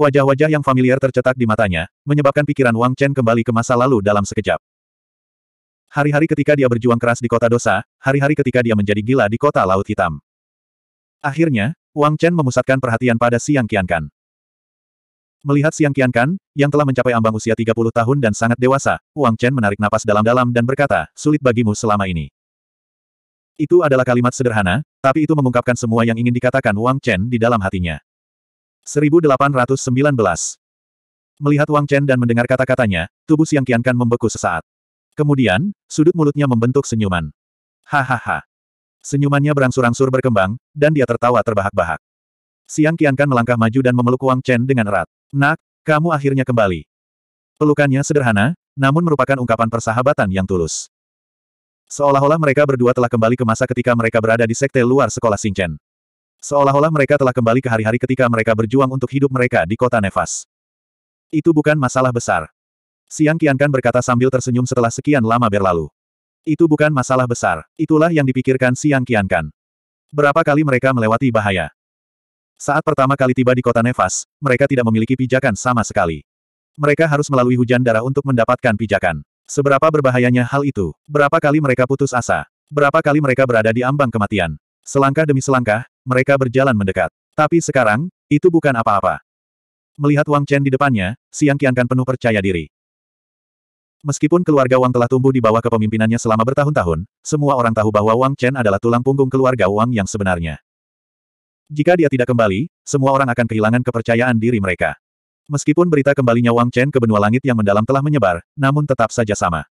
Wajah-wajah yang familiar tercetak di matanya, menyebabkan pikiran Wang Chen kembali ke masa lalu dalam sekejap. Hari-hari ketika dia berjuang keras di kota dosa, hari-hari ketika dia menjadi gila di kota Laut Hitam. Akhirnya, Wang Chen memusatkan perhatian pada Siang Qiankan. Melihat Siang Kian Kan, yang telah mencapai ambang usia 30 tahun dan sangat dewasa, Wang Chen menarik napas dalam-dalam dan berkata, sulit bagimu selama ini. Itu adalah kalimat sederhana, tapi itu mengungkapkan semua yang ingin dikatakan Wang Chen di dalam hatinya. 1819 Melihat Wang Chen dan mendengar kata-katanya, tubuh Siang Kian Kan membeku sesaat. Kemudian, sudut mulutnya membentuk senyuman. Hahaha. Senyumannya berangsur-angsur berkembang, dan dia tertawa terbahak-bahak. Siang Kian Kan melangkah maju dan memeluk Wang Chen dengan erat. Nak, kamu akhirnya kembali. Pelukannya sederhana, namun merupakan ungkapan persahabatan yang tulus. Seolah-olah mereka berdua telah kembali ke masa ketika mereka berada di sekte luar sekolah Singchen. Seolah-olah mereka telah kembali ke hari-hari ketika mereka berjuang untuk hidup mereka di kota Nevas. Itu bukan masalah besar. Siang Kian Kan berkata sambil tersenyum setelah sekian lama berlalu. Itu bukan masalah besar. Itulah yang dipikirkan Siang Kian Kan. Berapa kali mereka melewati bahaya. Saat pertama kali tiba di kota Nevas, mereka tidak memiliki pijakan sama sekali. Mereka harus melalui hujan darah untuk mendapatkan pijakan. Seberapa berbahayanya hal itu? Berapa kali mereka putus asa? Berapa kali mereka berada di ambang kematian? Selangkah demi selangkah, mereka berjalan mendekat. Tapi sekarang, itu bukan apa-apa. Melihat Wang Chen di depannya, Siang Qiankan penuh percaya diri. Meskipun keluarga Wang telah tumbuh di bawah kepemimpinannya selama bertahun-tahun, semua orang tahu bahwa Wang Chen adalah tulang punggung keluarga Wang yang sebenarnya. Jika dia tidak kembali, semua orang akan kehilangan kepercayaan diri mereka. Meskipun berita kembalinya Wang Chen ke benua langit yang mendalam telah menyebar, namun tetap saja sama.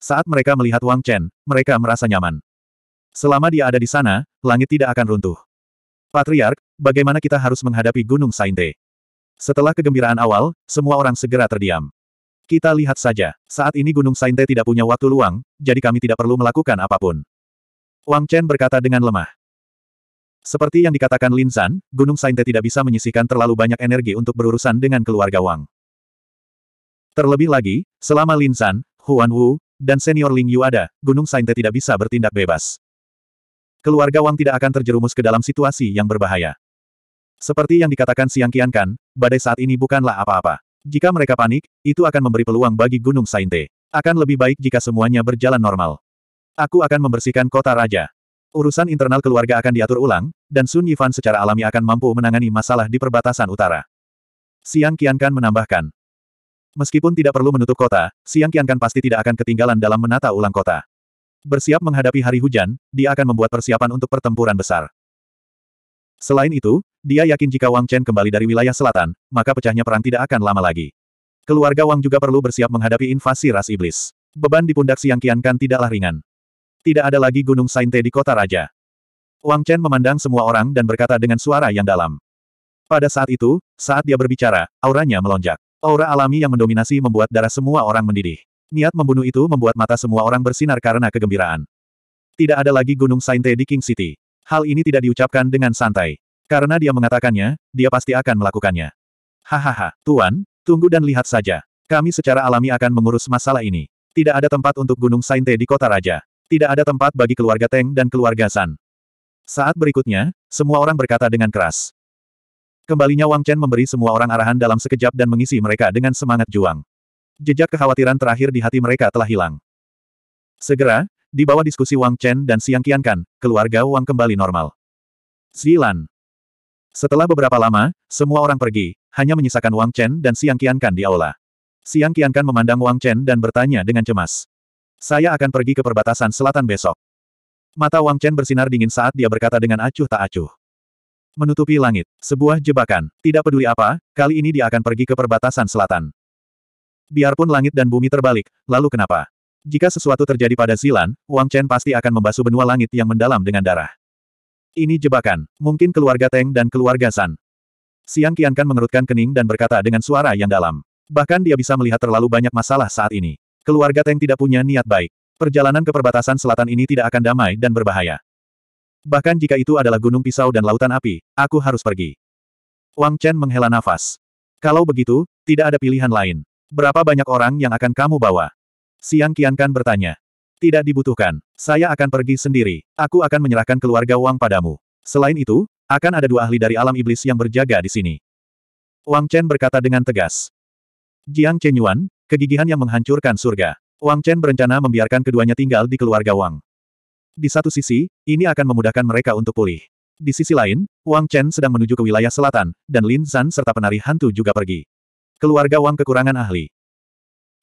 Saat mereka melihat Wang Chen, mereka merasa nyaman. Selama dia ada di sana, langit tidak akan runtuh. Patriark, bagaimana kita harus menghadapi Gunung Sainte? Setelah kegembiraan awal, semua orang segera terdiam. Kita lihat saja, saat ini Gunung Sainte tidak punya waktu luang, jadi kami tidak perlu melakukan apapun. Wang Chen berkata dengan lemah. Seperti yang dikatakan Lin Zan, Gunung Sainte tidak bisa menyisihkan terlalu banyak energi untuk berurusan dengan keluarga Wang. Terlebih lagi, selama Lin Zan, Huan Wu, dan senior Ling Yu ada, Gunung Sainte tidak bisa bertindak bebas. Keluarga Wang tidak akan terjerumus ke dalam situasi yang berbahaya. Seperti yang dikatakan Siang Qiankan, badai saat ini bukanlah apa-apa. Jika mereka panik, itu akan memberi peluang bagi Gunung Sainte. Akan lebih baik jika semuanya berjalan normal. Aku akan membersihkan kota raja. Urusan internal keluarga akan diatur ulang, dan Sun Yifan secara alami akan mampu menangani masalah di perbatasan utara. Siang Kian Kan menambahkan. Meskipun tidak perlu menutup kota, Siang Kian Kan pasti tidak akan ketinggalan dalam menata ulang kota. Bersiap menghadapi hari hujan, dia akan membuat persiapan untuk pertempuran besar. Selain itu, dia yakin jika Wang Chen kembali dari wilayah selatan, maka pecahnya perang tidak akan lama lagi. Keluarga Wang juga perlu bersiap menghadapi invasi ras iblis. Beban di pundak Siang Kian Kan tidaklah ringan. Tidak ada lagi Gunung Sainte di kota raja. Wang Chen memandang semua orang dan berkata dengan suara yang dalam. Pada saat itu, saat dia berbicara, auranya melonjak. Aura alami yang mendominasi membuat darah semua orang mendidih. Niat membunuh itu membuat mata semua orang bersinar karena kegembiraan. Tidak ada lagi Gunung Sainte di King City. Hal ini tidak diucapkan dengan santai. Karena dia mengatakannya, dia pasti akan melakukannya. Hahaha, Tuan, tunggu dan lihat saja. Kami secara alami akan mengurus masalah ini. Tidak ada tempat untuk Gunung Sainte di kota raja. Tidak ada tempat bagi keluarga Teng dan keluarga San. Saat berikutnya, semua orang berkata dengan keras. Kembalinya Wang Chen memberi semua orang arahan dalam sekejap dan mengisi mereka dengan semangat juang. Jejak kekhawatiran terakhir di hati mereka telah hilang. Segera, di bawah diskusi Wang Chen dan Siang Kan, keluarga Wang kembali normal. Zilan. Setelah beberapa lama, semua orang pergi, hanya menyisakan Wang Chen dan Siang Kan di aula. Siang Kan memandang Wang Chen dan bertanya dengan cemas. Saya akan pergi ke perbatasan selatan besok. Mata Wang Chen bersinar dingin saat dia berkata dengan acuh tak acuh. Menutupi langit. Sebuah jebakan. Tidak peduli apa, kali ini dia akan pergi ke perbatasan selatan. Biarpun langit dan bumi terbalik, lalu kenapa? Jika sesuatu terjadi pada Zilan, Wang Chen pasti akan membasuh benua langit yang mendalam dengan darah. Ini jebakan. Mungkin keluarga Teng dan keluarga San. Siang Kian Kan mengerutkan kening dan berkata dengan suara yang dalam. Bahkan dia bisa melihat terlalu banyak masalah saat ini. Keluarga Teng tidak punya niat baik. Perjalanan ke perbatasan selatan ini tidak akan damai dan berbahaya. Bahkan jika itu adalah gunung pisau dan lautan api, aku harus pergi. Wang Chen menghela nafas. Kalau begitu, tidak ada pilihan lain. Berapa banyak orang yang akan kamu bawa? Siang Kian Kan bertanya. Tidak dibutuhkan. Saya akan pergi sendiri. Aku akan menyerahkan keluarga Wang padamu. Selain itu, akan ada dua ahli dari alam iblis yang berjaga di sini. Wang Chen berkata dengan tegas. Jiang Chenyuan, Kegigihan yang menghancurkan surga. Wang Chen berencana membiarkan keduanya tinggal di keluarga Wang. Di satu sisi, ini akan memudahkan mereka untuk pulih. Di sisi lain, Wang Chen sedang menuju ke wilayah selatan, dan Lin San serta penari hantu juga pergi. Keluarga Wang kekurangan ahli.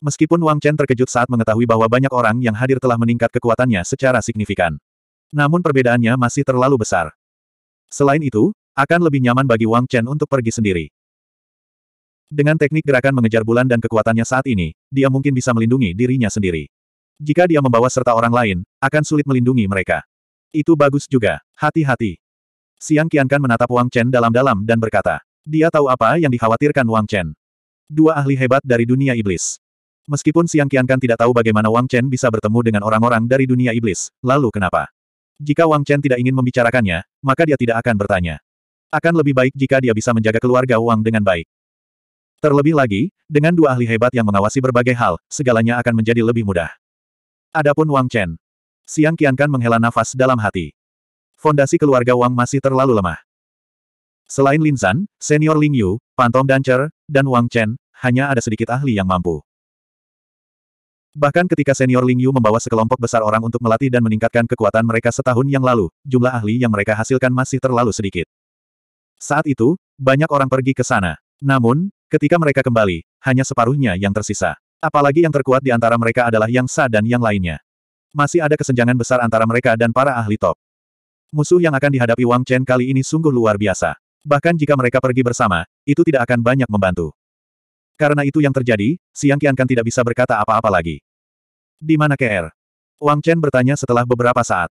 Meskipun Wang Chen terkejut saat mengetahui bahwa banyak orang yang hadir telah meningkat kekuatannya secara signifikan. Namun perbedaannya masih terlalu besar. Selain itu, akan lebih nyaman bagi Wang Chen untuk pergi sendiri. Dengan teknik gerakan mengejar bulan dan kekuatannya saat ini, dia mungkin bisa melindungi dirinya sendiri. Jika dia membawa serta orang lain, akan sulit melindungi mereka. Itu bagus juga. Hati-hati. Siang Qiankan menatap Wang Chen dalam-dalam dan berkata. Dia tahu apa yang dikhawatirkan Wang Chen. Dua ahli hebat dari dunia iblis. Meskipun Siang Qiankan tidak tahu bagaimana Wang Chen bisa bertemu dengan orang-orang dari dunia iblis, lalu kenapa? Jika Wang Chen tidak ingin membicarakannya, maka dia tidak akan bertanya. Akan lebih baik jika dia bisa menjaga keluarga Wang dengan baik. Terlebih lagi, dengan dua ahli hebat yang mengawasi berbagai hal, segalanya akan menjadi lebih mudah. Adapun Wang Chen. Siang Kan menghela nafas dalam hati. Fondasi keluarga Wang masih terlalu lemah. Selain Lin Zan, senior Ling Yu, Pantom Dancer, dan Wang Chen, hanya ada sedikit ahli yang mampu. Bahkan ketika senior Ling Yu membawa sekelompok besar orang untuk melatih dan meningkatkan kekuatan mereka setahun yang lalu, jumlah ahli yang mereka hasilkan masih terlalu sedikit. Saat itu, banyak orang pergi ke sana. Namun, ketika mereka kembali, hanya separuhnya yang tersisa. Apalagi yang terkuat di antara mereka adalah Yang Sa dan yang lainnya. Masih ada kesenjangan besar antara mereka dan para ahli top. Musuh yang akan dihadapi Wang Chen kali ini sungguh luar biasa. Bahkan jika mereka pergi bersama, itu tidak akan banyak membantu. Karena itu yang terjadi, Siang kan tidak bisa berkata apa-apa lagi. Di mana KR? Wang Chen bertanya setelah beberapa saat.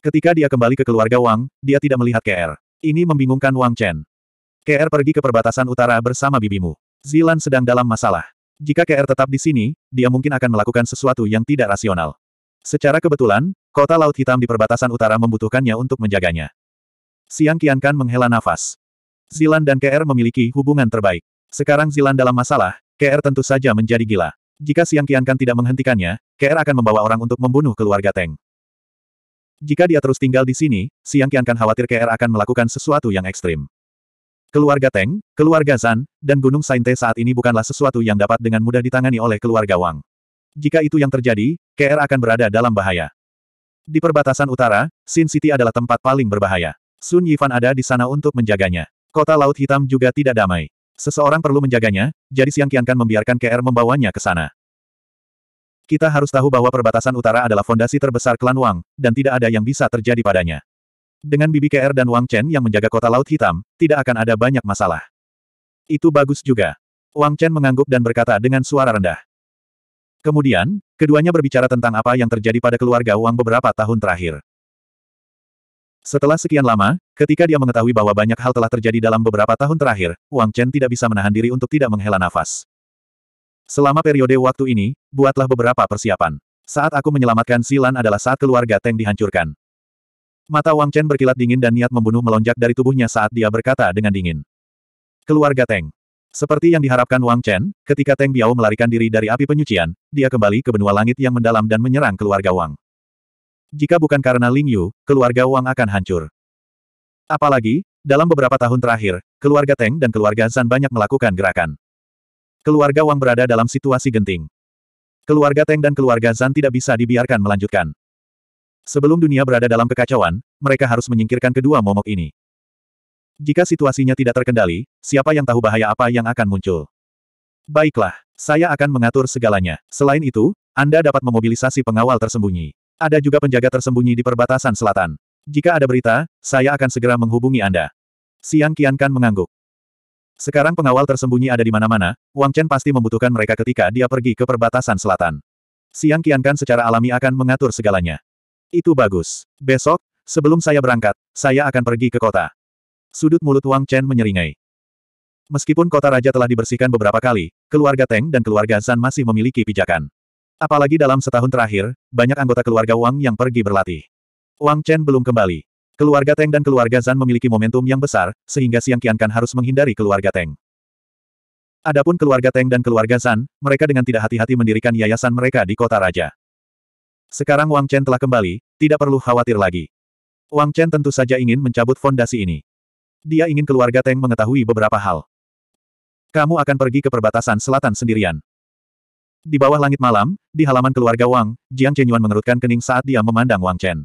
Ketika dia kembali ke keluarga Wang, dia tidak melihat KR. Ini membingungkan Wang Chen. KR pergi ke perbatasan utara bersama bibimu. Zilan sedang dalam masalah. Jika KR tetap di sini, dia mungkin akan melakukan sesuatu yang tidak rasional. Secara kebetulan, kota Laut Hitam di perbatasan utara membutuhkannya untuk menjaganya. Siang Kian Kan menghela nafas. Zilan dan KR memiliki hubungan terbaik. Sekarang Zilan dalam masalah, KR tentu saja menjadi gila. Jika Siang Kian Kan tidak menghentikannya, KR akan membawa orang untuk membunuh keluarga Teng. Jika dia terus tinggal di sini, Siang Kian Kan khawatir KR akan melakukan sesuatu yang ekstrim. Keluarga Teng, keluarga Zan, dan Gunung Sainte saat ini bukanlah sesuatu yang dapat dengan mudah ditangani oleh keluarga Wang. Jika itu yang terjadi, KR akan berada dalam bahaya. Di perbatasan utara, Sin City adalah tempat paling berbahaya. Sun Yifan ada di sana untuk menjaganya. Kota Laut Hitam juga tidak damai. Seseorang perlu menjaganya, jadi Siang Qian kan membiarkan KR membawanya ke sana. Kita harus tahu bahwa perbatasan utara adalah fondasi terbesar klan Wang, dan tidak ada yang bisa terjadi padanya. Dengan Bibi KR dan Wang Chen yang menjaga kota Laut Hitam, tidak akan ada banyak masalah. Itu bagus juga. Wang Chen mengangguk dan berkata dengan suara rendah. Kemudian, keduanya berbicara tentang apa yang terjadi pada keluarga Wang beberapa tahun terakhir. Setelah sekian lama, ketika dia mengetahui bahwa banyak hal telah terjadi dalam beberapa tahun terakhir, Wang Chen tidak bisa menahan diri untuk tidak menghela nafas. Selama periode waktu ini, buatlah beberapa persiapan. Saat aku menyelamatkan Silan adalah saat keluarga Teng dihancurkan. Mata Wang Chen berkilat dingin dan niat membunuh melonjak dari tubuhnya saat dia berkata dengan dingin. Keluarga Teng. Seperti yang diharapkan Wang Chen, ketika Teng Biao melarikan diri dari api penyucian, dia kembali ke benua langit yang mendalam dan menyerang keluarga Wang. Jika bukan karena Ling Yu, keluarga Wang akan hancur. Apalagi, dalam beberapa tahun terakhir, keluarga Teng dan keluarga Zan banyak melakukan gerakan. Keluarga Wang berada dalam situasi genting. Keluarga Teng dan keluarga Zan tidak bisa dibiarkan melanjutkan. Sebelum dunia berada dalam kekacauan, mereka harus menyingkirkan kedua momok ini. Jika situasinya tidak terkendali, siapa yang tahu bahaya apa yang akan muncul? Baiklah, saya akan mengatur segalanya. Selain itu, Anda dapat memobilisasi pengawal tersembunyi. Ada juga penjaga tersembunyi di perbatasan selatan. Jika ada berita, saya akan segera menghubungi Anda. Siang Kian Kan mengangguk. Sekarang pengawal tersembunyi ada di mana-mana, Wang Chen pasti membutuhkan mereka ketika dia pergi ke perbatasan selatan. Siang Kiankan secara alami akan mengatur segalanya. Itu bagus. Besok, sebelum saya berangkat, saya akan pergi ke kota. Sudut mulut Wang Chen menyeringai. Meskipun kota raja telah dibersihkan beberapa kali, keluarga Teng dan keluarga Zan masih memiliki pijakan. Apalagi dalam setahun terakhir, banyak anggota keluarga Wang yang pergi berlatih. Wang Chen belum kembali. Keluarga Teng dan keluarga Zan memiliki momentum yang besar, sehingga Siang Qiankan harus menghindari keluarga Teng. Adapun keluarga Teng dan keluarga Zan, mereka dengan tidak hati-hati mendirikan yayasan mereka di kota raja. Sekarang Wang Chen telah kembali, tidak perlu khawatir lagi. Wang Chen tentu saja ingin mencabut fondasi ini. Dia ingin keluarga Teng mengetahui beberapa hal. Kamu akan pergi ke perbatasan selatan sendirian. Di bawah langit malam, di halaman keluarga Wang, Jiang Chenyuan mengerutkan kening saat dia memandang Wang Chen.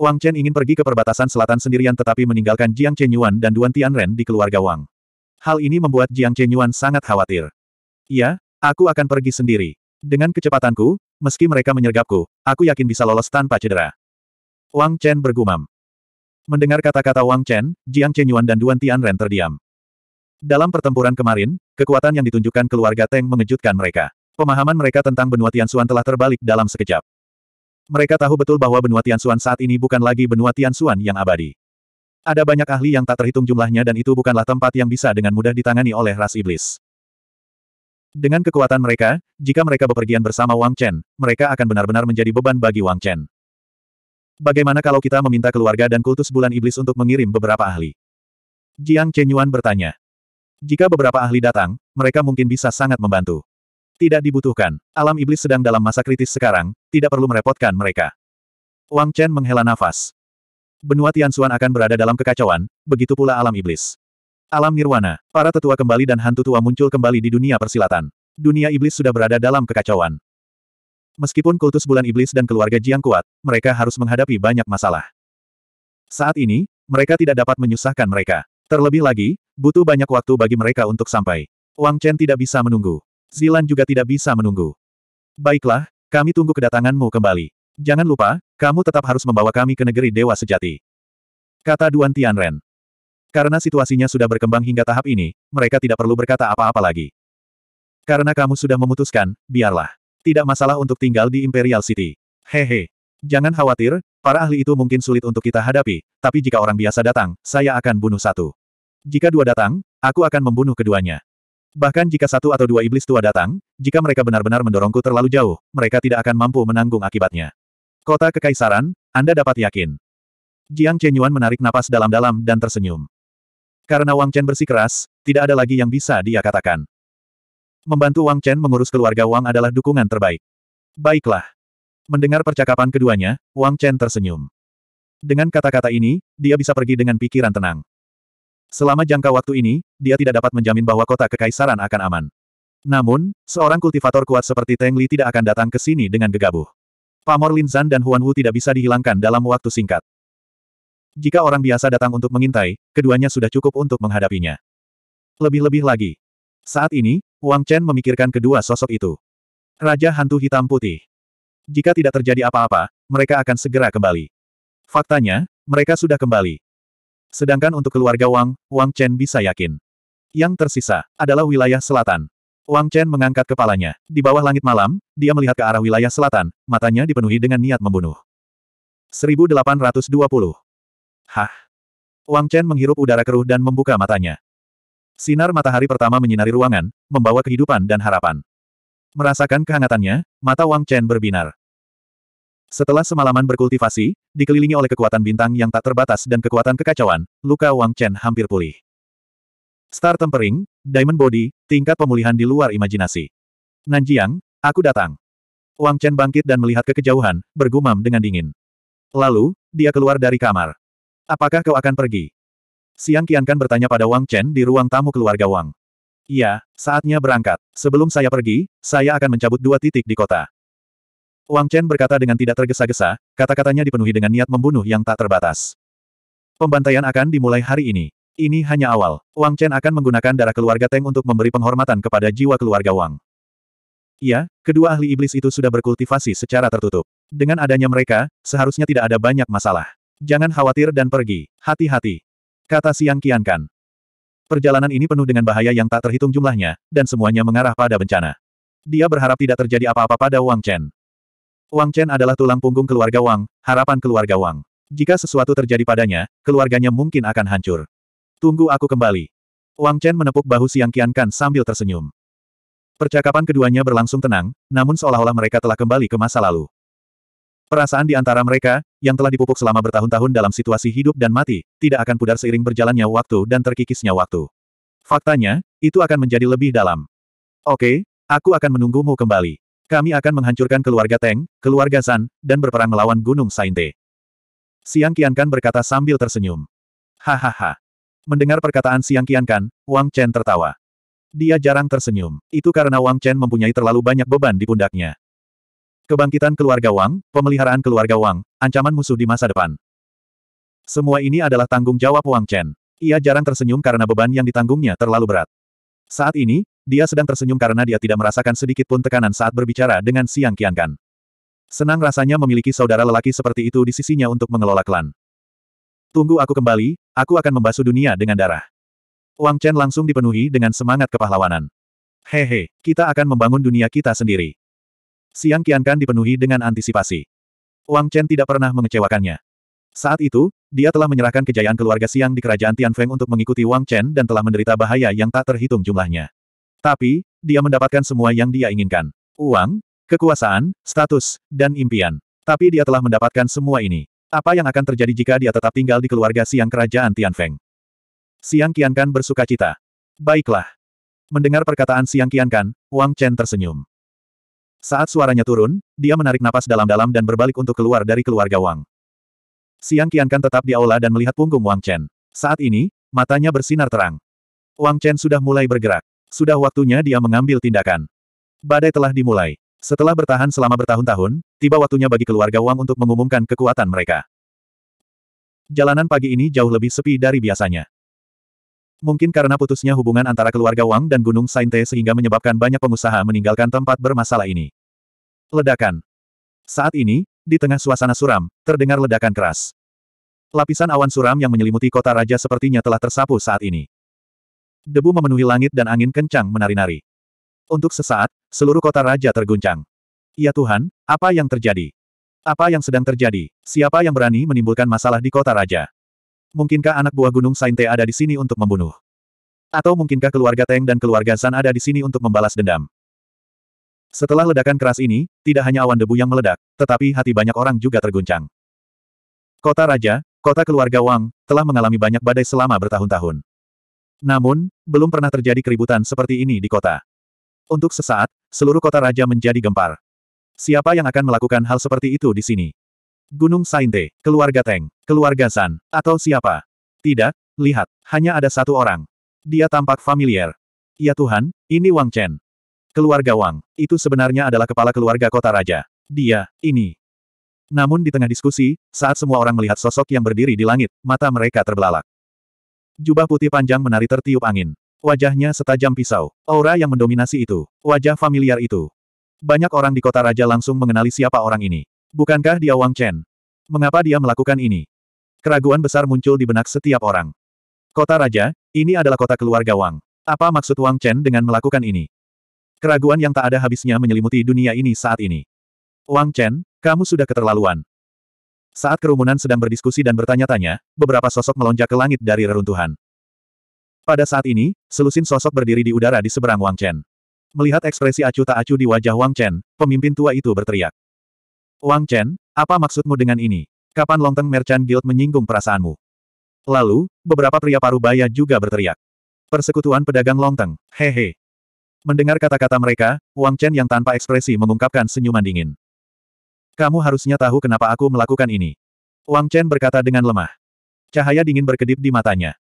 Wang Chen ingin pergi ke perbatasan selatan sendirian tetapi meninggalkan Jiang Chenyuan dan Duan Tianren di keluarga Wang. Hal ini membuat Jiang Chenyuan sangat khawatir. Ya, aku akan pergi sendiri. Dengan kecepatanku, meski mereka menyergapku, aku yakin bisa lolos tanpa cedera. Wang Chen bergumam. Mendengar kata-kata Wang Chen, Jiang Chenyuan dan Duan Tianren terdiam. Dalam pertempuran kemarin, kekuatan yang ditunjukkan keluarga Teng mengejutkan mereka. Pemahaman mereka tentang benua Tianxuan telah terbalik dalam sekejap. Mereka tahu betul bahwa benua Tianxuan saat ini bukan lagi benua Tianxuan yang abadi. Ada banyak ahli yang tak terhitung jumlahnya dan itu bukanlah tempat yang bisa dengan mudah ditangani oleh ras iblis. Dengan kekuatan mereka, jika mereka bepergian bersama Wang Chen, mereka akan benar-benar menjadi beban bagi Wang Chen. Bagaimana kalau kita meminta keluarga dan kultus bulan iblis untuk mengirim beberapa ahli? Jiang Chen Yuan bertanya. Jika beberapa ahli datang, mereka mungkin bisa sangat membantu. Tidak dibutuhkan. Alam iblis sedang dalam masa kritis sekarang, tidak perlu merepotkan mereka. Wang Chen menghela nafas. Benua Tian Xuan akan berada dalam kekacauan, begitu pula alam iblis. Alam Nirwana, para tetua kembali dan hantu tua muncul kembali di dunia persilatan. Dunia iblis sudah berada dalam kekacauan. Meskipun kultus bulan iblis dan keluarga Jiang kuat, mereka harus menghadapi banyak masalah. Saat ini, mereka tidak dapat menyusahkan mereka. Terlebih lagi, butuh banyak waktu bagi mereka untuk sampai. Wang Chen tidak bisa menunggu. Zilan juga tidak bisa menunggu. Baiklah, kami tunggu kedatanganmu kembali. Jangan lupa, kamu tetap harus membawa kami ke negeri dewa sejati. Kata Duan Tianren. Karena situasinya sudah berkembang hingga tahap ini, mereka tidak perlu berkata apa-apa lagi. Karena kamu sudah memutuskan, biarlah. Tidak masalah untuk tinggal di Imperial City. Hehe. Jangan khawatir, para ahli itu mungkin sulit untuk kita hadapi, tapi jika orang biasa datang, saya akan bunuh satu. Jika dua datang, aku akan membunuh keduanya. Bahkan jika satu atau dua iblis tua datang, jika mereka benar-benar mendorongku terlalu jauh, mereka tidak akan mampu menanggung akibatnya. Kota Kekaisaran, Anda dapat yakin. Jiang Chenyuan menarik napas dalam-dalam dan tersenyum. Karena Wang Chen bersikeras, tidak ada lagi yang bisa dia katakan. Membantu Wang Chen mengurus keluarga Wang adalah dukungan terbaik. Baiklah. Mendengar percakapan keduanya, Wang Chen tersenyum. Dengan kata-kata ini, dia bisa pergi dengan pikiran tenang. Selama jangka waktu ini, dia tidak dapat menjamin bahwa kota kekaisaran akan aman. Namun, seorang kultivator kuat seperti Teng Li tidak akan datang ke sini dengan gegabah. Pamor Linzan dan Huan Hu tidak bisa dihilangkan dalam waktu singkat. Jika orang biasa datang untuk mengintai, keduanya sudah cukup untuk menghadapinya. Lebih-lebih lagi. Saat ini, Wang Chen memikirkan kedua sosok itu. Raja Hantu Hitam Putih. Jika tidak terjadi apa-apa, mereka akan segera kembali. Faktanya, mereka sudah kembali. Sedangkan untuk keluarga Wang, Wang Chen bisa yakin. Yang tersisa adalah wilayah selatan. Wang Chen mengangkat kepalanya. Di bawah langit malam, dia melihat ke arah wilayah selatan, matanya dipenuhi dengan niat membunuh. 1820 Hah? Wang Chen menghirup udara keruh dan membuka matanya. Sinar matahari pertama menyinari ruangan, membawa kehidupan dan harapan. Merasakan kehangatannya, mata Wang Chen berbinar. Setelah semalaman berkultivasi, dikelilingi oleh kekuatan bintang yang tak terbatas dan kekuatan kekacauan, luka Wang Chen hampir pulih. Star tempering, diamond body, tingkat pemulihan di luar imajinasi. Nanjiang, aku datang. Wang Chen bangkit dan melihat ke kejauhan, bergumam dengan dingin. Lalu, dia keluar dari kamar. Apakah kau akan pergi? Siang Qiankan bertanya pada Wang Chen di ruang tamu keluarga Wang. Iya, saatnya berangkat. Sebelum saya pergi, saya akan mencabut dua titik di kota. Wang Chen berkata dengan tidak tergesa-gesa, kata-katanya dipenuhi dengan niat membunuh yang tak terbatas. Pembantaian akan dimulai hari ini. Ini hanya awal. Wang Chen akan menggunakan darah keluarga Teng untuk memberi penghormatan kepada jiwa keluarga Wang. Iya, kedua ahli iblis itu sudah berkultivasi secara tertutup. Dengan adanya mereka, seharusnya tidak ada banyak masalah. Jangan khawatir dan pergi. Hati-hati. Kata Siang Kian Kan. Perjalanan ini penuh dengan bahaya yang tak terhitung jumlahnya, dan semuanya mengarah pada bencana. Dia berharap tidak terjadi apa-apa pada Wang Chen. Wang Chen adalah tulang punggung keluarga Wang, harapan keluarga Wang. Jika sesuatu terjadi padanya, keluarganya mungkin akan hancur. Tunggu aku kembali. Wang Chen menepuk bahu Siang Kiankan sambil tersenyum. Percakapan keduanya berlangsung tenang, namun seolah-olah mereka telah kembali ke masa lalu. Perasaan di antara mereka, yang telah dipupuk selama bertahun-tahun dalam situasi hidup dan mati, tidak akan pudar seiring berjalannya waktu dan terkikisnya waktu. Faktanya, itu akan menjadi lebih dalam. Oke, aku akan menunggumu kembali. Kami akan menghancurkan keluarga Teng, keluarga San, dan berperang melawan Gunung Sainte. Siang Kian Kan berkata sambil tersenyum. Hahaha. Mendengar perkataan Siang Kian Kan, Wang Chen tertawa. Dia jarang tersenyum. Itu karena Wang Chen mempunyai terlalu banyak beban di pundaknya. Kebangkitan keluarga Wang, pemeliharaan keluarga Wang, ancaman musuh di masa depan. Semua ini adalah tanggung jawab Wang Chen. Ia jarang tersenyum karena beban yang ditanggungnya terlalu berat. Saat ini, dia sedang tersenyum karena dia tidak merasakan sedikit pun tekanan saat berbicara dengan Siang Qiankan. Senang rasanya memiliki saudara lelaki seperti itu di sisinya untuk mengelola klan. Tunggu aku kembali, aku akan membasuh dunia dengan darah. Wang Chen langsung dipenuhi dengan semangat kepahlawanan. Hehe, kita akan membangun dunia kita sendiri. Siang Qiankan dipenuhi dengan antisipasi. Wang Chen tidak pernah mengecewakannya. Saat itu, dia telah menyerahkan kejayaan keluarga Siang di kerajaan Tianfeng untuk mengikuti Wang Chen dan telah menderita bahaya yang tak terhitung jumlahnya. Tapi, dia mendapatkan semua yang dia inginkan. Uang, kekuasaan, status, dan impian. Tapi dia telah mendapatkan semua ini. Apa yang akan terjadi jika dia tetap tinggal di keluarga Siang kerajaan Tianfeng? Siang Qiankan bersuka cita. Baiklah. Mendengar perkataan Siang Qiankan, Wang Chen tersenyum. Saat suaranya turun, dia menarik napas dalam-dalam dan berbalik untuk keluar dari keluarga Wang. Siang Kan tetap di aula dan melihat punggung Wang Chen. Saat ini, matanya bersinar terang. Wang Chen sudah mulai bergerak. Sudah waktunya dia mengambil tindakan. Badai telah dimulai. Setelah bertahan selama bertahun-tahun, tiba waktunya bagi keluarga Wang untuk mengumumkan kekuatan mereka. Jalanan pagi ini jauh lebih sepi dari biasanya. Mungkin karena putusnya hubungan antara keluarga Wang dan Gunung Sainte sehingga menyebabkan banyak pengusaha meninggalkan tempat bermasalah ini. Ledakan. Saat ini, di tengah suasana suram, terdengar ledakan keras. Lapisan awan suram yang menyelimuti kota raja sepertinya telah tersapu saat ini. Debu memenuhi langit dan angin kencang menari-nari. Untuk sesaat, seluruh kota raja terguncang. Ya Tuhan, apa yang terjadi? Apa yang sedang terjadi? Siapa yang berani menimbulkan masalah di kota raja? Mungkinkah anak buah gunung Sainte ada di sini untuk membunuh? Atau mungkinkah keluarga Teng dan keluarga San ada di sini untuk membalas dendam? Setelah ledakan keras ini, tidak hanya awan debu yang meledak, tetapi hati banyak orang juga terguncang. Kota Raja, kota keluarga Wang, telah mengalami banyak badai selama bertahun-tahun. Namun, belum pernah terjadi keributan seperti ini di kota. Untuk sesaat, seluruh kota Raja menjadi gempar. Siapa yang akan melakukan hal seperti itu di sini? Gunung Sainte, keluarga Teng, keluarga San, atau siapa? Tidak, lihat, hanya ada satu orang. Dia tampak familiar. Ya Tuhan, ini Wang Chen. Keluarga Wang, itu sebenarnya adalah kepala keluarga kota raja. Dia, ini. Namun di tengah diskusi, saat semua orang melihat sosok yang berdiri di langit, mata mereka terbelalak. Jubah putih panjang menari tertiup angin. Wajahnya setajam pisau. Aura yang mendominasi itu. Wajah familiar itu. Banyak orang di kota raja langsung mengenali siapa orang ini. Bukankah dia Wang Chen? Mengapa dia melakukan ini? Keraguan besar muncul di benak setiap orang. Kota Raja, ini adalah kota keluarga Wang. Apa maksud Wang Chen dengan melakukan ini? Keraguan yang tak ada habisnya menyelimuti dunia ini saat ini. Wang Chen, kamu sudah keterlaluan. Saat kerumunan sedang berdiskusi dan bertanya-tanya, beberapa sosok melonjak ke langit dari reruntuhan. Pada saat ini, selusin sosok berdiri di udara di seberang Wang Chen. Melihat ekspresi acuh tak acuh di wajah Wang Chen, pemimpin tua itu berteriak. Wang Chen, apa maksudmu dengan ini? Kapan Longteng Merchant Guild menyinggung perasaanmu? Lalu, beberapa pria parubaya juga berteriak. Persekutuan pedagang Longteng, hehe. Mendengar kata-kata mereka, Wang Chen yang tanpa ekspresi mengungkapkan senyuman dingin. Kamu harusnya tahu kenapa aku melakukan ini. Wang Chen berkata dengan lemah. Cahaya dingin berkedip di matanya.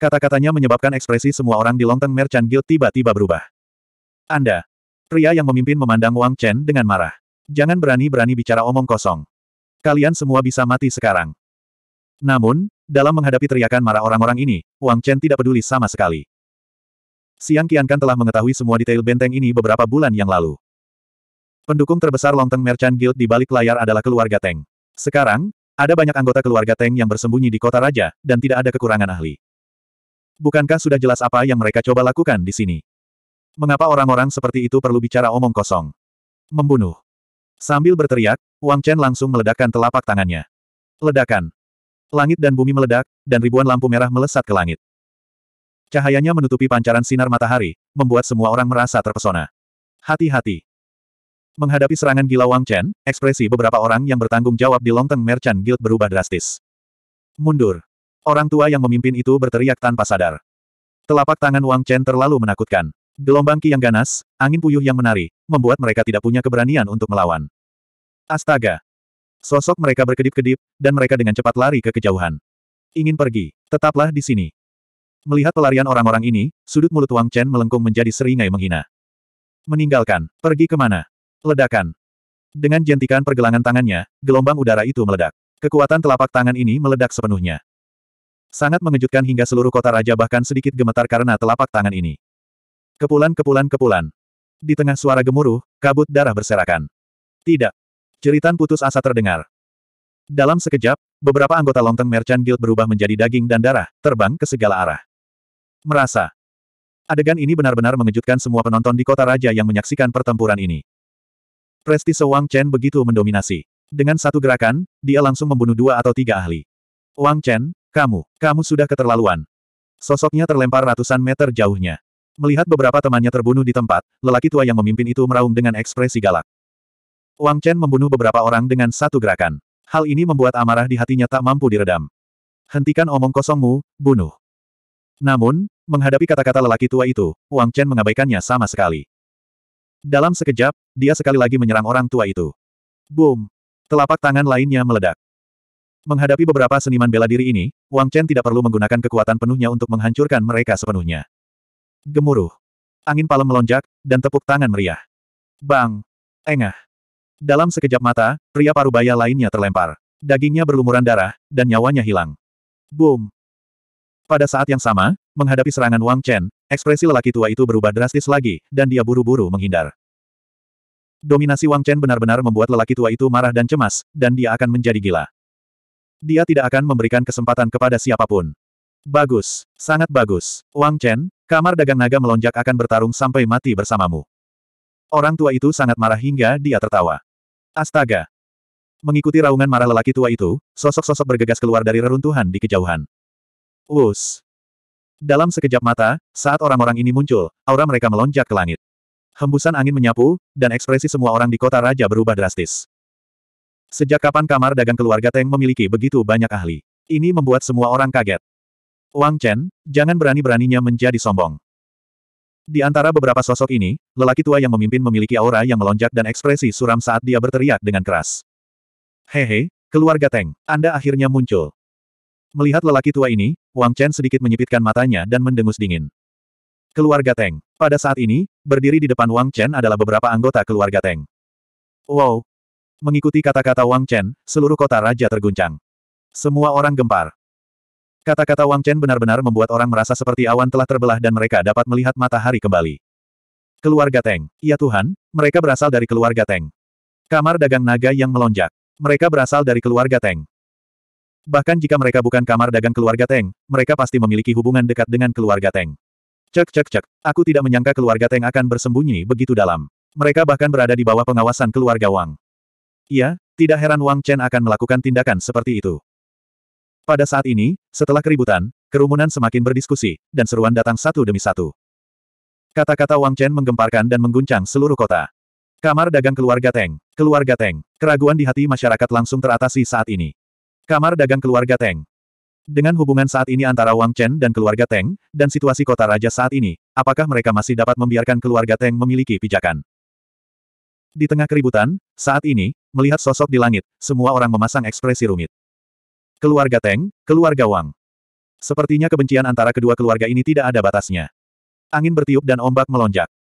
Kata-katanya menyebabkan ekspresi semua orang di Longteng Merchant Guild tiba-tiba berubah. Anda. Pria yang memimpin memandang Wang Chen dengan marah. Jangan berani-berani bicara omong kosong. Kalian semua bisa mati sekarang. Namun, dalam menghadapi teriakan marah orang-orang ini, Wang Chen tidak peduli sama sekali. Siang Kian kan telah mengetahui semua detail benteng ini beberapa bulan yang lalu. Pendukung terbesar Longteng Merchant Guild di balik layar adalah keluarga Teng. Sekarang, ada banyak anggota keluarga Teng yang bersembunyi di kota raja, dan tidak ada kekurangan ahli. Bukankah sudah jelas apa yang mereka coba lakukan di sini? Mengapa orang-orang seperti itu perlu bicara omong kosong? Membunuh. Sambil berteriak, Wang Chen langsung meledakkan telapak tangannya. Ledakan. Langit dan bumi meledak, dan ribuan lampu merah melesat ke langit. Cahayanya menutupi pancaran sinar matahari, membuat semua orang merasa terpesona. Hati-hati. Menghadapi serangan gila Wang Chen, ekspresi beberapa orang yang bertanggung jawab di Longteng Merchant Guild berubah drastis. Mundur. Orang tua yang memimpin itu berteriak tanpa sadar. Telapak tangan Wang Chen terlalu menakutkan. Gelombang ki yang ganas, angin puyuh yang menari, membuat mereka tidak punya keberanian untuk melawan. Astaga! Sosok mereka berkedip-kedip, dan mereka dengan cepat lari ke kejauhan. Ingin pergi, tetaplah di sini. Melihat pelarian orang-orang ini, sudut mulut Wang Chen melengkung menjadi seringai menghina. Meninggalkan, pergi kemana? Ledakan. Dengan jentikan pergelangan tangannya, gelombang udara itu meledak. Kekuatan telapak tangan ini meledak sepenuhnya. Sangat mengejutkan hingga seluruh kota raja bahkan sedikit gemetar karena telapak tangan ini. Kepulan kepulan kepulan. Di tengah suara gemuruh, kabut darah berserakan. Tidak. Ceritan putus asa terdengar. Dalam sekejap, beberapa anggota Longteng Merchant Guild berubah menjadi daging dan darah, terbang ke segala arah. Merasa. Adegan ini benar-benar mengejutkan semua penonton di kota raja yang menyaksikan pertempuran ini. Prestise Wang Chen begitu mendominasi. Dengan satu gerakan, dia langsung membunuh dua atau tiga ahli. Wang Chen, kamu, kamu sudah keterlaluan. Sosoknya terlempar ratusan meter jauhnya. Melihat beberapa temannya terbunuh di tempat, lelaki tua yang memimpin itu meraung dengan ekspresi galak. Wang Chen membunuh beberapa orang dengan satu gerakan. Hal ini membuat amarah di hatinya tak mampu diredam. Hentikan omong kosongmu, bunuh. Namun, menghadapi kata-kata lelaki tua itu, Wang Chen mengabaikannya sama sekali. Dalam sekejap, dia sekali lagi menyerang orang tua itu. Boom! Telapak tangan lainnya meledak. Menghadapi beberapa seniman bela diri ini, Wang Chen tidak perlu menggunakan kekuatan penuhnya untuk menghancurkan mereka sepenuhnya. Gemuruh. Angin palem melonjak, dan tepuk tangan meriah. Bang! Engah! Dalam sekejap mata, pria parubaya lainnya terlempar. Dagingnya berlumuran darah, dan nyawanya hilang. Boom! Pada saat yang sama, menghadapi serangan Wang Chen, ekspresi lelaki tua itu berubah drastis lagi, dan dia buru-buru menghindar. Dominasi Wang Chen benar-benar membuat lelaki tua itu marah dan cemas, dan dia akan menjadi gila. Dia tidak akan memberikan kesempatan kepada siapapun. Bagus, sangat bagus. Wang Chen, Kamar dagang naga melonjak akan bertarung sampai mati bersamamu. Orang tua itu sangat marah hingga dia tertawa. Astaga! Mengikuti raungan marah lelaki tua itu, sosok-sosok bergegas keluar dari reruntuhan di kejauhan. Wus! Dalam sekejap mata, saat orang-orang ini muncul, aura mereka melonjak ke langit. Hembusan angin menyapu, dan ekspresi semua orang di kota raja berubah drastis. Sejak kapan kamar dagang keluarga Teng memiliki begitu banyak ahli? Ini membuat semua orang kaget. Wang Chen, jangan berani-beraninya menjadi sombong. Di antara beberapa sosok ini, lelaki tua yang memimpin memiliki aura yang melonjak dan ekspresi suram saat dia berteriak dengan keras. Hehe, keluarga Teng, Anda akhirnya muncul. Melihat lelaki tua ini, Wang Chen sedikit menyipitkan matanya dan mendengus dingin. Keluarga Teng. Pada saat ini, berdiri di depan Wang Chen adalah beberapa anggota keluarga Teng. Wow. Mengikuti kata-kata Wang Chen, seluruh kota raja terguncang. Semua orang gempar. Kata-kata Wang Chen benar-benar membuat orang merasa seperti awan telah terbelah dan mereka dapat melihat matahari kembali. Keluarga Teng. Ya Tuhan, mereka berasal dari keluarga Teng. Kamar dagang naga yang melonjak. Mereka berasal dari keluarga Teng. Bahkan jika mereka bukan kamar dagang keluarga Teng, mereka pasti memiliki hubungan dekat dengan keluarga Teng. Cek cek cek, aku tidak menyangka keluarga Teng akan bersembunyi begitu dalam. Mereka bahkan berada di bawah pengawasan keluarga Wang. Iya, tidak heran Wang Chen akan melakukan tindakan seperti itu. Pada saat ini, setelah keributan, kerumunan semakin berdiskusi, dan seruan datang satu demi satu. Kata-kata Wang Chen menggemparkan dan mengguncang seluruh kota. Kamar dagang keluarga Teng, keluarga Teng, keraguan di hati masyarakat langsung teratasi saat ini. Kamar dagang keluarga Teng. Dengan hubungan saat ini antara Wang Chen dan keluarga Teng, dan situasi kota raja saat ini, apakah mereka masih dapat membiarkan keluarga Teng memiliki pijakan? Di tengah keributan, saat ini, melihat sosok di langit, semua orang memasang ekspresi rumit. Keluarga Teng, keluarga Wang. Sepertinya kebencian antara kedua keluarga ini tidak ada batasnya. Angin bertiup dan ombak melonjak.